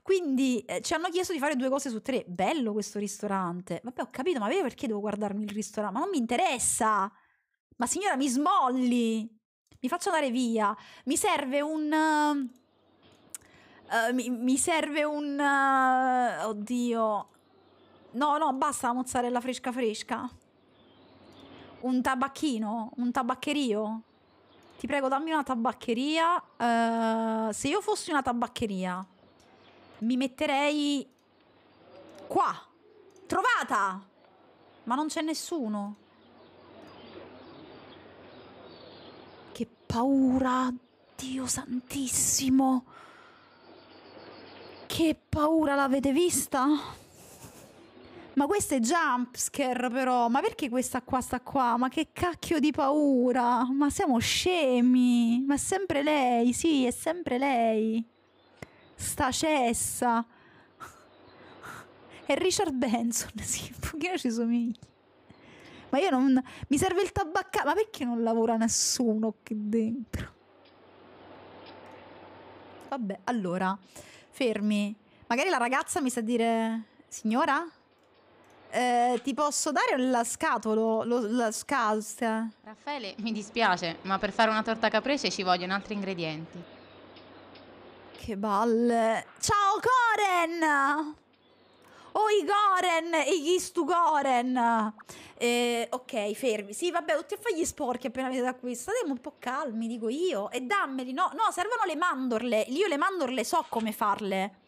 Quindi eh, ci hanno chiesto di fare due cose su tre. Bello questo ristorante. Vabbè, ho capito, ma vedi perché devo guardarmi il ristorante? Ma non mi interessa. Ma signora, mi smolli. Mi faccio andare via. Mi serve un... Uh Uh, mi, mi, serve un... Uh, oddio. No, no, basta la mozzarella fresca fresca. Un tabacchino, un tabaccherio. Ti prego, dammi una tabaccheria. Uh, se io fossi una tabaccheria, mi metterei qua. Trovata! Ma non c'è nessuno. Che paura, Dio santissimo. Che paura l'avete vista? Ma questo è jumpscare però, ma perché questa qua sta qua? Ma che cacchio di paura? Ma siamo scemi! Ma è sempre lei, sì, è sempre lei. Sta cessa. È Richard Benson, sì, un pochino ci somiglia. Ma io non... Mi serve il tabaccaio, ma perché non lavora nessuno qui dentro? Vabbè, allora fermi. Magari la ragazza mi sa dire, signora? Eh, ti posso dare la scatola, lo, la scalza? Raffaele, mi dispiace, ma per fare una torta caprese ci vogliono altri ingredienti. Che balle. Ciao Coren! Oh, i Goren e gli Stugoren. Eh, ok, fermi. Sì, vabbè, tutti a fare gli sporchi appena avete da qui. Statevi un po' calmi, dico io. E dammeli. No, no, servono le mandorle. Io le mandorle so come farle.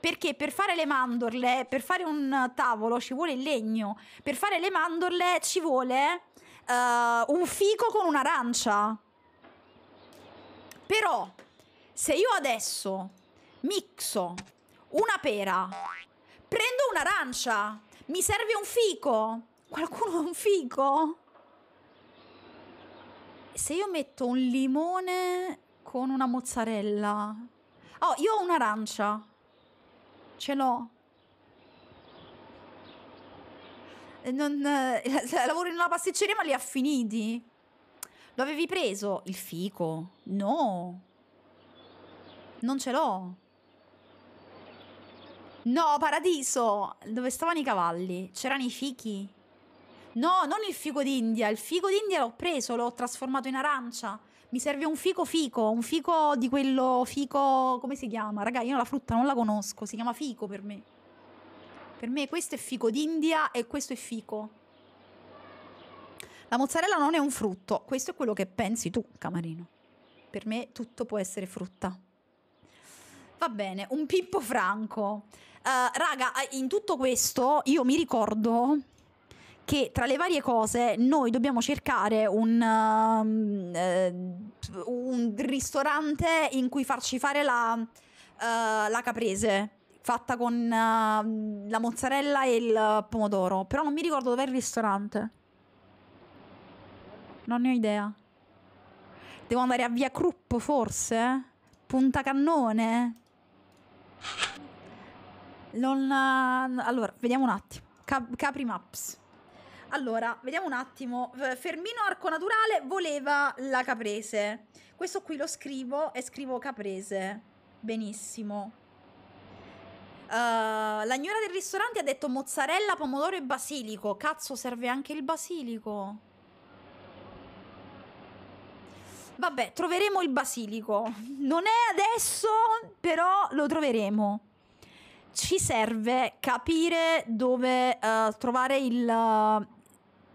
Perché per fare le mandorle, per fare un tavolo ci vuole il legno. Per fare le mandorle ci vuole uh, un fico con un'arancia. Però, se io adesso mixo una pera Prendo un'arancia. Mi serve un fico. Qualcuno ha un fico? Se io metto un limone con una mozzarella. Oh, io ho un'arancia. Ce l'ho. Non, eh, lavoro in una pasticceria ma li ha finiti. Lo avevi preso? Il fico? No. Non ce l'ho. No, paradiso! Dove stavano i cavalli? C'erano i fichi? No, non il fico d'India. Il fico d'India l'ho preso, l'ho trasformato in arancia. Mi serve un fico fico, un fico di quello fico... come si chiama? Raga, io la frutta non la conosco, si chiama fico per me. Per me questo è fico d'India e questo è fico. La mozzarella non è un frutto, questo è quello che pensi tu, Camarino. Per me tutto può essere frutta. Va bene, un Pippo Franco. Uh, raga, eh, in tutto questo io mi ricordo che tra le varie cose noi dobbiamo cercare un, uh, un ristorante in cui farci fare la, uh, la caprese fatta con uh, la mozzarella e il pomodoro, però non mi ricordo dov'è il ristorante. Non ne ho idea. Devo andare a Via Krupp, forse? Punta Cannone? Non... Eh, allora, vediamo un attimo. Cap- Capri Maps. Allora, vediamo un attimo. Fermino Arco Naturale voleva la caprese. Questo qui lo scrivo e scrivo caprese. Benissimo. Uh, la gnora del ristorante ha detto mozzarella, pomodoro e basilico. Cazzo, serve anche il basilico. Vabbè, troveremo il basilico. Non è adesso, però lo troveremo. Ci serve capire dove uh, trovare il... Uh,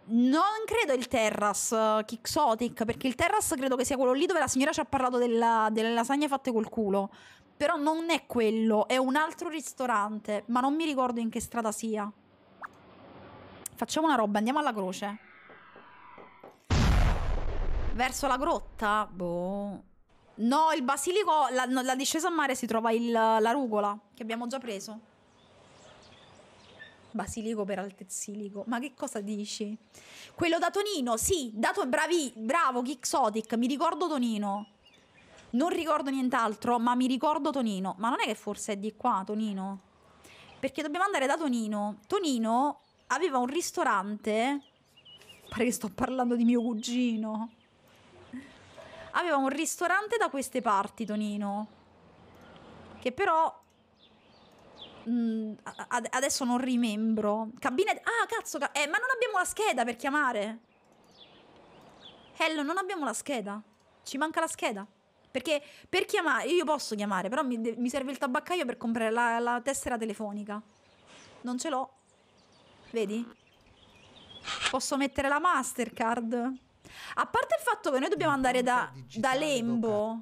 non credo il Terras Kixotic, eh, perché il Terras credo che sia quello lì dove la signora ci ha parlato della, delle lasagne fatte col culo. Però non è quello, è un altro ristorante, ma non mi ricordo in che strada sia. Facciamo una roba, andiamo alla croce. Verso la grotta? Boh. No, il basilico, la, la discesa a mare si trova il, la rugola, che abbiamo già preso. Basilico per altezzilico. Ma che cosa dici? Quello da Tonino, sì, dato bravi, bravo, Kixotic, mi ricordo Tonino. Non ricordo nient'altro, ma mi ricordo Tonino. Ma non è che forse è di qua, Tonino? Perché dobbiamo andare da Tonino. Tonino aveva un ristorante... Pare che sto parlando di mio cugino. Aveva un ristorante da queste parti, Tonino. Che però... Mh, mm, adesso non rimembro. Cabine... Ah, cazzo! Ca eh, ma non abbiamo la scheda per chiamare. Hello, non abbiamo la scheda. Ci manca la scheda. Perché per chiamare, io posso chiamare, però mi, mi serve il tabaccaio per comprare la, la tessera telefonica. Non ce l'ho. Vedi? Posso mettere la Mastercard? A parte il fatto che noi dobbiamo andare da, da Lembo.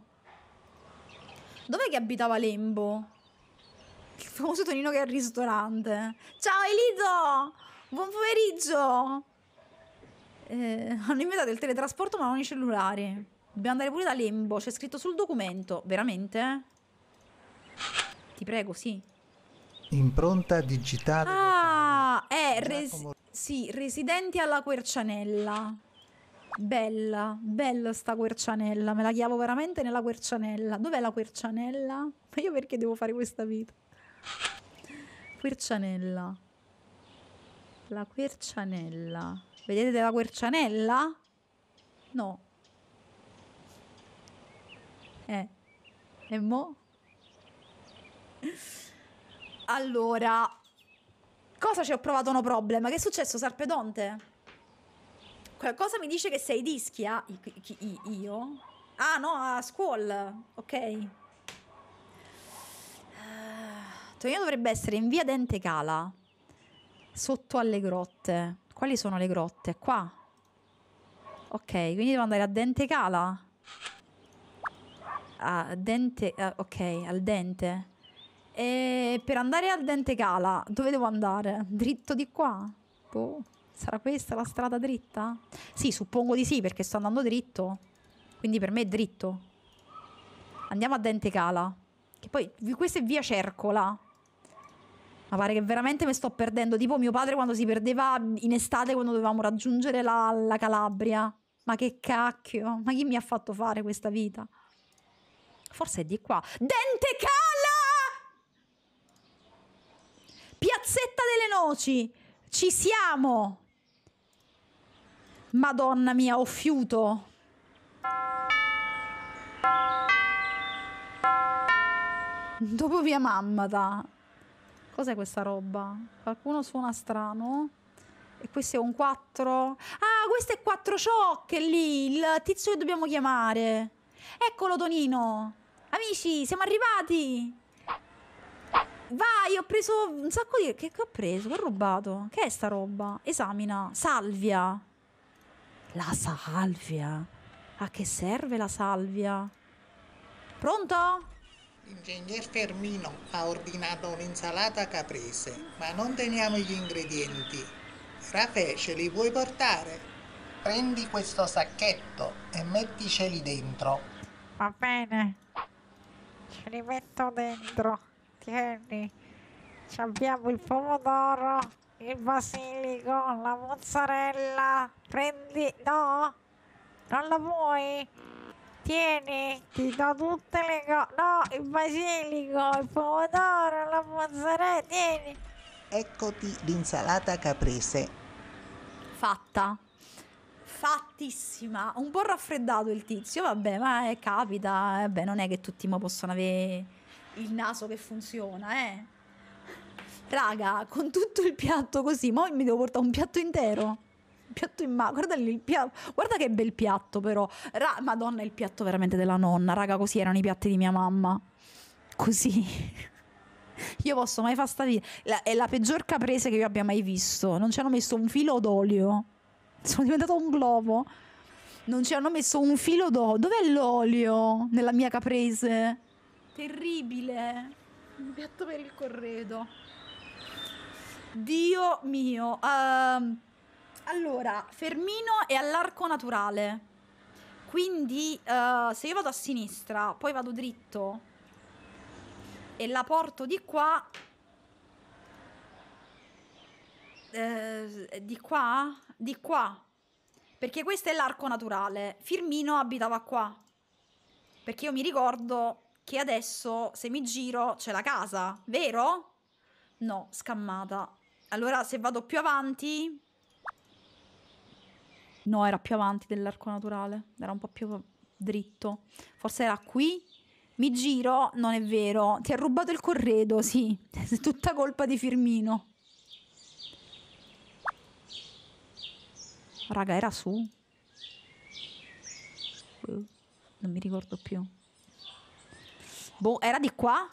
Dov'è che abitava Lembo? Il famoso Tonino che è al ristorante. Ciao Elizo! Buon pomeriggio! Eh, hanno inventato il teletrasporto ma non i cellulari. Dobbiamo andare pure da Lembo, c'è scritto sul documento. Veramente? Ti prego, sì. Impronta digitale. Ah, è... Resi- sì, residenti alla Quercianella. Bella, bella sta quercianella, me la chiamo veramente nella quercianella. Dov'è la quercianella? Ma io perché devo fare questa vita? Quercianella. La quercianella. Vedete la quercianella? No. Eh. E mo? Allora. Cosa ci ho provato no problema? Che è successo, Sarpedonte? Qualcosa mi dice che sei di Ischia? io? Ah no, a Squall. Ok. Eh, Torino dovrebbe essere in via Dente Cala, sotto alle grotte. Quali sono le grotte? Qua. Ok, quindi devo andare a Dente Cala. A dente, eh, ok, al dente. E per andare al dente cala, dove devo andare? Dritto di qua? Boh. Sarà questa la strada dritta? Sì, suppongo di sì perché sto andando dritto. Quindi per me è dritto. Andiamo a Dentecala. Che poi questa è via Cercola. Ma pare che veramente mi sto perdendo. Tipo mio padre quando si perdeva in estate quando dovevamo raggiungere la, la Calabria. Ma che cacchio. Ma chi mi ha fatto fare questa vita? Forse è di qua. Dentecala! Piazzetta delle noci. Ci siamo! Madonna mia, ho fiuto. Dopo via mamma, da. Cos'è questa roba? Qualcuno suona strano? E questo è un 4? Ah, questo è 4 ciocche lì, il tizio che dobbiamo chiamare. Eccolo Tonino. Amici, siamo arrivati. Vai, ho preso un sacco di... Che, che ho preso? Che ho rubato? Che è sta roba? Esamina. Salvia. La salvia? A che serve la salvia? Pronto? L'ingegner Fermino ha ordinato un'insalata caprese, ma non teniamo gli ingredienti. Rafè, ce li vuoi portare? Prendi questo sacchetto e metticeli dentro. Va bene, ce li metto dentro. Tieni, abbiamo il pomodoro il basilico, la mozzarella. Prendi, no? Non la vuoi? Tieni, ti do tutte le cose. No, il basilico, il pomodoro, la mozzarella, tieni. Eccoti l'insalata caprese. Fatta. Fattissima. Un po' raffreddato il tizio, vabbè, ma eh, capita. Vabbè, eh, non è che tutti mo possono avere il naso che funziona, eh raga, con tutto il piatto così, ma mi devo portare un piatto intero piatto in mano. Guarda, lì il piatto, Guarda, che bel piatto, però. Ra- Madonna, il piatto veramente della nonna. Raga, così erano i piatti di mia mamma. Così. Io posso mai far sta La- è la peggior caprese che io abbia mai visto. Non ci hanno messo un filo d'olio. Sono diventato un globo. Non ci hanno messo un filo d'olio. Dov'è l'olio nella mia caprese? Terribile. Un piatto per il corredo. Dio mio. Uh, allora, Fermino è all'arco naturale. Quindi uh, se io vado a sinistra, poi vado dritto e la porto di qua... Uh, di qua? Di qua. Perché questo è l'arco naturale. Firmino abitava qua. Perché io mi ricordo che adesso se mi giro c'è la casa, vero? No, scammata. Allora, se vado più avanti... No, era più avanti dell'arco naturale. Era un po' più dritto. Forse era qui. Mi giro, non è vero. Ti ha rubato il corredo, sì. È tutta colpa di Firmino. Raga, era su. Non mi ricordo più. Boh, era di qua?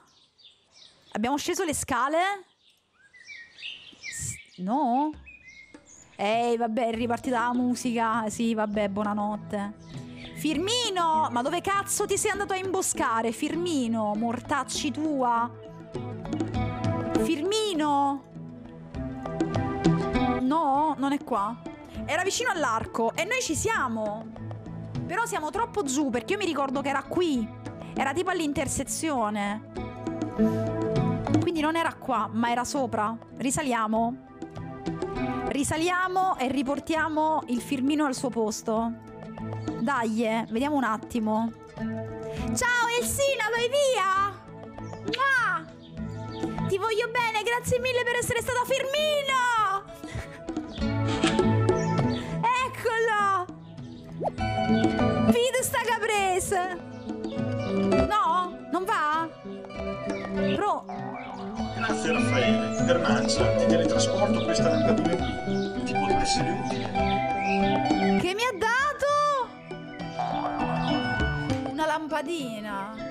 Abbiamo sceso le scale? No? Ehi, vabbè, è ripartita la musica. Sì, vabbè, buonanotte. Firmino! Ma dove cazzo ti sei andato a imboscare, Firmino? Mortacci tua! Firmino! No, non è qua. Era vicino all'arco e noi ci siamo. Però siamo troppo giù perché io mi ricordo che era qui. Era tipo all'intersezione. Quindi non era qua, ma era sopra. Risaliamo. Risaliamo e riportiamo il firmino al suo posto. Dai, eh, vediamo un attimo. Ciao Elsina, vai via! Mua! Ti voglio bene, grazie mille per essere stato Firmino! Eccolo! Vito sta caprese! No? Non va? Pro... Grazie Raffaele per Mancia ti teletrasporto questa lampadina qui. Ti può essere utile. Che mi ha dato? Una lampadina.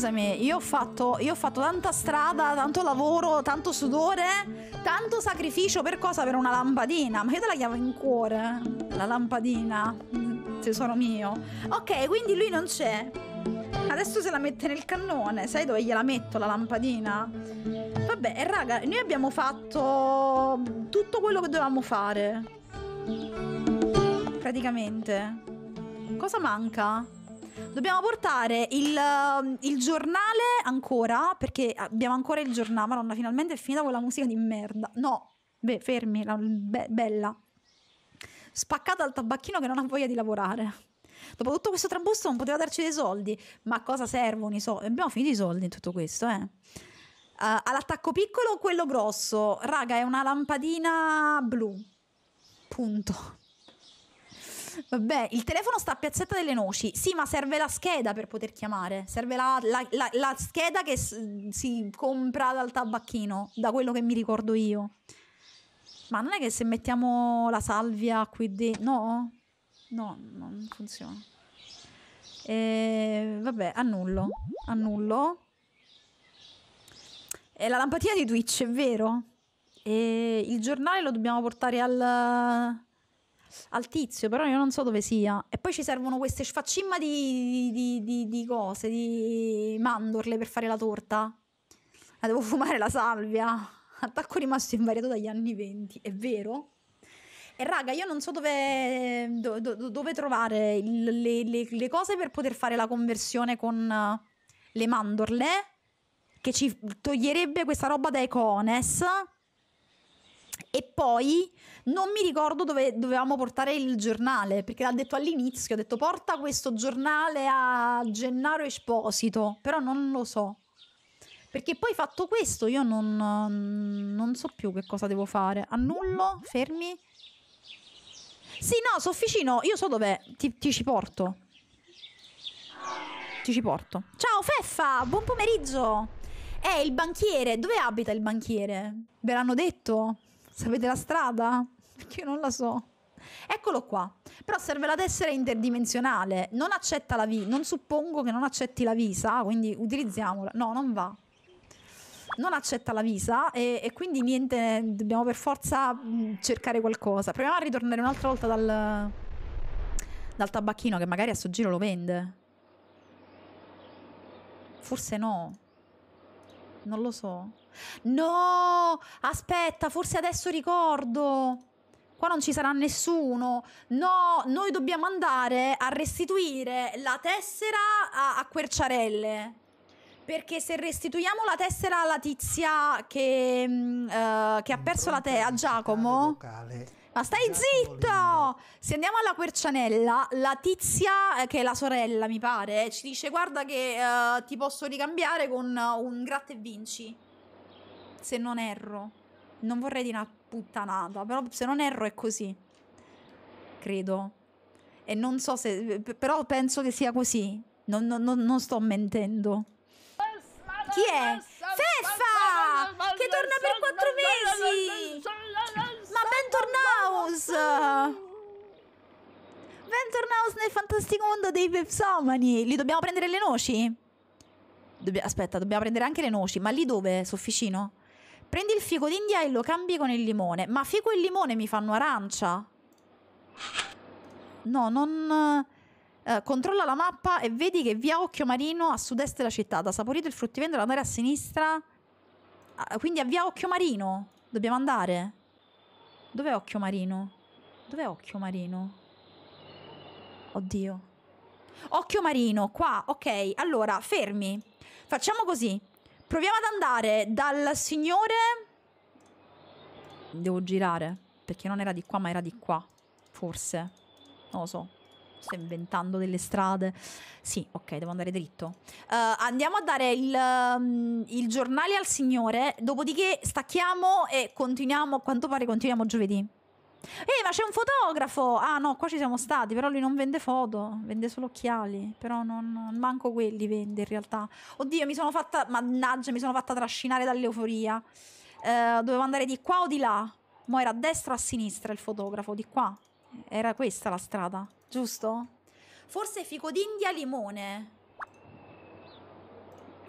scusami, io ho, fatto, io ho fatto tanta strada, tanto lavoro, tanto sudore, tanto sacrificio per cosa? Per una lampadina. Ma io te la chiamo in cuore, eh, la lampadina, Se mm, sono mio. Ok, quindi lui non c'è. Adesso se la mette nel cannone, sai dove gliela metto la lampadina? Vabbè, raga, noi abbiamo fatto tutto quello che dovevamo fare. Praticamente. Cosa manca? Dobbiamo portare il, ehm, il, giornale ancora, perché abbiamo ancora il giornale. Madonna, finalmente è finita con la musica di merda. No, beh, fermi, la, be, bella. Spaccata al tabacchino che non ha voglia di lavorare. Dopo tutto questo trambusto non poteva darci dei soldi. Ma a cosa servono i soldi? Abbiamo finito i soldi in tutto questo, eh. Uh, all'attacco piccolo o quello grosso? Raga, è una lampadina blu. Punto. Vabbè, il telefono sta a Piazzetta delle Noci. Sì, ma serve la scheda per poter chiamare. Serve la, la, la, la scheda che si compra dal tabacchino, da quello che mi ricordo io. Ma non è che se mettiamo la salvia qui dentro... No? No, non funziona. E, eh, vabbè, annullo. Annullo. È la lampadina di Twitch, è vero? E il giornale lo dobbiamo portare al al tizio, però io non so dove sia. E poi ci servono queste sfaccimma di, di, di, di cose, di mandorle per fare la torta. La devo fumare la salvia. Attacco rimasto invariato dagli anni 20, è vero? E raga, io non so dove, do, do, dove trovare il, le, le, le, cose per poter fare la conversione con eh, le mandorle, che ci toglierebbe questa roba da Econes e poi non mi ricordo dove dovevamo portare il giornale, perché l'ha detto all'inizio, ho detto porta questo giornale a Gennaro Esposito, però non lo so. Perché poi fatto questo io non, non so più che cosa devo fare. Annullo, fermi. Sì, no, Sofficino, io so dov'è, ti, ti ci porto. Ti ci porto. Ciao Feffa, buon pomeriggio. Eh, il banchiere, dove abita il banchiere? Ve l'hanno detto? Sapete la strada? Perché io non la so. Eccolo qua. Però serve la tessera interdimensionale. Non accetta la visa. Non suppongo che non accetti la visa, quindi utilizziamola. No, non va. Non accetta la visa e, e quindi niente, dobbiamo per forza mm, cercare qualcosa. Proviamo a ritornare un'altra volta dal, dal tabacchino che magari a suo giro lo vende. Forse no. Non lo so. No, aspetta, forse adesso ricordo. Qua non ci sarà nessuno. No, noi dobbiamo andare a restituire la tessera a, a Querciarelle. Perché se restituiamo la tessera alla tizia che, uh, che ha perso la te a Giacomo... Ma stai Giacomo zitto! Lindo. Se andiamo alla Quercianella, la tizia, eh, che è la sorella mi pare, ci dice guarda che uh, ti posso ricambiare con un gratta e vinci se non erro. Non vorrei dire una puttanata, però se non erro è così. Credo. E non so se... Però penso che sia così. Non, non, non sto mentendo. Chi è? Feffa! Che torna per quattro mesi! Ma bentornaus! Bentornaus nel fantastico mondo dei pepsomani! Li dobbiamo prendere le noci? Dobb- aspetta, dobbiamo prendere anche le noci. Ma lì dove? Sofficino? Prendi il fico d'India e lo cambi con il limone. Ma fico e limone mi fanno arancia? No, non... Eh, controlla la mappa e vedi che via Occhio Marino a sud-est della città. Da Saporito il fruttivendolo andare a sinistra. Ah, quindi a via Occhio Marino dobbiamo andare. Dov'è Occhio Marino? Dov'è Occhio Marino? Oddio. Occhio Marino, qua, ok. Allora, fermi. Facciamo così. Proviamo ad andare dal signore... Devo girare, perché non era di qua, ma era di qua. Forse. Non lo so. Sto inventando delle strade. Sì, ok, devo andare dritto. Uh, andiamo a dare il, um, il, giornale al signore, dopodiché stacchiamo e continuiamo, a quanto pare continuiamo giovedì. Eh, ma c'è un fotografo! Ah no, qua ci siamo stati, però lui non vende foto, vende solo occhiali, però non, manco quelli vende in realtà. Oddio, mi sono fatta, mannaggia, mi sono fatta trascinare dall'euforia. Eh, dovevo andare di qua o di là? Mo era a destra o a sinistra il fotografo, di qua. Era questa la strada, giusto? Forse fico d'India limone.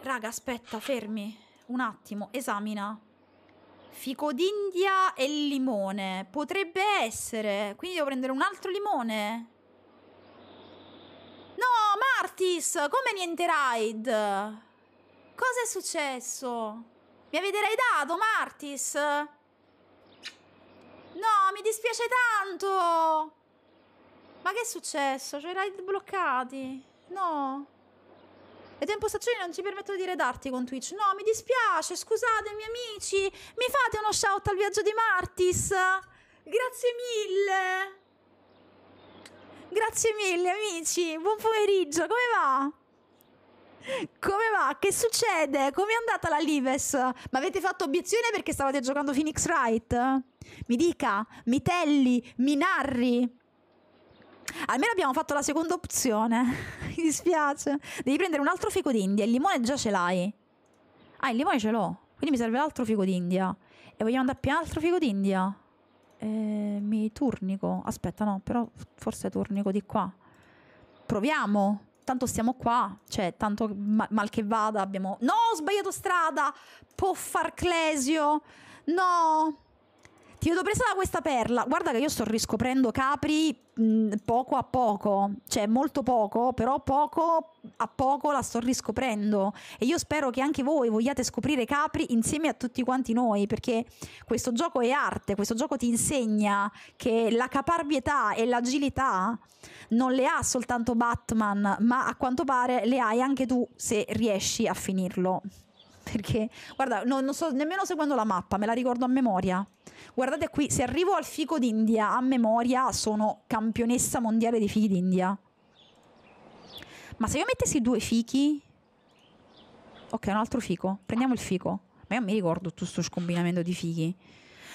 Raga, aspetta, fermi. Un attimo, esamina. Fico d'India e limone. Potrebbe essere. Quindi devo prendere un altro limone. No, Martis, come niente ride? Cosa è successo? Mi avete raidato, Martis? No, mi dispiace tanto! Ma che è successo? Cioè, raid bloccati? No le impostazioni non ci permettono di redarti con Twitch. No, mi dispiace, scusatemi amici, mi fate uno shout al viaggio di Martis? Grazie mille! Grazie mille amici, buon pomeriggio, come va? Come va? Che succede? Come è andata la Lives? Ma avete fatto obiezione perché stavate giocando Phoenix Wright? Mi dica, mi telli, mi narri. Almeno abbiamo fatto la seconda opzione. Mi dispiace. Devi prendere un altro fico d'India. Il limone già ce l'hai. Ah, il limone ce l'ho. Quindi mi serve l'altro fico d'India. E vogliamo andare più altro fico d'India? Eh, mi turnico. Aspetta, no, però forse turnico di qua. Proviamo. Tanto stiamo qua. Cioè, tanto mal, mal che vada abbiamo... No, ho sbagliato strada! Poffarclesio! No! Ti vedo presa da questa perla. Guarda che io sto riscoprendo Capri mh, mm, poco a poco, cioè molto poco, però poco a poco la sto riscoprendo e io spero che anche voi vogliate scoprire Capri insieme a tutti quanti noi, perché questo gioco è arte, questo gioco ti insegna che la caparbietà e l'agilità non le ha soltanto Batman, ma a quanto pare le hai anche tu se riesci a finirlo. perché guarda, no, non so nemmeno seguendo la mappa, me la ricordo a memoria. Guardate qui, se arrivo al fico d'India a memoria sono campionessa mondiale dei fichi d'India. Ma se io mettessi due fichi... Ok, un altro fico. Prendiamo il fico. Ma io mi ricordo tutto questo scombinamento di fichi.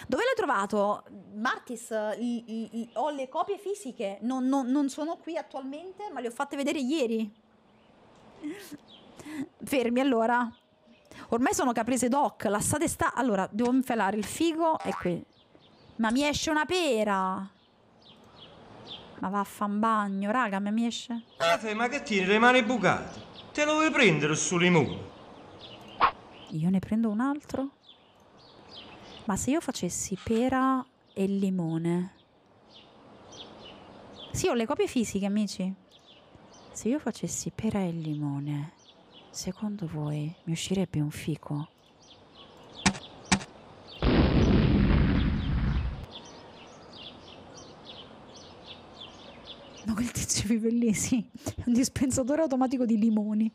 Dove l'hai trovato? Martis, i, i, i, ho le copie fisiche. Non, non, non sono qui attualmente, ma le ho fatte vedere ieri. Fermi allora. Ormai sono caprese doc, lassate sta. Allora, devo infelare il figo e qui. Ma mi esce una pera! Ma vaffan bagno, raga, ma mi esce. Rafe, ma che tieni le mani bucate? Te lo vuoi prendere sul limone? Io ne prendo un altro? Ma se io facessi pera e limone. Sì, ho le copie fisiche, amici. Se io facessi pera e limone secondo voi mi uscirebbe un fico? Ma quel tizio vive lì, sì, è un dispensatore automatico di limoni.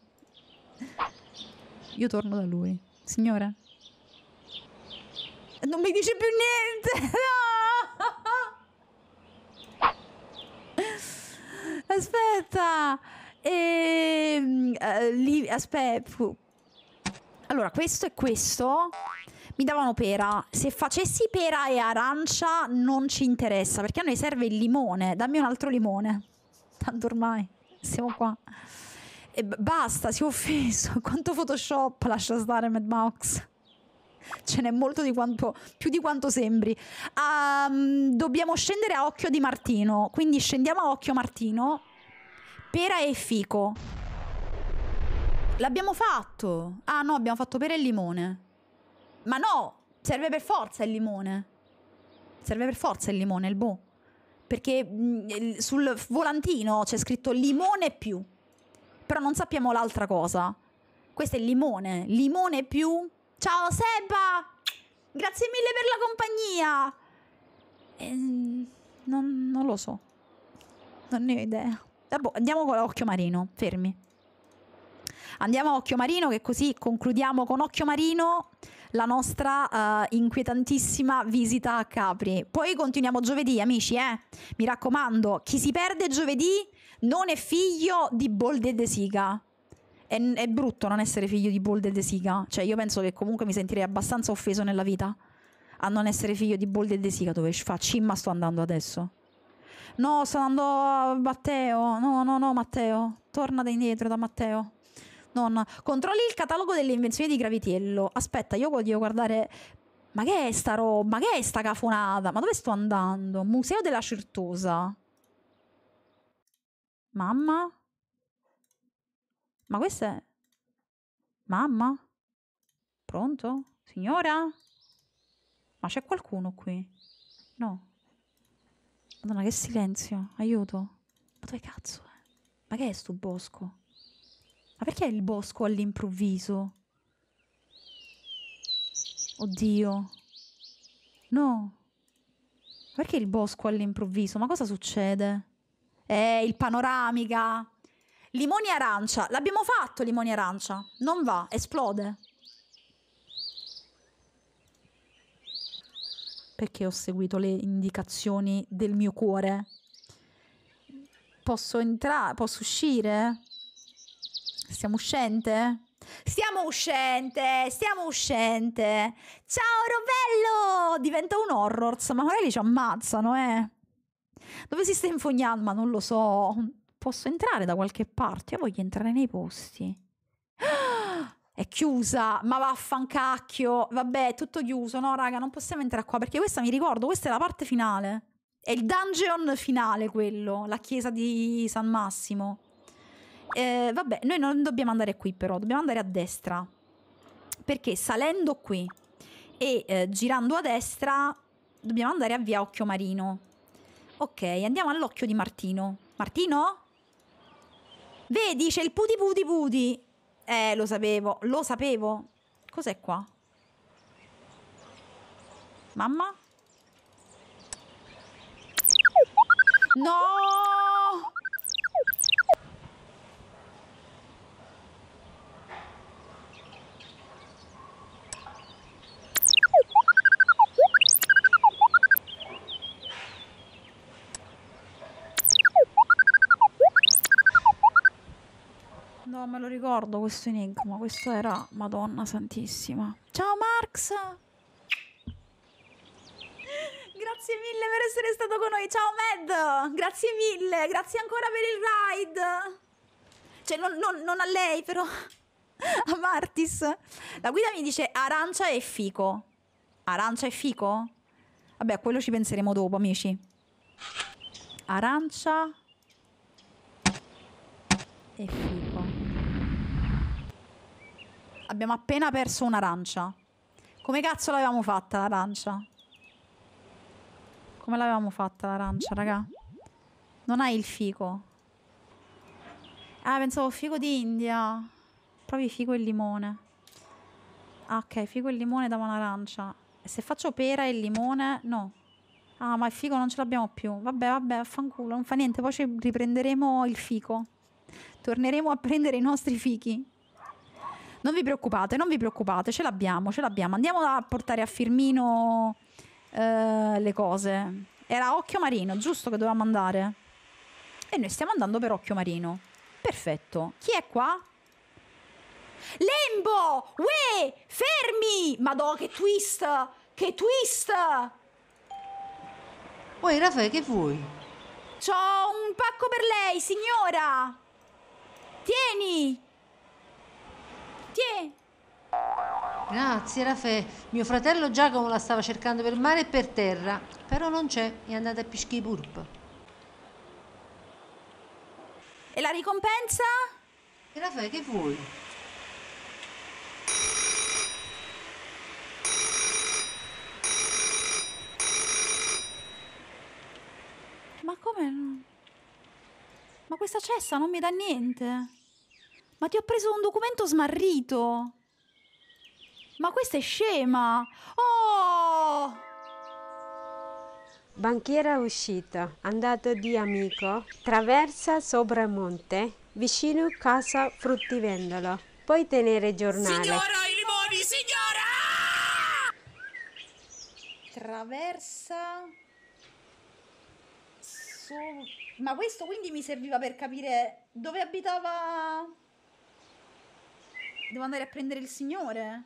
Io torno da lui. Signora? Non mi dice più niente! No! Aspetta! Eeeh ehm, eh, aspetta. Allora, questo e questo mi davano pera. Se facessi pera e arancia non ci interessa, perché a noi serve il limone. Dammi un altro limone. Tanto ormai, siamo qua. E basta, si è offeso. Quanto Photoshop, lascia stare Mad Max. Ce n'è molto di quanto, più di quanto sembri. Um, dobbiamo scendere a occhio di Martino. Quindi scendiamo a occhio Martino. Pera e fico. L'abbiamo fatto! Ah no, abbiamo fatto per il limone. Ma no! Serve per forza il limone. Serve per forza il limone, il boh. Perché mh, mm, sul volantino c'è scritto limone più. Però non sappiamo l'altra cosa. Questo è il limone. Limone più. Ciao Seba! Grazie mille per la compagnia! Eh, non, non, lo so. Non ne ho idea. Vabbè, andiamo con l'occhio marino. Fermi. Andiamo a Occhio Marino che così concludiamo con Occhio Marino la nostra uh, inquietantissima visita a Capri. Poi continuiamo giovedì, amici, eh? Mi raccomando, chi si perde giovedì non è figlio di Bold e De Siga. È, è brutto non essere figlio di Bold e De Siga. Cioè, io penso che comunque mi sentirei abbastanza offeso nella vita a non essere figlio di Bold e De Siga, dove fa cimma sto andando adesso. No, sto andando a Matteo. No, no, no, Matteo. Tornate indietro da Matteo non controlli il catalogo delle invenzioni di Gravitiello. Aspetta, io voglio guardare ma che è sta roba? Ma che è sta cafonata? Ma dove sto andando? Museo della Certosa. Mamma? Ma questa è... Mamma? Pronto? Signora? Ma c'è qualcuno qui? No. Madonna, che silenzio. Aiuto. Ma dove cazzo è? Ma che è sto bosco? Ma perché il bosco all'improvviso? Oddio. No. Perché il bosco all'improvviso? Ma cosa succede? Eh, il panoramica. Limoni e arancia. L'abbiamo fatto, limoni e arancia. Non va, esplode. Perché ho seguito le indicazioni del mio cuore? Posso entrare? Posso uscire? Stiamo uscente? Stiamo uscente, stiamo uscente. Ciao Rovello! Diventa un horror, ma magari ci ammazzano, eh. Dove si sta infognando? Ma non lo so. Posso entrare da qualche parte? Io voglio entrare nei posti. È chiusa, ma vaffancacchio. Vabbè, è tutto chiuso. No, raga, non possiamo entrare qua perché questa mi ricordo, questa è la parte finale. È il dungeon finale quello, la chiesa di San Massimo. Eh, vabbè, noi non dobbiamo andare qui però, dobbiamo andare a destra. Perché salendo qui e eh, girando a destra dobbiamo andare a via Occhio Marino. Ok, andiamo all'occhio di Martino. Martino? Vedi, c'è il puti puti puti. Eh, lo sapevo, lo sapevo. Cos'è qua? Mamma? No! me lo ricordo questo enigma, questo era Madonna Santissima. Ciao Marx! Grazie mille per essere stato con noi, ciao Mad! Grazie mille, grazie ancora per il ride! Cioè non, non, non a lei però, a Martis. La guida mi dice arancia e fico. Arancia e fico? Vabbè, a quello ci penseremo dopo, amici. Arancia e fico abbiamo appena perso un'arancia. Come cazzo l'avevamo fatta l'arancia? Come l'avevamo fatta l'arancia, raga? Non hai il fico. Ah, pensavo fico d'India. Provi fico e limone. Ah, ok, fico e limone dava un'arancia. E se faccio pera e limone, no. Ah, ma il fico non ce l'abbiamo più. Vabbè, vabbè, affanculo, non fa niente. Poi ci riprenderemo il fico. Torneremo a prendere i nostri fichi. Non vi preoccupate, non vi preoccupate, ce l'abbiamo, ce l'abbiamo. Andiamo a portare a Firmino eh, le cose. Era Occhio Marino, giusto che dovevamo andare? E noi stiamo andando per Occhio Marino. Perfetto. Chi è qua? Lembo! Uè! Fermi! Madò, che twist! Che twist! Uè, Raffaele, che vuoi? C'ho un pacco per lei, signora! Tieni! Tiè! Grazie, Rafè. Mio fratello Giacomo la stava cercando per mare e per terra, però non c'è, è andata a Pishkipurp. E la ricompensa? E Rafè, che vuoi? Ma come? Ma questa cessa non mi dà niente. Ma ti ho preso un documento smarrito! Ma questa è scema! Oh! Banchiera uscita, andato di amico, traversa sopra monte, vicino casa fruttivendolo. Puoi tenere giornale. Signora, i limoni, signora! Traversa ma questo quindi mi serviva per capire dove abitava Devo andare a prendere il signore.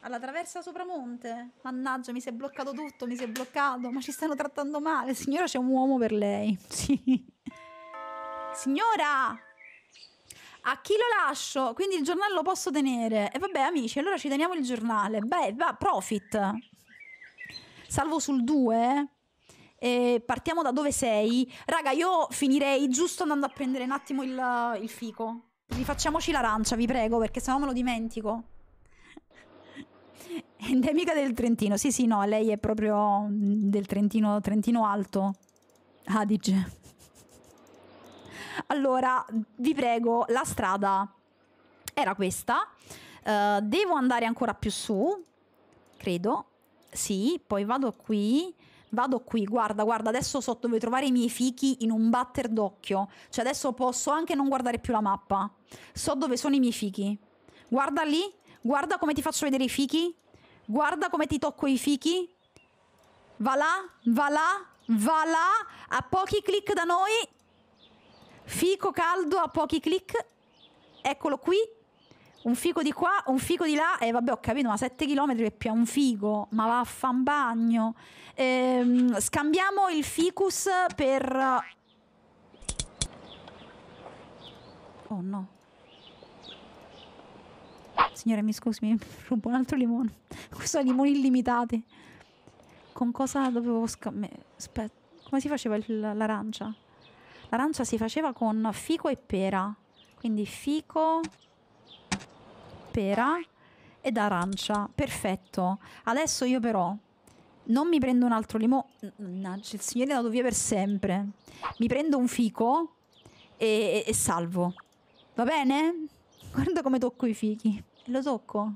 Alla traversa Sopramonte. Mannaggia, mi si è bloccato tutto, mi si è bloccato. Ma ci stanno trattando male. Signora, c'è un uomo per lei. Sì. Signora! A chi lo lascio? Quindi il giornale lo posso tenere. E vabbè, amici, allora ci teniamo il giornale. Beh, va, profit. Salvo sul 2. Eh, partiamo da dove sei. Raga, io finirei giusto andando a prendere un attimo il, il fico. Rifacciamoci l'arancia, vi prego, perché sennò me lo dimentico. Endemica del Trentino. Sì, sì, no, lei è proprio mm, del Trentino, Trentino Alto. Adige. Allora, vi prego, la strada era questa. Uh, devo andare ancora più su, credo. Sì, poi vado qui vado qui, guarda, guarda, adesso so dove trovare i miei fichi in un batter d'occhio. Cioè adesso posso anche non guardare più la mappa. So dove sono i miei fichi. Guarda lì, guarda come ti faccio vedere i fichi, guarda come ti tocco i fichi. Va là, va là, va là, a pochi clic da noi. Fico caldo a pochi clic. Eccolo qui, un fico di qua, un fico di là, e vabbè ho capito, ma 7 km è più a un figo, ma va a fan bagno. Ehm, scambiamo il ficus per... Oh no. Signore, mi scusi, mi rubo un altro limone. Questo è limoni illimitati. Con cosa dovevo scambiare? Aspetta, come si faceva l'arancia? L'arancia si faceva con fico e pera. Quindi fico, pera ed arancia, perfetto. Adesso io però non mi prendo un altro limone, mannaggia, il signore è andato via per sempre. Mi prendo un fico e, e, e salvo. Va bene? Guarda come tocco i fichi. Lo tocco.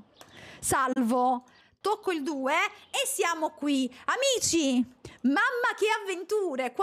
Salvo tocco il 2 e siamo qui. Amici, mamma che avventure!